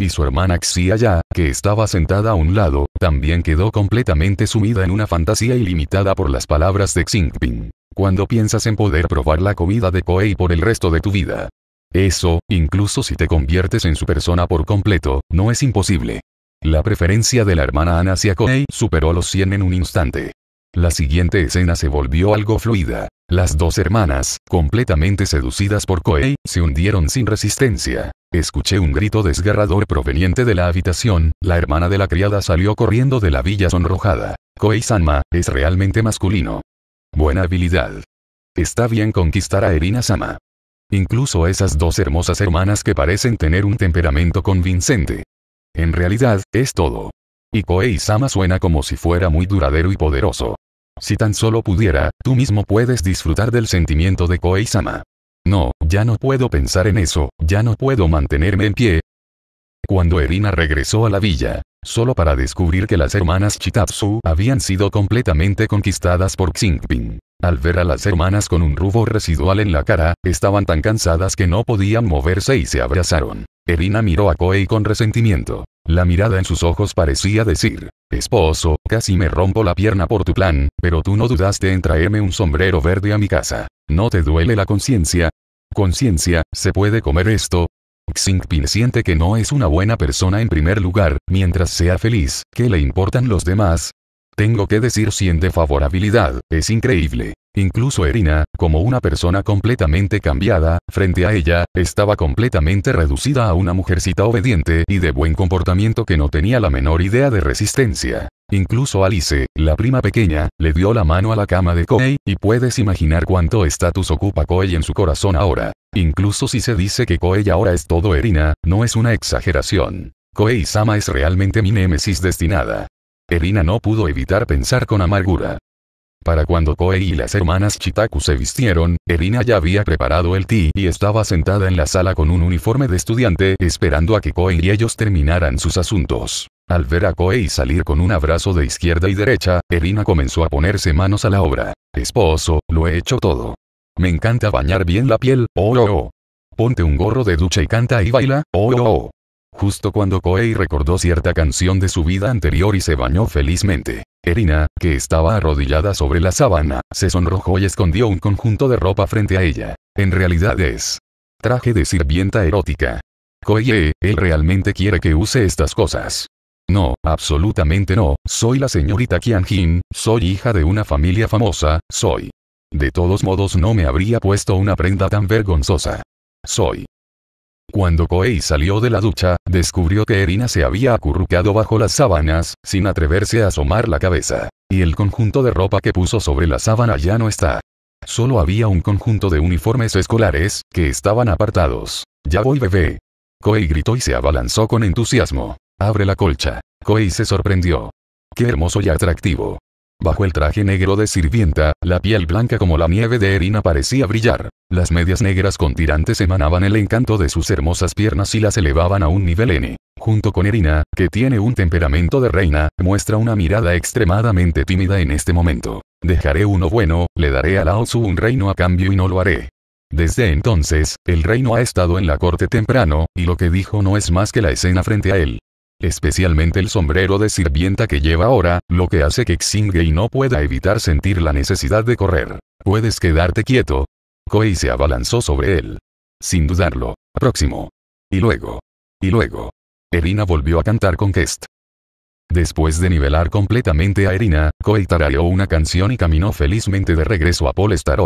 Y su hermana Xia que estaba sentada a un lado, también quedó completamente sumida en una fantasía ilimitada por las palabras de Xingping. Cuando piensas en poder probar la comida de Koei por el resto de tu vida, eso, incluso si te conviertes en su persona por completo, no es imposible. La preferencia de la hermana Ana hacia Koei superó los 100 en un instante. La siguiente escena se volvió algo fluida. Las dos hermanas, completamente seducidas por Koei, se hundieron sin resistencia. Escuché un grito desgarrador proveniente de la habitación, la hermana de la criada salió corriendo de la villa sonrojada. koei sama es realmente masculino. Buena habilidad. Está bien conquistar a Erina-sama. Incluso esas dos hermosas hermanas que parecen tener un temperamento convincente. En realidad, es todo. Y Koei-sama suena como si fuera muy duradero y poderoso. Si tan solo pudiera, tú mismo puedes disfrutar del sentimiento de Koei-sama. No, ya no puedo pensar en eso, ya no puedo mantenerme en pie. Cuando Erina regresó a la villa, solo para descubrir que las hermanas Chitatsu habían sido completamente conquistadas por Xingping. Al ver a las hermanas con un rubor residual en la cara, estaban tan cansadas que no podían moverse y se abrazaron. Erina miró a Koei con resentimiento. La mirada en sus ojos parecía decir, Esposo, casi me rompo la pierna por tu plan, pero tú no dudaste en traerme un sombrero verde a mi casa. ¿No te duele la conciencia? Conciencia, ¿se puede comer esto? Xingpin siente que no es una buena persona en primer lugar, mientras sea feliz, ¿qué le importan los demás? Tengo que decir 100 de favorabilidad, es increíble. Incluso Erina, como una persona completamente cambiada, frente a ella, estaba completamente reducida a una mujercita obediente y de buen comportamiento que no tenía la menor idea de resistencia. Incluso Alice, la prima pequeña, le dio la mano a la cama de Koei, y puedes imaginar cuánto estatus ocupa Koei en su corazón ahora. Incluso si se dice que Koei ahora es todo Erina, no es una exageración. Koei Sama es realmente mi némesis destinada. Erina no pudo evitar pensar con amargura. Para cuando Koei y las hermanas Chitaku se vistieron, Erina ya había preparado el té y estaba sentada en la sala con un uniforme de estudiante esperando a que Koei y ellos terminaran sus asuntos. Al ver a Koei salir con un abrazo de izquierda y derecha, Erina comenzó a ponerse manos a la obra. Esposo, lo he hecho todo. Me encanta bañar bien la piel, oh oh oh. Ponte un gorro de ducha y canta y baila, oh oh oh justo cuando Koei recordó cierta canción de su vida anterior y se bañó felizmente. Erina, que estaba arrodillada sobre la sábana, se sonrojó y escondió un conjunto de ropa frente a ella. En realidad es traje de sirvienta erótica. Koei, él realmente quiere que use estas cosas. No, absolutamente no, soy la señorita Kianjin, soy hija de una familia famosa, soy. De todos modos no me habría puesto una prenda tan vergonzosa. Soy. Cuando Koei salió de la ducha, descubrió que Erina se había acurrucado bajo las sábanas, sin atreverse a asomar la cabeza. Y el conjunto de ropa que puso sobre la sábana ya no está. Solo había un conjunto de uniformes escolares, que estaban apartados. Ya voy bebé. Koei gritó y se abalanzó con entusiasmo. Abre la colcha. Koei se sorprendió. Qué hermoso y atractivo. Bajo el traje negro de sirvienta, la piel blanca como la nieve de Erina parecía brillar. Las medias negras con tirantes emanaban el encanto de sus hermosas piernas y las elevaban a un nivel N. Junto con Erina, que tiene un temperamento de reina, muestra una mirada extremadamente tímida en este momento. Dejaré uno bueno, le daré a Lao Tzu un reino a cambio y no lo haré. Desde entonces, el reino ha estado en la corte temprano, y lo que dijo no es más que la escena frente a él especialmente el sombrero de sirvienta que lleva ahora, lo que hace que Xingei no pueda evitar sentir la necesidad de correr. ¿Puedes quedarte quieto? Koei se abalanzó sobre él. Sin dudarlo. Próximo. Y luego. Y luego. Erina volvió a cantar con Kest. Después de nivelar completamente a Erina, Koei tarareó una canción y caminó felizmente de regreso a Polestar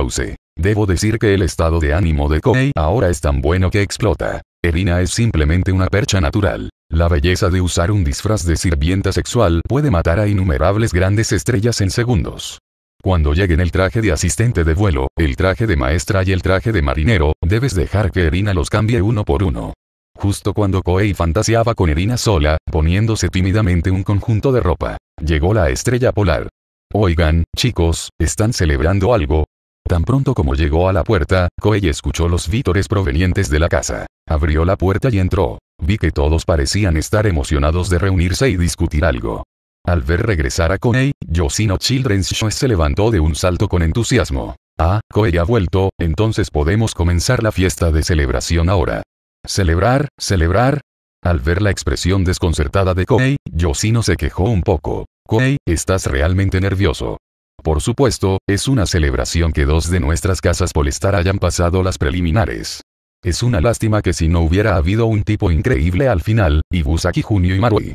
Debo decir que el estado de ánimo de Koei ahora es tan bueno que explota. Erina es simplemente una percha natural. La belleza de usar un disfraz de sirvienta sexual puede matar a innumerables grandes estrellas en segundos. Cuando lleguen el traje de asistente de vuelo, el traje de maestra y el traje de marinero, debes dejar que Erina los cambie uno por uno. Justo cuando Koei fantaseaba con Erina sola, poniéndose tímidamente un conjunto de ropa, llegó la estrella polar. Oigan, chicos, ¿están celebrando algo? Tan pronto como llegó a la puerta, Koei escuchó los vítores provenientes de la casa. Abrió la puerta y entró. Vi que todos parecían estar emocionados de reunirse y discutir algo. Al ver regresar a Koei, Yoshino Children's Show se levantó de un salto con entusiasmo. Ah, Koei ha vuelto, entonces podemos comenzar la fiesta de celebración ahora. ¿Celebrar? ¿Celebrar? Al ver la expresión desconcertada de Koei, Yoshino se quejó un poco. Koei, estás realmente nervioso. Por supuesto, es una celebración que dos de nuestras casas Polestar hayan pasado las preliminares. Es una lástima que si no hubiera habido un tipo increíble al final, Ibusaki Junio y Marui.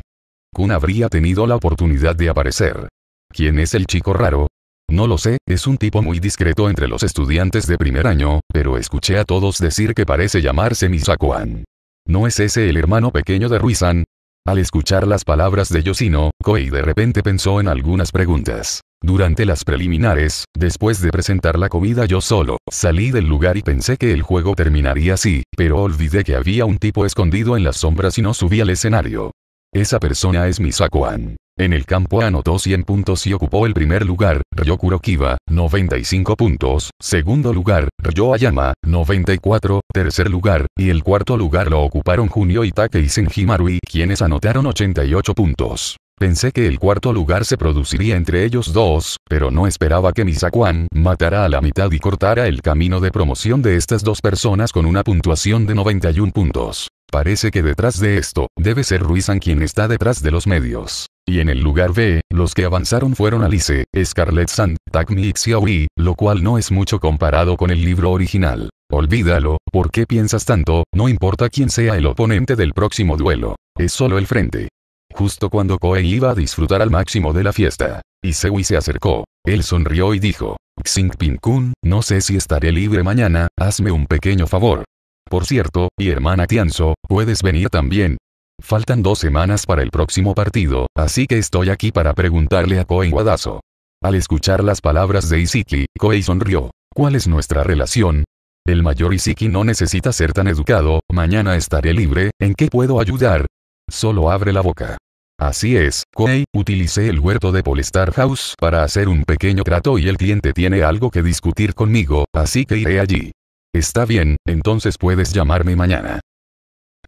Kun habría tenido la oportunidad de aparecer. ¿Quién es el chico raro? No lo sé, es un tipo muy discreto entre los estudiantes de primer año, pero escuché a todos decir que parece llamarse Misakuan. ¿No es ese el hermano pequeño de Ruizan? Al escuchar las palabras de Yoshino, Koi de repente pensó en algunas preguntas. Durante las preliminares, después de presentar la comida yo solo, salí del lugar y pensé que el juego terminaría así, pero olvidé que había un tipo escondido en las sombras y no subí al escenario. Esa persona es Misakuan. En el campo anotó 100 puntos y ocupó el primer lugar, Ryokuro Kiba, 95 puntos, segundo lugar, Ryo Ayama, 94, tercer lugar, y el cuarto lugar lo ocuparon Junio Itake y Senji quienes anotaron 88 puntos. Pensé que el cuarto lugar se produciría entre ellos dos, pero no esperaba que Misakuan matara a la mitad y cortara el camino de promoción de estas dos personas con una puntuación de 91 puntos. Parece que detrás de esto, debe ser Ruizan quien está detrás de los medios. Y en el lugar B, los que avanzaron fueron Alice, Scarlett Sand, Takmi y lo cual no es mucho comparado con el libro original. Olvídalo, ¿por qué piensas tanto? No importa quién sea el oponente del próximo duelo. Es solo el frente justo cuando Koei iba a disfrutar al máximo de la fiesta. Issei se acercó. Él sonrió y dijo, Xingping-kun, no sé si estaré libre mañana, hazme un pequeño favor. Por cierto, y hermana Tianzo, puedes venir también. Faltan dos semanas para el próximo partido, así que estoy aquí para preguntarle a Koei Wadazo. Al escuchar las palabras de Isiki, Koei sonrió. ¿Cuál es nuestra relación? El mayor Isiki no necesita ser tan educado, mañana estaré libre, ¿en qué puedo ayudar? Solo abre la boca. Así es, Koi utilicé el huerto de Polestar House para hacer un pequeño trato y el cliente tiene algo que discutir conmigo, así que iré allí. Está bien, entonces puedes llamarme mañana.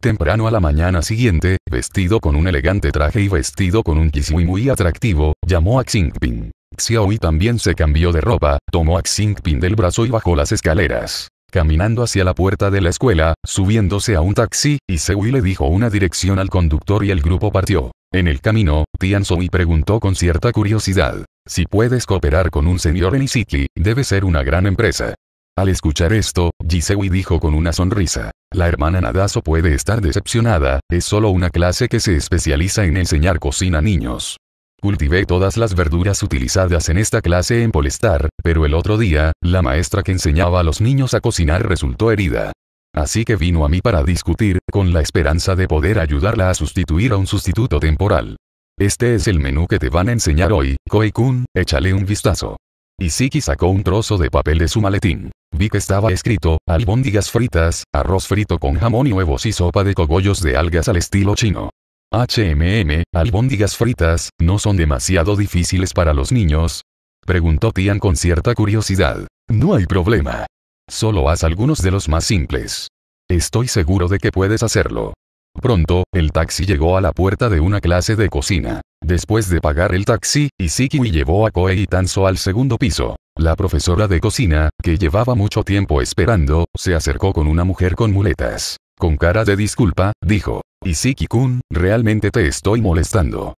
Temprano a la mañana siguiente, vestido con un elegante traje y vestido con un kisui muy atractivo, llamó a Xingping. Xiaoyi también se cambió de ropa, tomó a Xingping del brazo y bajó las escaleras caminando hacia la puerta de la escuela, subiéndose a un taxi, Isewi le dijo una dirección al conductor y el grupo partió. En el camino, Tian Sui preguntó con cierta curiosidad. Si puedes cooperar con un señor en Isiki, debe ser una gran empresa. Al escuchar esto, Jisewi dijo con una sonrisa. La hermana Nadazo puede estar decepcionada, es solo una clase que se especializa en enseñar cocina a niños. Cultivé todas las verduras utilizadas en esta clase en Polestar, pero el otro día, la maestra que enseñaba a los niños a cocinar resultó herida. Así que vino a mí para discutir, con la esperanza de poder ayudarla a sustituir a un sustituto temporal. Este es el menú que te van a enseñar hoy, Koi-kun, échale un vistazo. Y Siki sacó un trozo de papel de su maletín. Vi que estaba escrito, albóndigas fritas, arroz frito con jamón y huevos y sopa de cogollos de algas al estilo chino. HMM, albóndigas fritas, ¿no son demasiado difíciles para los niños? Preguntó Tian con cierta curiosidad. No hay problema. Solo haz algunos de los más simples. Estoy seguro de que puedes hacerlo. Pronto, el taxi llegó a la puerta de una clase de cocina. Después de pagar el taxi, Isikiwi llevó a Koei y al segundo piso. La profesora de cocina, que llevaba mucho tiempo esperando, se acercó con una mujer con muletas. Con cara de disculpa, dijo. si Kikun, realmente te estoy molestando.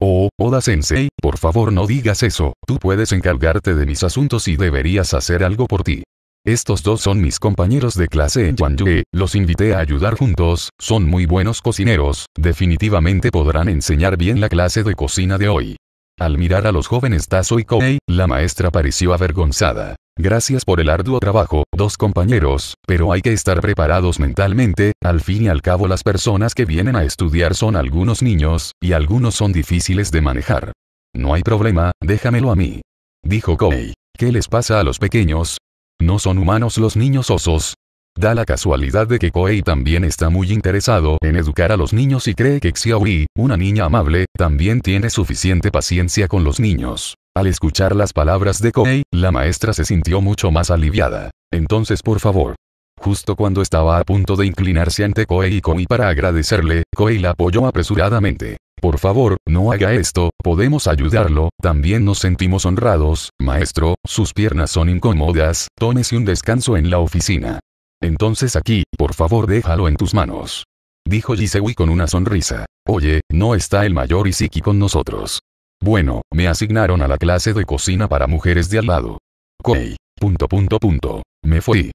Oh, Oda-sensei, por favor no digas eso, tú puedes encargarte de mis asuntos y deberías hacer algo por ti. Estos dos son mis compañeros de clase en Yue, los invité a ayudar juntos, son muy buenos cocineros, definitivamente podrán enseñar bien la clase de cocina de hoy. Al mirar a los jóvenes Tazo y Kohei, la maestra pareció avergonzada. Gracias por el arduo trabajo, dos compañeros, pero hay que estar preparados mentalmente, al fin y al cabo las personas que vienen a estudiar son algunos niños, y algunos son difíciles de manejar. No hay problema, déjamelo a mí. Dijo Koei. ¿Qué les pasa a los pequeños? ¿No son humanos los niños osos? Da la casualidad de que Koei también está muy interesado en educar a los niños y cree que Xiaoyi, una niña amable, también tiene suficiente paciencia con los niños. Al escuchar las palabras de Koei, la maestra se sintió mucho más aliviada. Entonces por favor. Justo cuando estaba a punto de inclinarse ante Koei y Koei para agradecerle, Koei la apoyó apresuradamente. Por favor, no haga esto, podemos ayudarlo, también nos sentimos honrados, maestro, sus piernas son incómodas, tómese un descanso en la oficina. Entonces aquí, por favor déjalo en tus manos. Dijo Jisewi con una sonrisa. Oye, no está el mayor Isiki con nosotros. Bueno, me asignaron a la clase de cocina para mujeres de al lado. Koei, Punto punto punto. Me fui.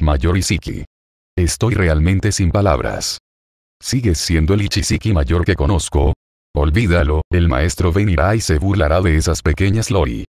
Mayor Isiki. Estoy realmente sin palabras. ¿Sigues siendo el Ichisiki mayor que conozco? Olvídalo, el maestro venirá y se burlará de esas pequeñas Lori.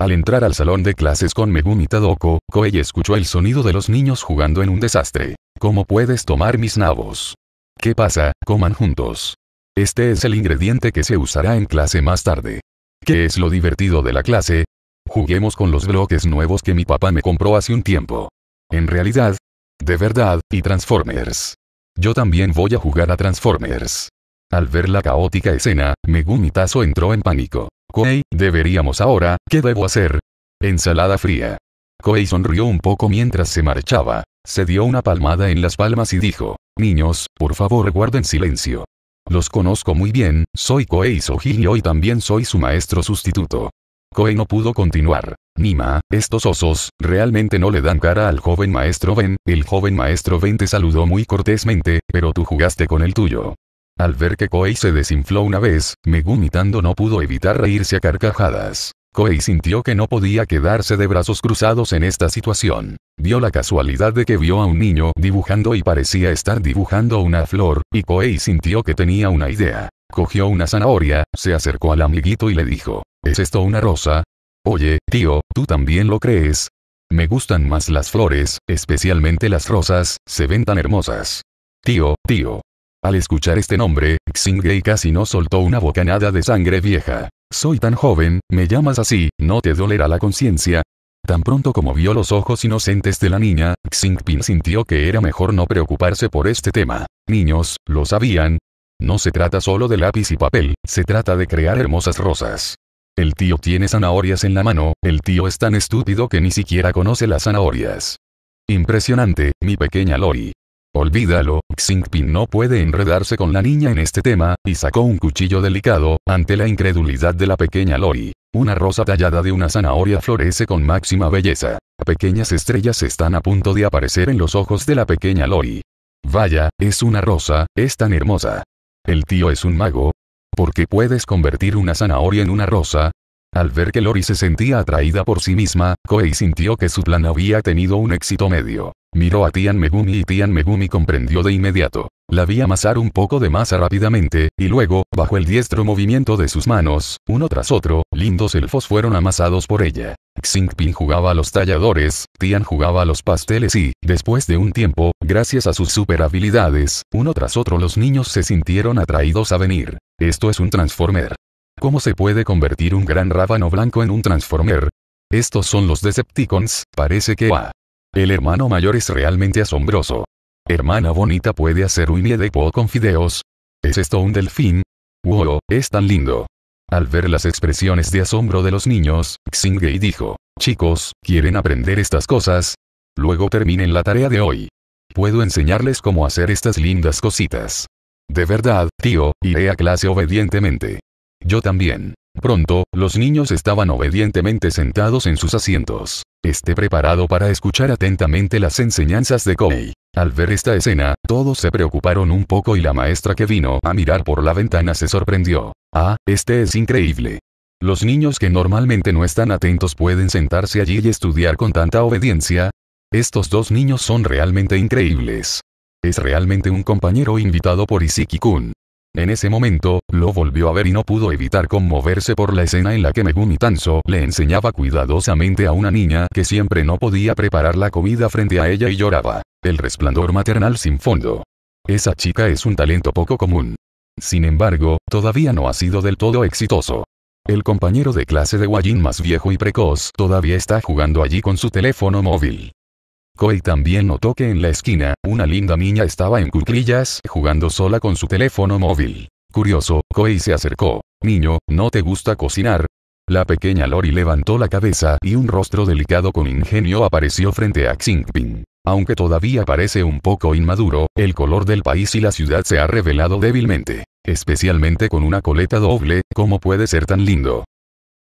Al entrar al salón de clases con Megumi Tadoko, Koei escuchó el sonido de los niños jugando en un desastre. ¿Cómo puedes tomar mis nabos? ¿Qué pasa? Coman juntos. Este es el ingrediente que se usará en clase más tarde. ¿Qué es lo divertido de la clase? Juguemos con los bloques nuevos que mi papá me compró hace un tiempo. En realidad, de verdad, y Transformers. Yo también voy a jugar a Transformers. Al ver la caótica escena, Megumitazo entró en pánico. Koei, deberíamos ahora, ¿qué debo hacer? Ensalada fría. Koei sonrió un poco mientras se marchaba. Se dio una palmada en las palmas y dijo, Niños, por favor guarden silencio. Los conozco muy bien, soy Koei Soji y también soy su maestro sustituto. Koei no pudo continuar. Nima, estos osos, realmente no le dan cara al joven maestro Ben, el joven maestro Ben te saludó muy cortésmente, pero tú jugaste con el tuyo. Al ver que Koei se desinfló una vez, Megumitando no pudo evitar reírse a carcajadas. Koei sintió que no podía quedarse de brazos cruzados en esta situación. Dio la casualidad de que vio a un niño dibujando y parecía estar dibujando una flor, y Koei sintió que tenía una idea. Cogió una zanahoria, se acercó al amiguito y le dijo, ¿es esto una rosa? Oye, tío, ¿tú también lo crees? Me gustan más las flores, especialmente las rosas, se ven tan hermosas. Tío, tío. Al escuchar este nombre, Xingei casi no soltó una bocanada de sangre vieja. Soy tan joven, me llamas así, ¿no te dolerá la conciencia? Tan pronto como vio los ojos inocentes de la niña, Xingpin sintió que era mejor no preocuparse por este tema. Niños, lo sabían. No se trata solo de lápiz y papel, se trata de crear hermosas rosas. El tío tiene zanahorias en la mano, el tío es tan estúpido que ni siquiera conoce las zanahorias. Impresionante, mi pequeña Lori. Olvídalo, Xingpin no puede enredarse con la niña en este tema, y sacó un cuchillo delicado, ante la incredulidad de la pequeña Lori. Una rosa tallada de una zanahoria florece con máxima belleza. Pequeñas estrellas están a punto de aparecer en los ojos de la pequeña Lori. Vaya, es una rosa, es tan hermosa. El tío es un mago. ¿Por qué puedes convertir una zanahoria en una rosa? Al ver que Lori se sentía atraída por sí misma, Koei sintió que su plan había tenido un éxito medio. Miró a Tian Megumi y Tian Megumi comprendió de inmediato. La vi amasar un poco de masa rápidamente, y luego, bajo el diestro movimiento de sus manos, uno tras otro, lindos elfos fueron amasados por ella. Xingpin jugaba a los talladores, Tian jugaba a los pasteles y, después de un tiempo, gracias a sus super habilidades, uno tras otro los niños se sintieron atraídos a venir. Esto es un Transformer. ¿Cómo se puede convertir un gran rábano blanco en un Transformer? Estos son los Decepticons, parece que... va. Ah, el hermano mayor es realmente asombroso. Hermana bonita puede hacer un de con fideos. ¿Es esto un delfín? ¡Wow! Es tan lindo. Al ver las expresiones de asombro de los niños, Xingei dijo, chicos, ¿quieren aprender estas cosas? Luego terminen la tarea de hoy. Puedo enseñarles cómo hacer estas lindas cositas. De verdad, tío, iré a clase obedientemente. Yo también. Pronto, los niños estaban obedientemente sentados en sus asientos. Esté preparado para escuchar atentamente las enseñanzas de Koei. Al ver esta escena, todos se preocuparon un poco y la maestra que vino a mirar por la ventana se sorprendió. Ah, este es increíble. Los niños que normalmente no están atentos pueden sentarse allí y estudiar con tanta obediencia. Estos dos niños son realmente increíbles. Es realmente un compañero invitado por Isiki-kun. En ese momento, lo volvió a ver y no pudo evitar conmoverse por la escena en la que Megumi Tanso le enseñaba cuidadosamente a una niña que siempre no podía preparar la comida frente a ella y lloraba. El resplandor maternal sin fondo. Esa chica es un talento poco común. Sin embargo, todavía no ha sido del todo exitoso. El compañero de clase de Wajin más viejo y precoz todavía está jugando allí con su teléfono móvil. Koi también notó que en la esquina, una linda niña estaba en cuclillas jugando sola con su teléfono móvil. Curioso, Koi se acercó. Niño, ¿no te gusta cocinar? La pequeña Lori levantó la cabeza y un rostro delicado con ingenio apareció frente a Xingping. Aunque todavía parece un poco inmaduro, el color del país y la ciudad se ha revelado débilmente. Especialmente con una coleta doble, ¿cómo puede ser tan lindo?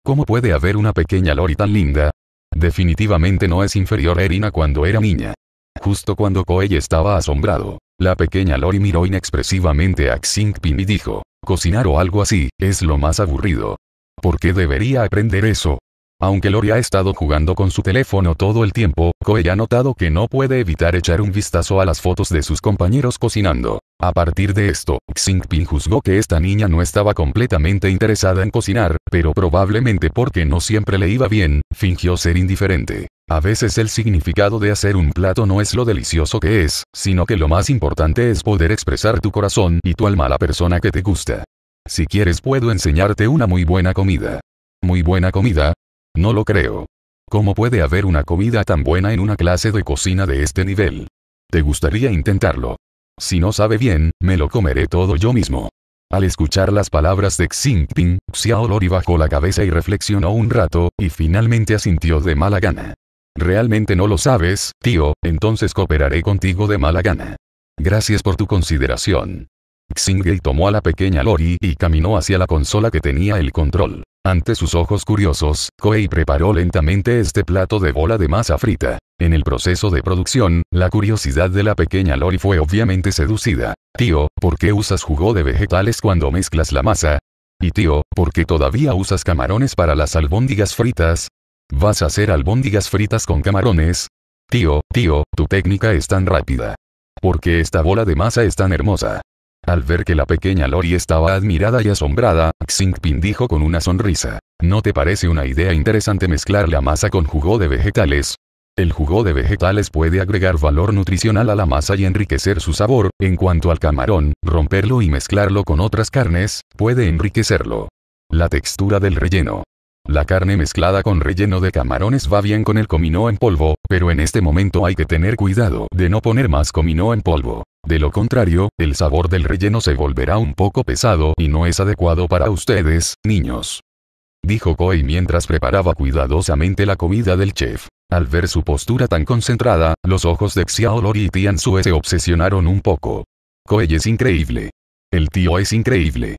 ¿Cómo puede haber una pequeña Lori tan linda? Definitivamente no es inferior a Erina cuando era niña. Justo cuando Koei estaba asombrado, la pequeña Lori miró inexpresivamente a Xingpin y dijo, cocinar o algo así, es lo más aburrido. ¿Por qué debería aprender eso? Aunque Lori ha estado jugando con su teléfono todo el tiempo, Koei ha notado que no puede evitar echar un vistazo a las fotos de sus compañeros cocinando. A partir de esto, Xingping juzgó que esta niña no estaba completamente interesada en cocinar, pero probablemente porque no siempre le iba bien, fingió ser indiferente. A veces el significado de hacer un plato no es lo delicioso que es, sino que lo más importante es poder expresar tu corazón y tu alma a la persona que te gusta. Si quieres puedo enseñarte una muy buena comida. Muy buena comida, no lo creo. ¿Cómo puede haber una comida tan buena en una clase de cocina de este nivel? ¿Te gustaría intentarlo? Si no sabe bien, me lo comeré todo yo mismo. Al escuchar las palabras de Xingping, Xiao Lori bajó la cabeza y reflexionó un rato, y finalmente asintió de mala gana. Realmente no lo sabes, tío, entonces cooperaré contigo de mala gana. Gracias por tu consideración. Xingei tomó a la pequeña Lori y caminó hacia la consola que tenía el control. Ante sus ojos curiosos, Koei preparó lentamente este plato de bola de masa frita. En el proceso de producción, la curiosidad de la pequeña Lori fue obviamente seducida. Tío, ¿por qué usas jugo de vegetales cuando mezclas la masa? Y tío, ¿por qué todavía usas camarones para las albóndigas fritas? ¿Vas a hacer albóndigas fritas con camarones? Tío, tío, tu técnica es tan rápida. ¿Por qué esta bola de masa es tan hermosa? Al ver que la pequeña Lori estaba admirada y asombrada, Xingpin dijo con una sonrisa. ¿No te parece una idea interesante mezclar la masa con jugo de vegetales? El jugo de vegetales puede agregar valor nutricional a la masa y enriquecer su sabor, en cuanto al camarón, romperlo y mezclarlo con otras carnes, puede enriquecerlo. La textura del relleno. La carne mezclada con relleno de camarones va bien con el comino en polvo, pero en este momento hay que tener cuidado de no poner más comino en polvo. De lo contrario, el sabor del relleno se volverá un poco pesado y no es adecuado para ustedes, niños. Dijo Koei mientras preparaba cuidadosamente la comida del chef. Al ver su postura tan concentrada, los ojos de Xiaolori y Tian se obsesionaron un poco. Koei es increíble. El tío es increíble.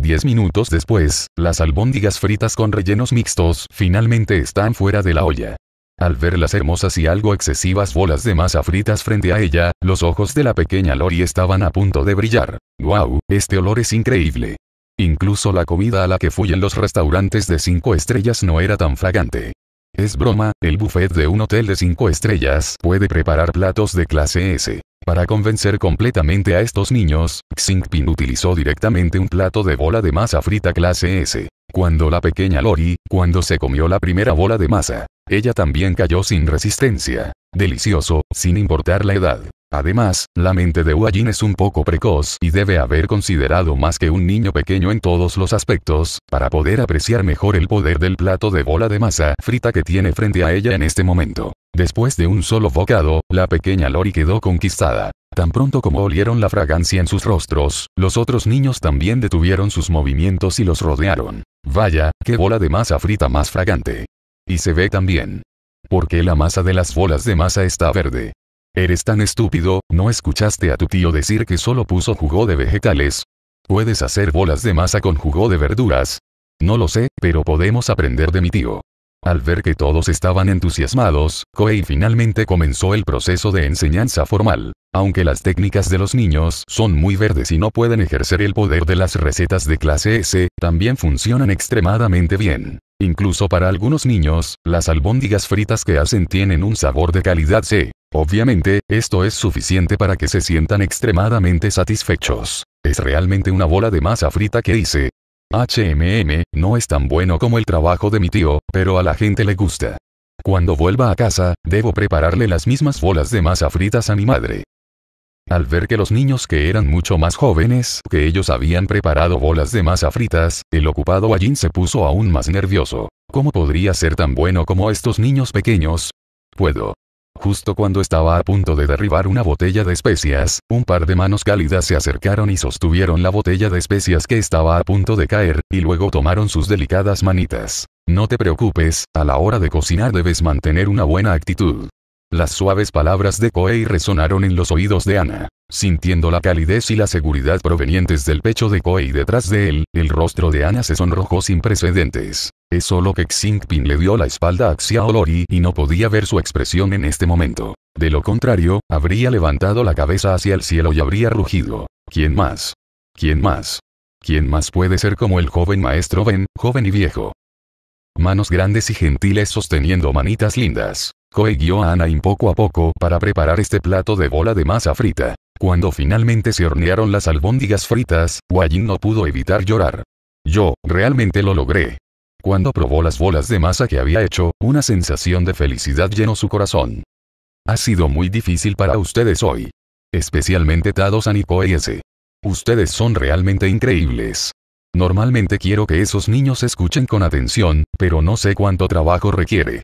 Diez minutos después, las albóndigas fritas con rellenos mixtos finalmente están fuera de la olla. Al ver las hermosas y algo excesivas bolas de masa fritas frente a ella, los ojos de la pequeña Lori estaban a punto de brillar. ¡Wow! Este olor es increíble. Incluso la comida a la que fui en los restaurantes de 5 estrellas no era tan fragante. Es broma, el buffet de un hotel de 5 estrellas puede preparar platos de clase S. Para convencer completamente a estos niños, Xingpin utilizó directamente un plato de bola de masa frita clase S. Cuando la pequeña Lori, cuando se comió la primera bola de masa, ella también cayó sin resistencia. Delicioso, sin importar la edad. Además, la mente de Huayin es un poco precoz y debe haber considerado más que un niño pequeño en todos los aspectos, para poder apreciar mejor el poder del plato de bola de masa frita que tiene frente a ella en este momento. Después de un solo bocado, la pequeña Lori quedó conquistada. Tan pronto como olieron la fragancia en sus rostros, los otros niños también detuvieron sus movimientos y los rodearon. Vaya, qué bola de masa frita más fragante. Y se ve también. Porque la masa de las bolas de masa está verde. Eres tan estúpido, ¿no escuchaste a tu tío decir que solo puso jugo de vegetales? Puedes hacer bolas de masa con jugo de verduras. No lo sé, pero podemos aprender de mi tío. Al ver que todos estaban entusiasmados, Koei finalmente comenzó el proceso de enseñanza formal. Aunque las técnicas de los niños son muy verdes y no pueden ejercer el poder de las recetas de clase S, también funcionan extremadamente bien. Incluso para algunos niños, las albóndigas fritas que hacen tienen un sabor de calidad C. Obviamente, esto es suficiente para que se sientan extremadamente satisfechos. Es realmente una bola de masa frita que hice. HMM, no es tan bueno como el trabajo de mi tío, pero a la gente le gusta. Cuando vuelva a casa, debo prepararle las mismas bolas de masa fritas a mi madre. Al ver que los niños que eran mucho más jóvenes que ellos habían preparado bolas de masa fritas, el ocupado Ajin se puso aún más nervioso. ¿Cómo podría ser tan bueno como estos niños pequeños? Puedo Justo cuando estaba a punto de derribar una botella de especias, un par de manos cálidas se acercaron y sostuvieron la botella de especias que estaba a punto de caer, y luego tomaron sus delicadas manitas. No te preocupes, a la hora de cocinar debes mantener una buena actitud. Las suaves palabras de Koei resonaron en los oídos de Ana. Sintiendo la calidez y la seguridad provenientes del pecho de Koe detrás de él, el rostro de Ana se sonrojó sin precedentes. Es solo que Xingpin le dio la espalda a Xiaolori y no podía ver su expresión en este momento. De lo contrario, habría levantado la cabeza hacia el cielo y habría rugido. ¿Quién más? ¿Quién más? ¿Quién más puede ser como el joven maestro Ben, joven y viejo? Manos grandes y gentiles sosteniendo manitas lindas guió a Anaim poco a poco para preparar este plato de bola de masa frita. Cuando finalmente se hornearon las albóndigas fritas, Wajin no pudo evitar llorar. Yo, realmente lo logré. Cuando probó las bolas de masa que había hecho, una sensación de felicidad llenó su corazón. Ha sido muy difícil para ustedes hoy. Especialmente Tadosan y y ese. Ustedes son realmente increíbles. Normalmente quiero que esos niños escuchen con atención, pero no sé cuánto trabajo requiere.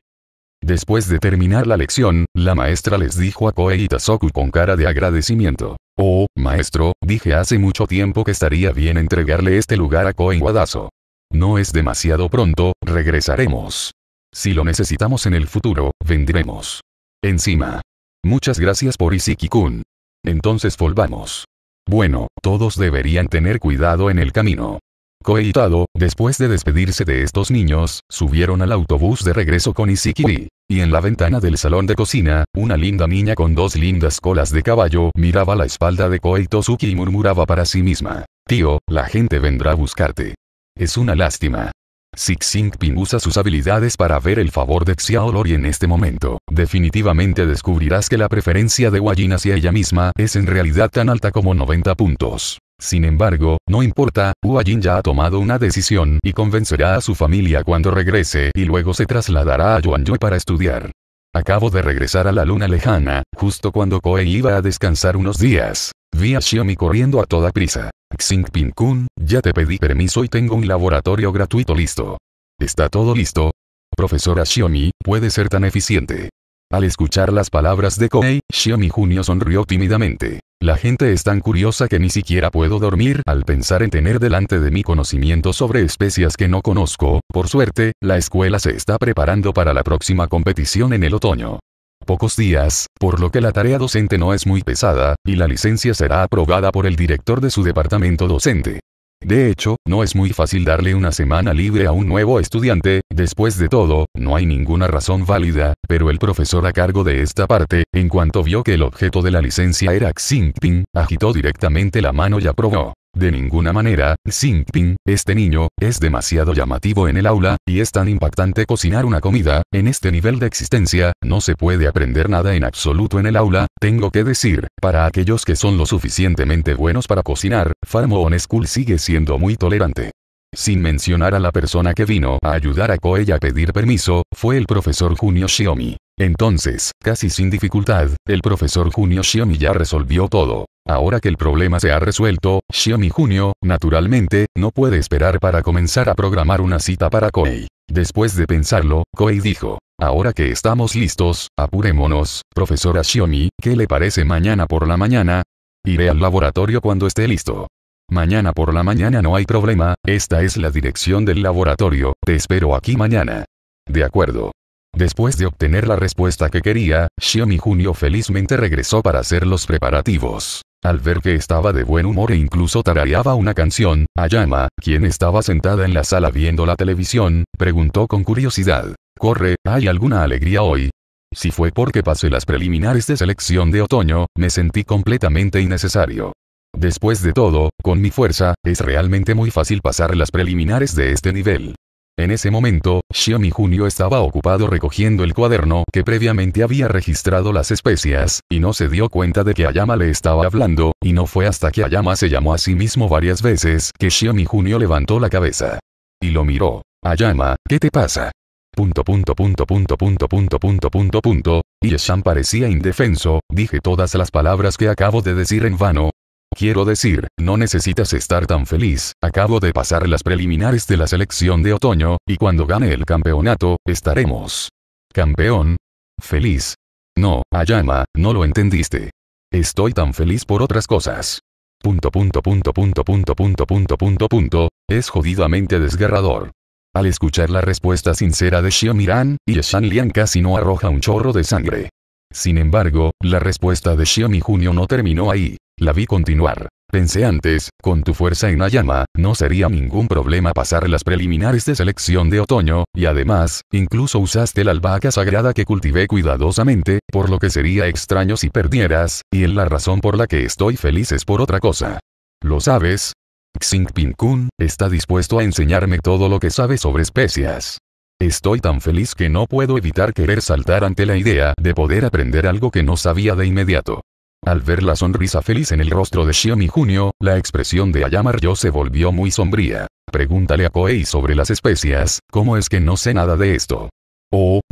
Después de terminar la lección, la maestra les dijo a Koe y con cara de agradecimiento. Oh, maestro, dije hace mucho tiempo que estaría bien entregarle este lugar a Koe Wadazo. No es demasiado pronto, regresaremos. Si lo necesitamos en el futuro, vendremos. Encima. Muchas gracias por Isikikun. Entonces volvamos. Bueno, todos deberían tener cuidado en el camino. Koei después de despedirse de estos niños, subieron al autobús de regreso con Isikiri. Y en la ventana del salón de cocina, una linda niña con dos lindas colas de caballo miraba la espalda de Koei y murmuraba para sí misma. Tío, la gente vendrá a buscarte. Es una lástima. Six Pin usa sus habilidades para ver el favor de Xiaolori en este momento. Definitivamente descubrirás que la preferencia de Wajin hacia ella misma es en realidad tan alta como 90 puntos. Sin embargo, no importa, Hua Jin ya ha tomado una decisión y convencerá a su familia cuando regrese y luego se trasladará a Yue para estudiar. Acabo de regresar a la luna lejana, justo cuando Koei iba a descansar unos días. Vi a Xiaomi corriendo a toda prisa. Xing Ping Kun, ya te pedí permiso y tengo un laboratorio gratuito listo. ¿Está todo listo? Profesora Xiaomi, puede ser tan eficiente. Al escuchar las palabras de Kohei, Xiaomi Junio sonrió tímidamente. La gente es tan curiosa que ni siquiera puedo dormir al pensar en tener delante de mí conocimiento sobre especias que no conozco, por suerte, la escuela se está preparando para la próxima competición en el otoño. Pocos días, por lo que la tarea docente no es muy pesada, y la licencia será aprobada por el director de su departamento docente. De hecho, no es muy fácil darle una semana libre a un nuevo estudiante, después de todo, no hay ninguna razón válida, pero el profesor a cargo de esta parte, en cuanto vio que el objeto de la licencia era Xingping, agitó directamente la mano y aprobó. De ninguna manera, Xingping, este niño, es demasiado llamativo en el aula, y es tan impactante cocinar una comida, en este nivel de existencia, no se puede aprender nada en absoluto en el aula, tengo que decir, para aquellos que son lo suficientemente buenos para cocinar, on School sigue siendo muy tolerante. Sin mencionar a la persona que vino a ayudar a Koei a pedir permiso, fue el profesor Junio Shiomi. Entonces, casi sin dificultad, el profesor Junio Xiomi ya resolvió todo. Ahora que el problema se ha resuelto, Xiomi Junio, naturalmente, no puede esperar para comenzar a programar una cita para Koei. Después de pensarlo, Koei dijo, ahora que estamos listos, apurémonos, profesora Xiomi, ¿qué le parece mañana por la mañana? Iré al laboratorio cuando esté listo. Mañana por la mañana no hay problema, esta es la dirección del laboratorio, te espero aquí mañana. De acuerdo. Después de obtener la respuesta que quería, Xiaomi Junio felizmente regresó para hacer los preparativos. Al ver que estaba de buen humor e incluso tarareaba una canción, Ayama, quien estaba sentada en la sala viendo la televisión, preguntó con curiosidad. Corre, ¿hay alguna alegría hoy? Si fue porque pasé las preliminares de selección de otoño, me sentí completamente innecesario. Después de todo, con mi fuerza, es realmente muy fácil pasar las preliminares de este nivel. En ese momento, Xiaomi Junio estaba ocupado recogiendo el cuaderno que previamente había registrado las especias, y no se dio cuenta de que Ayama le estaba hablando, y no fue hasta que Ayama se llamó a sí mismo varias veces que Xiaomi Junio levantó la cabeza. Y lo miró. Ayama, ¿qué te pasa? Punto punto punto punto punto punto punto punto punto. Y Shan parecía indefenso, dije todas las palabras que acabo de decir en vano, Quiero decir, no necesitas estar tan feliz, acabo de pasar las preliminares de la selección de otoño, y cuando gane el campeonato, estaremos. Campeón. Feliz. No, Ayama, no lo entendiste. Estoy tan feliz por otras cosas. Punto punto punto punto punto punto punto punto es jodidamente desgarrador. Al escuchar la respuesta sincera de Xiomiran, y Lian casi no arroja un chorro de sangre. Sin embargo, la respuesta de Xiomi Junio no terminó ahí. La vi continuar. Pensé antes, con tu fuerza en la llama, no sería ningún problema pasar las preliminares de selección de otoño, y además, incluso usaste la albahaca sagrada que cultivé cuidadosamente, por lo que sería extraño si perdieras, y en la razón por la que estoy feliz es por otra cosa. ¿Lo sabes? Xing Ping Kun, está dispuesto a enseñarme todo lo que sabe sobre especias. Estoy tan feliz que no puedo evitar querer saltar ante la idea de poder aprender algo que no sabía de inmediato. Al ver la sonrisa feliz en el rostro de Xiaomi Junio, la expresión de Ayamar Yo se volvió muy sombría. Pregúntale a Koei sobre las especias, ¿cómo es que no sé nada de esto?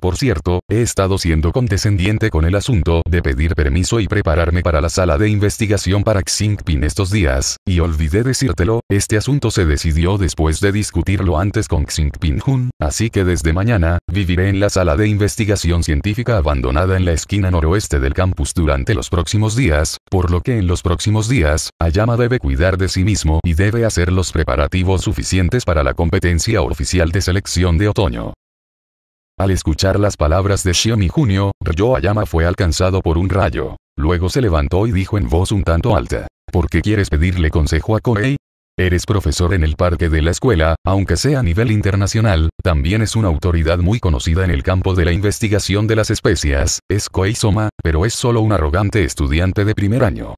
Por cierto, he estado siendo condescendiente con el asunto de pedir permiso y prepararme para la sala de investigación para Xingpin estos días, y olvidé decírtelo, este asunto se decidió después de discutirlo antes con Xingpin Hun, así que desde mañana, viviré en la sala de investigación científica abandonada en la esquina noroeste del campus durante los próximos días, por lo que en los próximos días, Ayama debe cuidar de sí mismo y debe hacer los preparativos suficientes para la competencia oficial de selección de otoño. Al escuchar las palabras de Xiaomi Junio, Ayama fue alcanzado por un rayo. Luego se levantó y dijo en voz un tanto alta. ¿Por qué quieres pedirle consejo a Koei? Eres profesor en el parque de la escuela, aunque sea a nivel internacional, también es una autoridad muy conocida en el campo de la investigación de las especias, es Koei Soma, pero es solo un arrogante estudiante de primer año.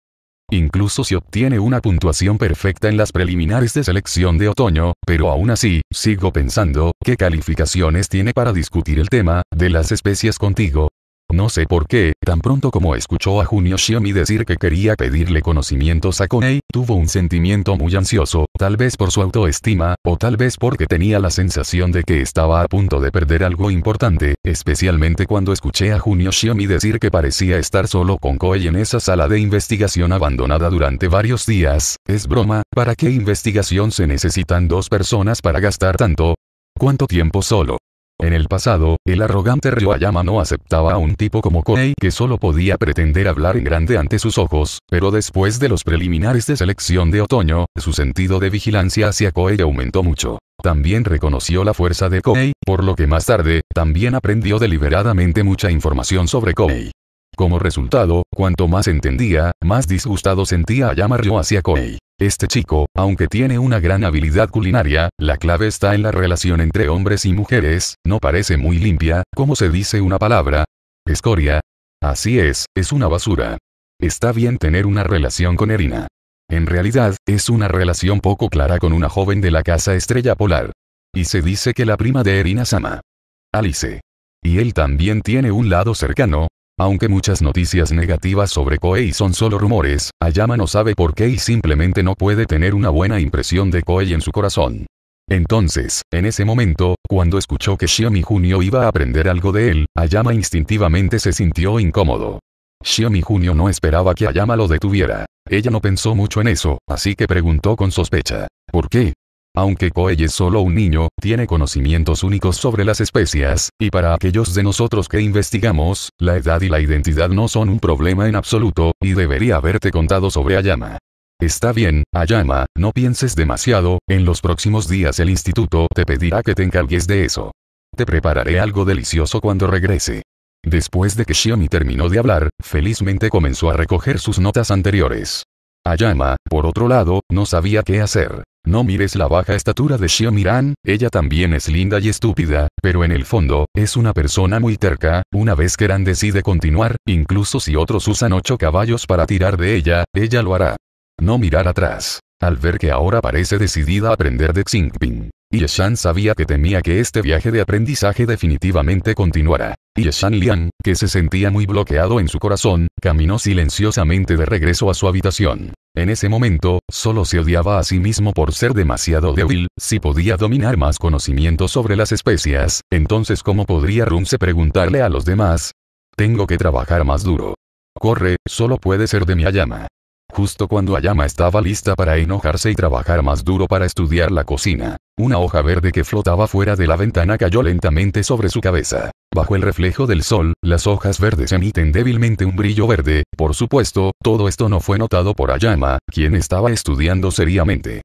Incluso si obtiene una puntuación perfecta en las preliminares de selección de otoño, pero aún así, sigo pensando, ¿qué calificaciones tiene para discutir el tema, de las especies contigo? No sé por qué, tan pronto como escuchó a Junio Shiomi decir que quería pedirle conocimientos a Konei, tuvo un sentimiento muy ansioso, tal vez por su autoestima, o tal vez porque tenía la sensación de que estaba a punto de perder algo importante, especialmente cuando escuché a Junio Shiomi decir que parecía estar solo con Koei en esa sala de investigación abandonada durante varios días, es broma, ¿para qué investigación se necesitan dos personas para gastar tanto? ¿Cuánto tiempo solo? En el pasado, el arrogante Ayama no aceptaba a un tipo como Kohei que solo podía pretender hablar en grande ante sus ojos, pero después de los preliminares de selección de otoño, su sentido de vigilancia hacia Kohei aumentó mucho. También reconoció la fuerza de Koei, por lo que más tarde, también aprendió deliberadamente mucha información sobre Kohei. Como resultado, cuanto más entendía, más disgustado sentía a Ryo hacia Kohei. Este chico, aunque tiene una gran habilidad culinaria, la clave está en la relación entre hombres y mujeres, no parece muy limpia, como se dice una palabra. Escoria. Así es, es una basura. Está bien tener una relación con Erina. En realidad, es una relación poco clara con una joven de la casa estrella polar. Y se dice que la prima de Erina ama. Alice. Y él también tiene un lado cercano, aunque muchas noticias negativas sobre Koei son solo rumores, Ayama no sabe por qué y simplemente no puede tener una buena impresión de Koei en su corazón. Entonces, en ese momento, cuando escuchó que Shiomi Junio iba a aprender algo de él, Ayama instintivamente se sintió incómodo. Xiaomi Junio no esperaba que Ayama lo detuviera. Ella no pensó mucho en eso, así que preguntó con sospecha. ¿Por qué? Aunque Koei es solo un niño, tiene conocimientos únicos sobre las especias, y para aquellos de nosotros que investigamos, la edad y la identidad no son un problema en absoluto, y debería haberte contado sobre Ayama. Está bien, Ayama, no pienses demasiado, en los próximos días el instituto te pedirá que te encargues de eso. Te prepararé algo delicioso cuando regrese. Después de que Shiomi terminó de hablar, felizmente comenzó a recoger sus notas anteriores. Ayama, por otro lado, no sabía qué hacer. No mires la baja estatura de Miran, ella también es linda y estúpida, pero en el fondo, es una persona muy terca, una vez que Ran decide continuar, incluso si otros usan ocho caballos para tirar de ella, ella lo hará. No mirar atrás. Al ver que ahora parece decidida a aprender de Xingping. Yeshan sabía que temía que este viaje de aprendizaje definitivamente continuara. Yeshan Liang, que se sentía muy bloqueado en su corazón, caminó silenciosamente de regreso a su habitación. En ese momento, solo se odiaba a sí mismo por ser demasiado débil, si podía dominar más conocimiento sobre las especias, entonces ¿cómo podría Runse preguntarle a los demás? Tengo que trabajar más duro. Corre, solo puede ser de mi Ayama. Justo cuando Ayama estaba lista para enojarse y trabajar más duro para estudiar la cocina, una hoja verde que flotaba fuera de la ventana cayó lentamente sobre su cabeza. Bajo el reflejo del sol, las hojas verdes emiten débilmente un brillo verde, por supuesto, todo esto no fue notado por Ayama, quien estaba estudiando seriamente.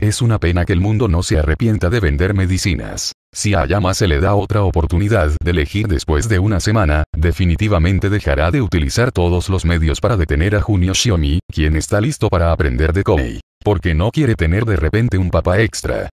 Es una pena que el mundo no se arrepienta de vender medicinas. Si a Ayama se le da otra oportunidad de elegir después de una semana, definitivamente dejará de utilizar todos los medios para detener a Junio Shiomi, quien está listo para aprender de Kobe, Porque no quiere tener de repente un papá extra.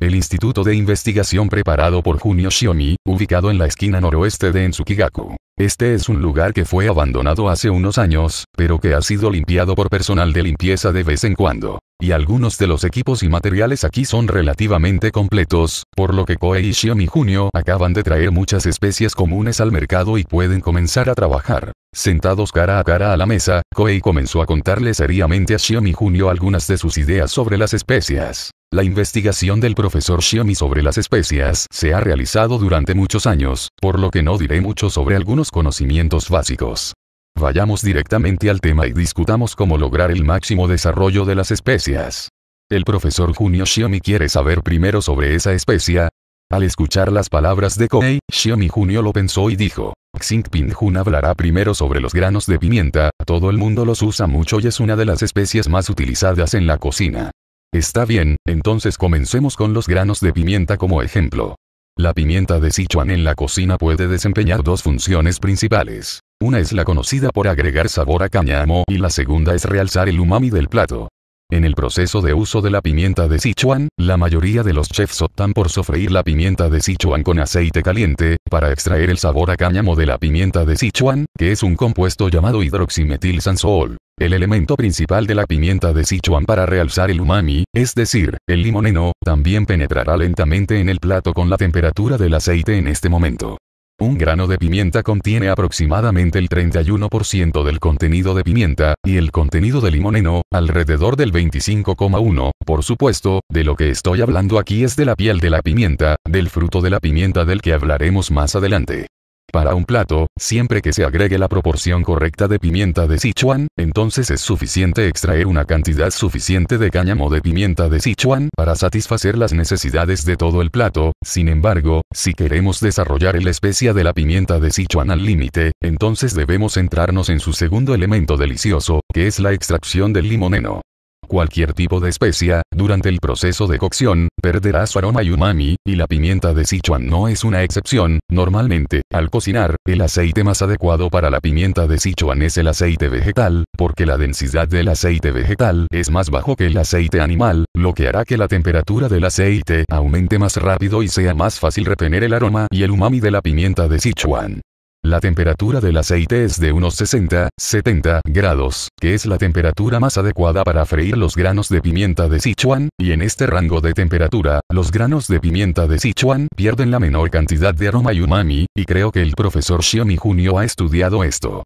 El instituto de investigación preparado por Junio Xiomi, ubicado en la esquina noroeste de Ensukigaku. Este es un lugar que fue abandonado hace unos años, pero que ha sido limpiado por personal de limpieza de vez en cuando. Y algunos de los equipos y materiales aquí son relativamente completos, por lo que Koei y Xiomi Junio acaban de traer muchas especies comunes al mercado y pueden comenzar a trabajar. Sentados cara a cara a la mesa, Koei comenzó a contarle seriamente a Xiomi Junio algunas de sus ideas sobre las especies. La investigación del profesor Xiaomi sobre las especias se ha realizado durante muchos años, por lo que no diré mucho sobre algunos conocimientos básicos. Vayamos directamente al tema y discutamos cómo lograr el máximo desarrollo de las especias. El profesor Junio Xiaomi quiere saber primero sobre esa especia. Al escuchar las palabras de Kohei, Xiaomi Junio lo pensó y dijo, Xingpin Jun hablará primero sobre los granos de pimienta, todo el mundo los usa mucho y es una de las especies más utilizadas en la cocina. Está bien, entonces comencemos con los granos de pimienta como ejemplo. La pimienta de Sichuan en la cocina puede desempeñar dos funciones principales. Una es la conocida por agregar sabor a cañamo y la segunda es realzar el umami del plato. En el proceso de uso de la pimienta de Sichuan, la mayoría de los chefs optan por sofreír la pimienta de Sichuan con aceite caliente, para extraer el sabor a cáñamo de la pimienta de Sichuan, que es un compuesto llamado hidroximetilsansol. El elemento principal de la pimienta de Sichuan para realzar el umami, es decir, el limoneno, también penetrará lentamente en el plato con la temperatura del aceite en este momento. Un grano de pimienta contiene aproximadamente el 31% del contenido de pimienta, y el contenido de limoneno, alrededor del 25,1%. Por supuesto, de lo que estoy hablando aquí es de la piel de la pimienta, del fruto de la pimienta del que hablaremos más adelante. Para un plato, siempre que se agregue la proporción correcta de pimienta de Sichuan, entonces es suficiente extraer una cantidad suficiente de cáñamo de pimienta de Sichuan para satisfacer las necesidades de todo el plato, sin embargo, si queremos desarrollar la especia de la pimienta de Sichuan al límite, entonces debemos centrarnos en su segundo elemento delicioso, que es la extracción del limoneno cualquier tipo de especia, durante el proceso de cocción, perderá su aroma y umami, y la pimienta de Sichuan no es una excepción, normalmente, al cocinar, el aceite más adecuado para la pimienta de Sichuan es el aceite vegetal, porque la densidad del aceite vegetal es más bajo que el aceite animal, lo que hará que la temperatura del aceite aumente más rápido y sea más fácil retener el aroma y el umami de la pimienta de Sichuan. La temperatura del aceite es de unos 60, 70 grados, que es la temperatura más adecuada para freír los granos de pimienta de Sichuan, y en este rango de temperatura, los granos de pimienta de Sichuan pierden la menor cantidad de aroma y umami, y creo que el profesor Xiomi Junio ha estudiado esto.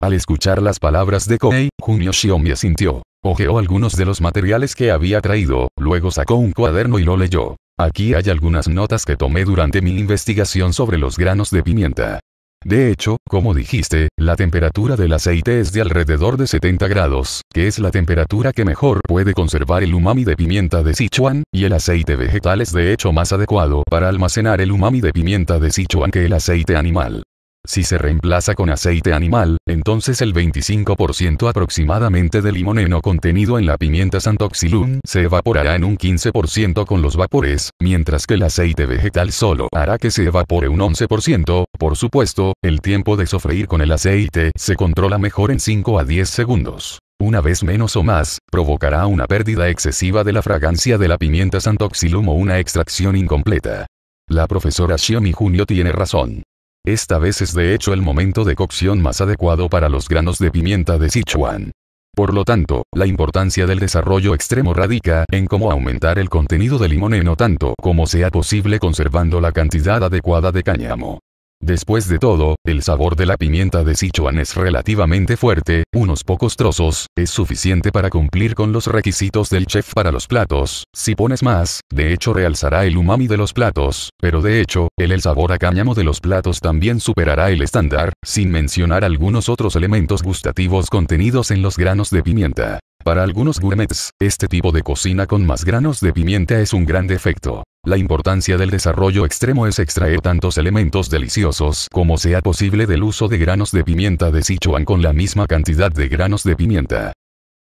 Al escuchar las palabras de Kohei, Junio Xiomi asintió. Ojeó algunos de los materiales que había traído, luego sacó un cuaderno y lo leyó. Aquí hay algunas notas que tomé durante mi investigación sobre los granos de pimienta. De hecho, como dijiste, la temperatura del aceite es de alrededor de 70 grados, que es la temperatura que mejor puede conservar el umami de pimienta de Sichuan, y el aceite vegetal es de hecho más adecuado para almacenar el umami de pimienta de Sichuan que el aceite animal. Si se reemplaza con aceite animal, entonces el 25% aproximadamente de limoneno contenido en la pimienta santoxilum se evaporará en un 15% con los vapores, mientras que el aceite vegetal solo hará que se evapore un 11%. Por supuesto, el tiempo de sofreír con el aceite se controla mejor en 5 a 10 segundos una vez menos o más, provocará una pérdida excesiva de la fragancia de la pimienta santoxilum o una extracción incompleta. La profesora Xiaomi Junio tiene razón. Esta vez es de hecho el momento de cocción más adecuado para los granos de pimienta de Sichuan. Por lo tanto, la importancia del desarrollo extremo radica en cómo aumentar el contenido de limoneno tanto como sea posible conservando la cantidad adecuada de cáñamo. Después de todo, el sabor de la pimienta de Sichuan es relativamente fuerte, unos pocos trozos, es suficiente para cumplir con los requisitos del chef para los platos, si pones más, de hecho realzará el umami de los platos, pero de hecho, el, el sabor a cáñamo de los platos también superará el estándar, sin mencionar algunos otros elementos gustativos contenidos en los granos de pimienta. Para algunos gourmets, este tipo de cocina con más granos de pimienta es un gran defecto. La importancia del desarrollo extremo es extraer tantos elementos deliciosos como sea posible del uso de granos de pimienta de Sichuan con la misma cantidad de granos de pimienta.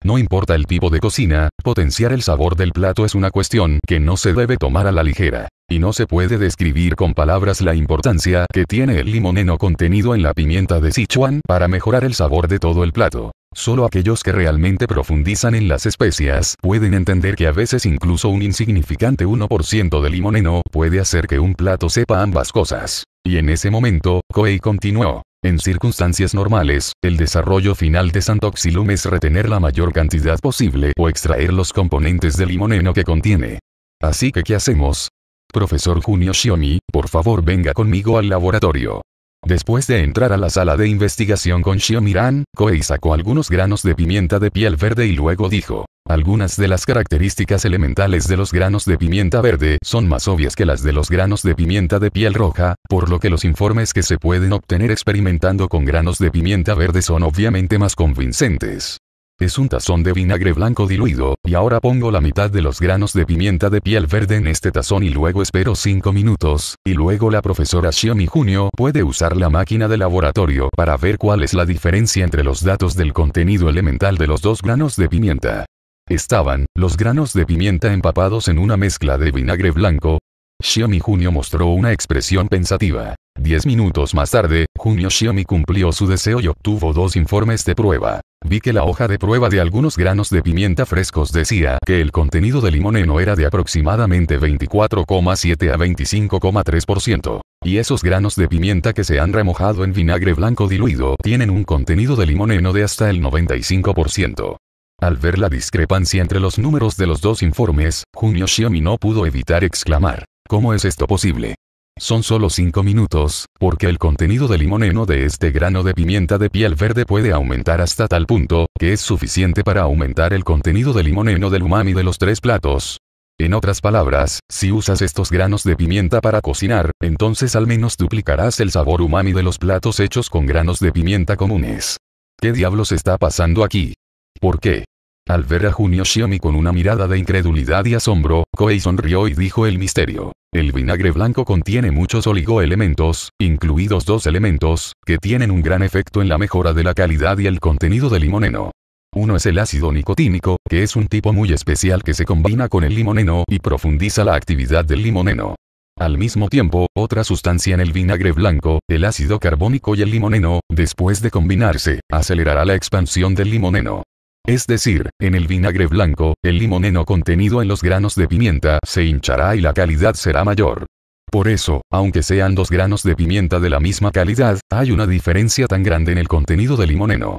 No importa el tipo de cocina, potenciar el sabor del plato es una cuestión que no se debe tomar a la ligera. Y no se puede describir con palabras la importancia que tiene el limoneno contenido en la pimienta de Sichuan para mejorar el sabor de todo el plato. Solo aquellos que realmente profundizan en las especias pueden entender que a veces incluso un insignificante 1% de limoneno puede hacer que un plato sepa ambas cosas. Y en ese momento, Koei continuó. En circunstancias normales, el desarrollo final de Santoxilum es retener la mayor cantidad posible o extraer los componentes de limoneno que contiene. Así que ¿qué hacemos? Profesor Junio Shioni, por favor venga conmigo al laboratorio. Después de entrar a la sala de investigación con Xiomiran, Koei sacó algunos granos de pimienta de piel verde y luego dijo, algunas de las características elementales de los granos de pimienta verde son más obvias que las de los granos de pimienta de piel roja, por lo que los informes que se pueden obtener experimentando con granos de pimienta verde son obviamente más convincentes. Es un tazón de vinagre blanco diluido, y ahora pongo la mitad de los granos de pimienta de piel verde en este tazón y luego espero 5 minutos, y luego la profesora Xiaomi Junio puede usar la máquina de laboratorio para ver cuál es la diferencia entre los datos del contenido elemental de los dos granos de pimienta. Estaban, los granos de pimienta empapados en una mezcla de vinagre blanco. Xiaomi Junio mostró una expresión pensativa. Diez minutos más tarde, Junio Shiomi cumplió su deseo y obtuvo dos informes de prueba. Vi que la hoja de prueba de algunos granos de pimienta frescos decía que el contenido de limoneno era de aproximadamente 24,7 a 25,3%. Y esos granos de pimienta que se han remojado en vinagre blanco diluido tienen un contenido de limoneno de hasta el 95%. Al ver la discrepancia entre los números de los dos informes, Junio Shiomi no pudo evitar exclamar, ¿cómo es esto posible? Son solo 5 minutos, porque el contenido de limoneno de este grano de pimienta de piel verde puede aumentar hasta tal punto, que es suficiente para aumentar el contenido de limoneno del umami de los tres platos. En otras palabras, si usas estos granos de pimienta para cocinar, entonces al menos duplicarás el sabor umami de los platos hechos con granos de pimienta comunes. ¿Qué diablos está pasando aquí? ¿Por qué? Al ver a Junio Shiomi con una mirada de incredulidad y asombro, Koei sonrió y dijo el misterio. El vinagre blanco contiene muchos oligoelementos, incluidos dos elementos, que tienen un gran efecto en la mejora de la calidad y el contenido del limoneno. Uno es el ácido nicotínico, que es un tipo muy especial que se combina con el limoneno y profundiza la actividad del limoneno. Al mismo tiempo, otra sustancia en el vinagre blanco, el ácido carbónico y el limoneno, después de combinarse, acelerará la expansión del limoneno. Es decir, en el vinagre blanco, el limoneno contenido en los granos de pimienta se hinchará y la calidad será mayor. Por eso, aunque sean dos granos de pimienta de la misma calidad, hay una diferencia tan grande en el contenido de limoneno.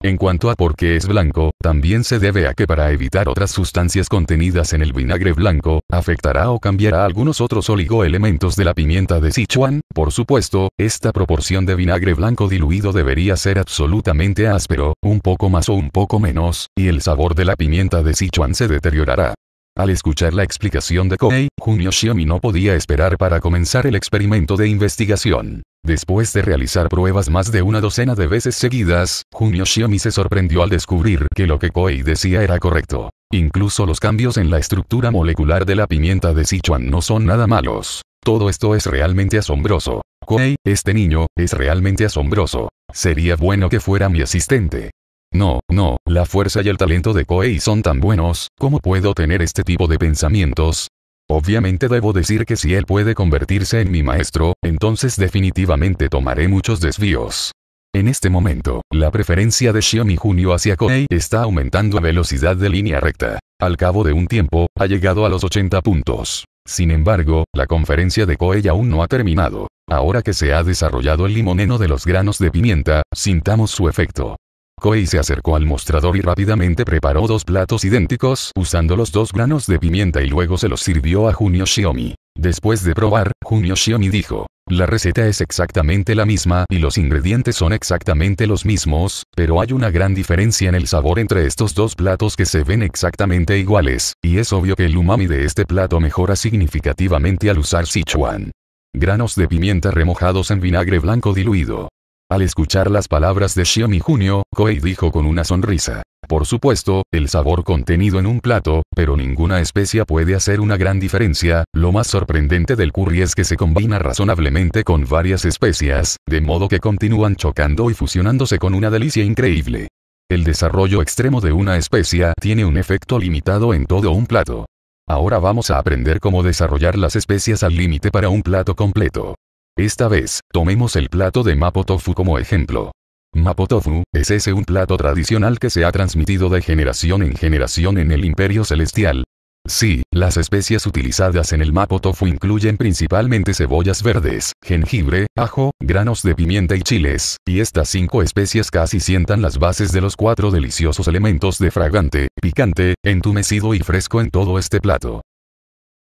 En cuanto a por qué es blanco, también se debe a que para evitar otras sustancias contenidas en el vinagre blanco, afectará o cambiará algunos otros oligoelementos de la pimienta de Sichuan, por supuesto, esta proporción de vinagre blanco diluido debería ser absolutamente áspero, un poco más o un poco menos, y el sabor de la pimienta de Sichuan se deteriorará. Al escuchar la explicación de Kohei, Junio Xiaomi no podía esperar para comenzar el experimento de investigación. Después de realizar pruebas más de una docena de veces seguidas, Junio Shiomi se sorprendió al descubrir que lo que Koei decía era correcto. Incluso los cambios en la estructura molecular de la pimienta de Sichuan no son nada malos. Todo esto es realmente asombroso. Koei, este niño, es realmente asombroso. Sería bueno que fuera mi asistente. No, no, la fuerza y el talento de Koei son tan buenos, ¿cómo puedo tener este tipo de pensamientos? Obviamente debo decir que si él puede convertirse en mi maestro, entonces definitivamente tomaré muchos desvíos. En este momento, la preferencia de Xiaomi Junio hacia Koei está aumentando a velocidad de línea recta. Al cabo de un tiempo, ha llegado a los 80 puntos. Sin embargo, la conferencia de Koei aún no ha terminado. Ahora que se ha desarrollado el limoneno de los granos de pimienta, sintamos su efecto. Koei se acercó al mostrador y rápidamente preparó dos platos idénticos usando los dos granos de pimienta y luego se los sirvió a Junio Shiomi. Después de probar, Junio Shiomi dijo, la receta es exactamente la misma y los ingredientes son exactamente los mismos, pero hay una gran diferencia en el sabor entre estos dos platos que se ven exactamente iguales, y es obvio que el umami de este plato mejora significativamente al usar Sichuan. Granos de pimienta remojados en vinagre blanco diluido. Al escuchar las palabras de Xiaomi Junio, Koei dijo con una sonrisa. Por supuesto, el sabor contenido en un plato, pero ninguna especia puede hacer una gran diferencia, lo más sorprendente del curry es que se combina razonablemente con varias especias, de modo que continúan chocando y fusionándose con una delicia increíble. El desarrollo extremo de una especia tiene un efecto limitado en todo un plato. Ahora vamos a aprender cómo desarrollar las especias al límite para un plato completo. Esta vez, tomemos el plato de Mapo Tofu como ejemplo. Mapo Tofu, es ese un plato tradicional que se ha transmitido de generación en generación en el Imperio Celestial. Sí, las especias utilizadas en el Mapo Tofu incluyen principalmente cebollas verdes, jengibre, ajo, granos de pimienta y chiles, y estas cinco especies casi sientan las bases de los cuatro deliciosos elementos de fragante, picante, entumecido y fresco en todo este plato.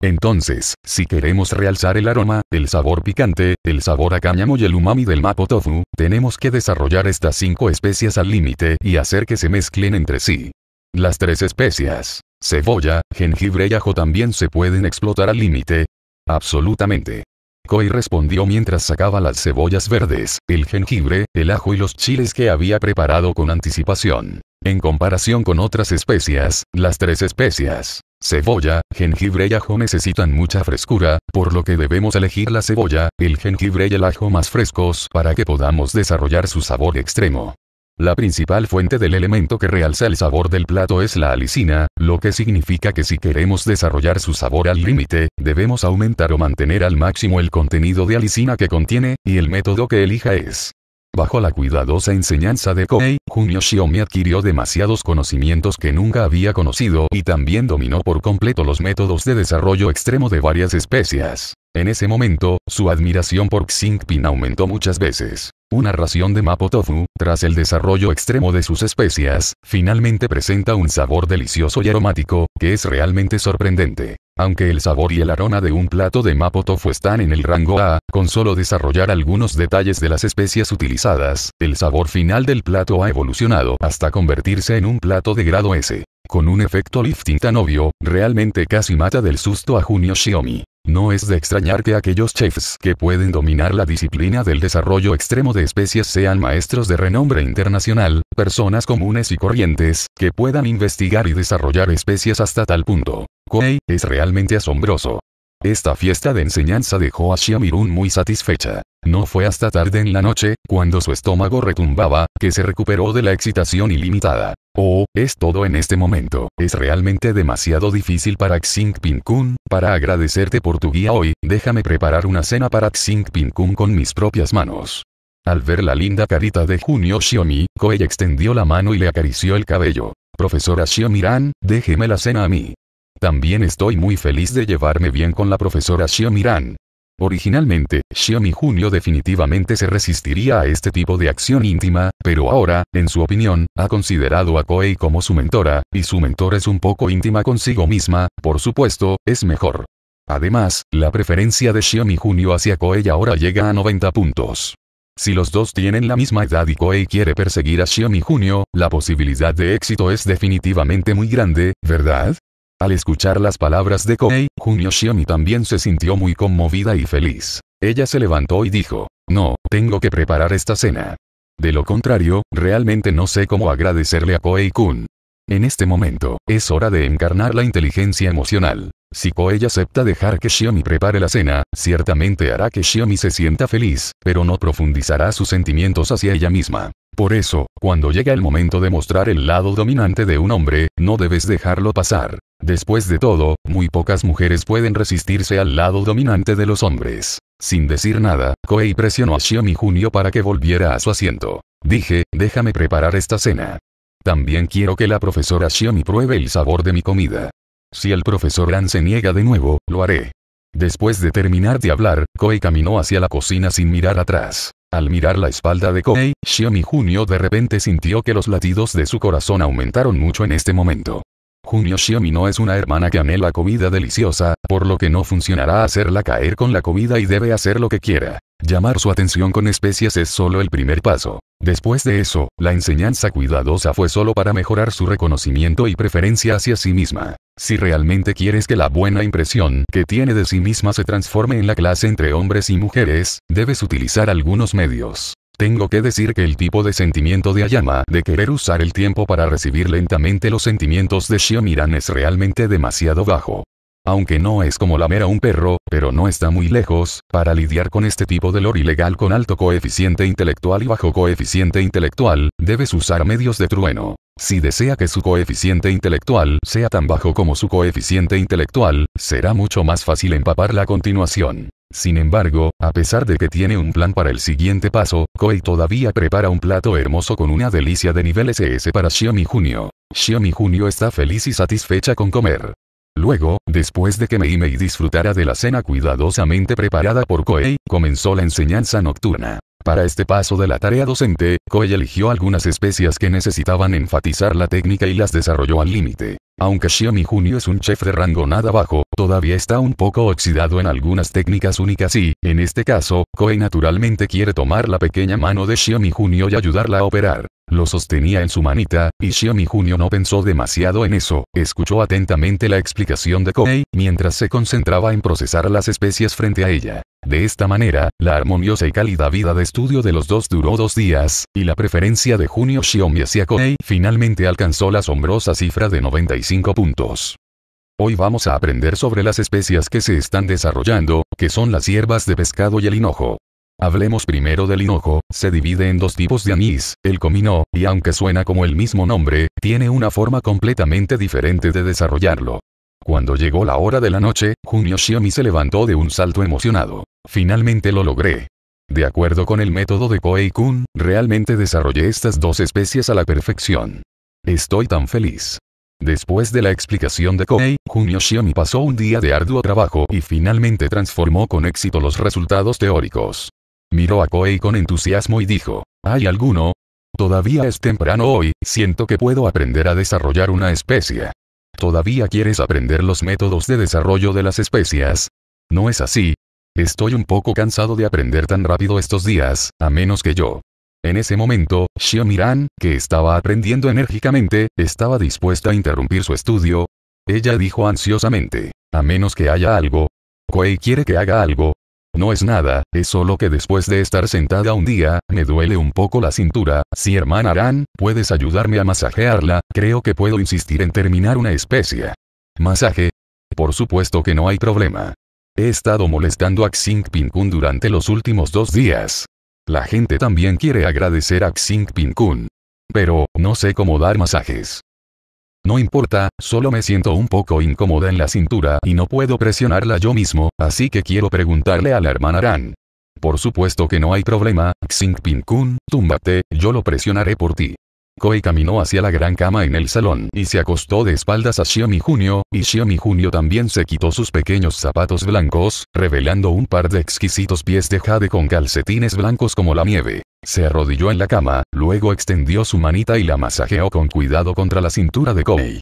Entonces, si queremos realzar el aroma, el sabor picante, el sabor a cáñamo y el umami del mapo tofu, tenemos que desarrollar estas cinco especias al límite y hacer que se mezclen entre sí. Las tres especias, cebolla, jengibre y ajo también se pueden explotar al límite. Absolutamente. Koi respondió mientras sacaba las cebollas verdes, el jengibre, el ajo y los chiles que había preparado con anticipación. En comparación con otras especias, las tres especias, cebolla, jengibre y ajo necesitan mucha frescura, por lo que debemos elegir la cebolla, el jengibre y el ajo más frescos para que podamos desarrollar su sabor extremo. La principal fuente del elemento que realza el sabor del plato es la alicina, lo que significa que si queremos desarrollar su sabor al límite, debemos aumentar o mantener al máximo el contenido de alicina que contiene, y el método que elija es Bajo la cuidadosa enseñanza de Kohei, Junio adquirió demasiados conocimientos que nunca había conocido y también dominó por completo los métodos de desarrollo extremo de varias especies. En ese momento, su admiración por Xingpin aumentó muchas veces. Una ración de Mapo Tofu, tras el desarrollo extremo de sus especias, finalmente presenta un sabor delicioso y aromático, que es realmente sorprendente. Aunque el sabor y el aroma de un plato de Tofu están en el rango A, con solo desarrollar algunos detalles de las especias utilizadas, el sabor final del plato ha evolucionado hasta convertirse en un plato de grado S. Con un efecto lifting tan obvio, realmente casi mata del susto a Junio Shiomi. No es de extrañar que aquellos chefs que pueden dominar la disciplina del desarrollo extremo de especies sean maestros de renombre internacional, personas comunes y corrientes, que puedan investigar y desarrollar especies hasta tal punto. koi es realmente asombroso. Esta fiesta de enseñanza dejó a Shiamirun muy satisfecha. No fue hasta tarde en la noche, cuando su estómago retumbaba, que se recuperó de la excitación ilimitada. Oh, es todo en este momento. Es realmente demasiado difícil para Xing Ping Kun. Para agradecerte por tu guía hoy, déjame preparar una cena para Xing Ping Kun con mis propias manos. Al ver la linda carita de Junio Xiaomi, Koei extendió la mano y le acarició el cabello. Profesora Xiomiran, déjeme la cena a mí. También estoy muy feliz de llevarme bien con la profesora Xiomiran. Originalmente, Xiaomi Junio definitivamente se resistiría a este tipo de acción íntima, pero ahora, en su opinión, ha considerado a Koei como su mentora, y su mentor es un poco íntima consigo misma, por supuesto, es mejor. Además, la preferencia de Xiaomi Junio hacia Koei ahora llega a 90 puntos. Si los dos tienen la misma edad y Koei quiere perseguir a Xiaomi Junio, la posibilidad de éxito es definitivamente muy grande, ¿verdad? Al escuchar las palabras de Kohei, Junio Shioni también se sintió muy conmovida y feliz. Ella se levantó y dijo, no, tengo que preparar esta cena. De lo contrario, realmente no sé cómo agradecerle a koei kun En este momento, es hora de encarnar la inteligencia emocional. Si Koei acepta dejar que Shiomi prepare la cena, ciertamente hará que Shiomi se sienta feliz, pero no profundizará sus sentimientos hacia ella misma. Por eso, cuando llega el momento de mostrar el lado dominante de un hombre, no debes dejarlo pasar. Después de todo, muy pocas mujeres pueden resistirse al lado dominante de los hombres. Sin decir nada, Koei presionó a Shiomi Junio para que volviera a su asiento. Dije, déjame preparar esta cena. También quiero que la profesora Shiomi pruebe el sabor de mi comida. Si el profesor An se niega de nuevo, lo haré. Después de terminar de hablar, Koei caminó hacia la cocina sin mirar atrás. Al mirar la espalda de Kohei, Xiaomi Junio de repente sintió que los latidos de su corazón aumentaron mucho en este momento. Junio Shiomi no es una hermana que anhela comida deliciosa, por lo que no funcionará hacerla caer con la comida y debe hacer lo que quiera. Llamar su atención con especias es solo el primer paso. Después de eso, la enseñanza cuidadosa fue solo para mejorar su reconocimiento y preferencia hacia sí misma. Si realmente quieres que la buena impresión que tiene de sí misma se transforme en la clase entre hombres y mujeres, debes utilizar algunos medios. Tengo que decir que el tipo de sentimiento de Ayama de querer usar el tiempo para recibir lentamente los sentimientos de Shiomiran es realmente demasiado bajo. Aunque no es como lamer a un perro, pero no está muy lejos, para lidiar con este tipo de lore ilegal con alto coeficiente intelectual y bajo coeficiente intelectual, debes usar medios de trueno. Si desea que su coeficiente intelectual sea tan bajo como su coeficiente intelectual, será mucho más fácil empapar a continuación. Sin embargo, a pesar de que tiene un plan para el siguiente paso, Koei todavía prepara un plato hermoso con una delicia de nivel SS para Xiaomi Junio. Xiaomi Junio está feliz y satisfecha con comer. Luego, después de que Meimei disfrutara de la cena cuidadosamente preparada por Koei, comenzó la enseñanza nocturna. Para este paso de la tarea docente, Koei eligió algunas especias que necesitaban enfatizar la técnica y las desarrolló al límite. Aunque Xiaomi Junio es un chef de rango nada bajo, todavía está un poco oxidado en algunas técnicas únicas y, en este caso, Koei naturalmente quiere tomar la pequeña mano de Xiaomi Junio y ayudarla a operar. Lo sostenía en su manita, y Xiaomi Junio no pensó demasiado en eso, escuchó atentamente la explicación de Koei, mientras se concentraba en procesar las especies frente a ella. De esta manera, la armoniosa y cálida vida de estudio de los dos duró dos días, y la preferencia de Junio Xiaomi hacia Koei finalmente alcanzó la asombrosa cifra de 95 puntos. Hoy vamos a aprender sobre las especias que se están desarrollando, que son las hierbas de pescado y el hinojo. Hablemos primero del hinojo, se divide en dos tipos de anís, el comino, y aunque suena como el mismo nombre, tiene una forma completamente diferente de desarrollarlo. Cuando llegó la hora de la noche, Junio Shiomi se levantó de un salto emocionado. Finalmente lo logré. De acuerdo con el método de Koei-kun, realmente desarrollé estas dos especies a la perfección. Estoy tan feliz. Después de la explicación de Koei, Junio Shiomi pasó un día de arduo trabajo y finalmente transformó con éxito los resultados teóricos. Miró a Koei con entusiasmo y dijo, ¿hay alguno? Todavía es temprano hoy, siento que puedo aprender a desarrollar una especie. ¿Todavía quieres aprender los métodos de desarrollo de las especias? No es así. Estoy un poco cansado de aprender tan rápido estos días, a menos que yo. En ese momento, Shiomiran, que estaba aprendiendo enérgicamente, estaba dispuesta a interrumpir su estudio. Ella dijo ansiosamente, a menos que haya algo. Koei quiere que haga algo, no es nada, es solo que después de estar sentada un día, me duele un poco la cintura, si hermana Aran, puedes ayudarme a masajearla, creo que puedo insistir en terminar una especie. Masaje. Por supuesto que no hay problema. He estado molestando a Xing Ping Kun durante los últimos dos días. La gente también quiere agradecer a Xing Ping Kun. Pero, no sé cómo dar masajes. No importa, solo me siento un poco incómoda en la cintura y no puedo presionarla yo mismo, así que quiero preguntarle a la hermana Ran. Por supuesto que no hay problema, Xing Ping Kun, túmbate, yo lo presionaré por ti. Koei caminó hacia la gran cama en el salón y se acostó de espaldas a Xiaomi Junio, y Xiaomi Junio también se quitó sus pequeños zapatos blancos, revelando un par de exquisitos pies de jade con calcetines blancos como la nieve. Se arrodilló en la cama, luego extendió su manita y la masajeó con cuidado contra la cintura de Koei.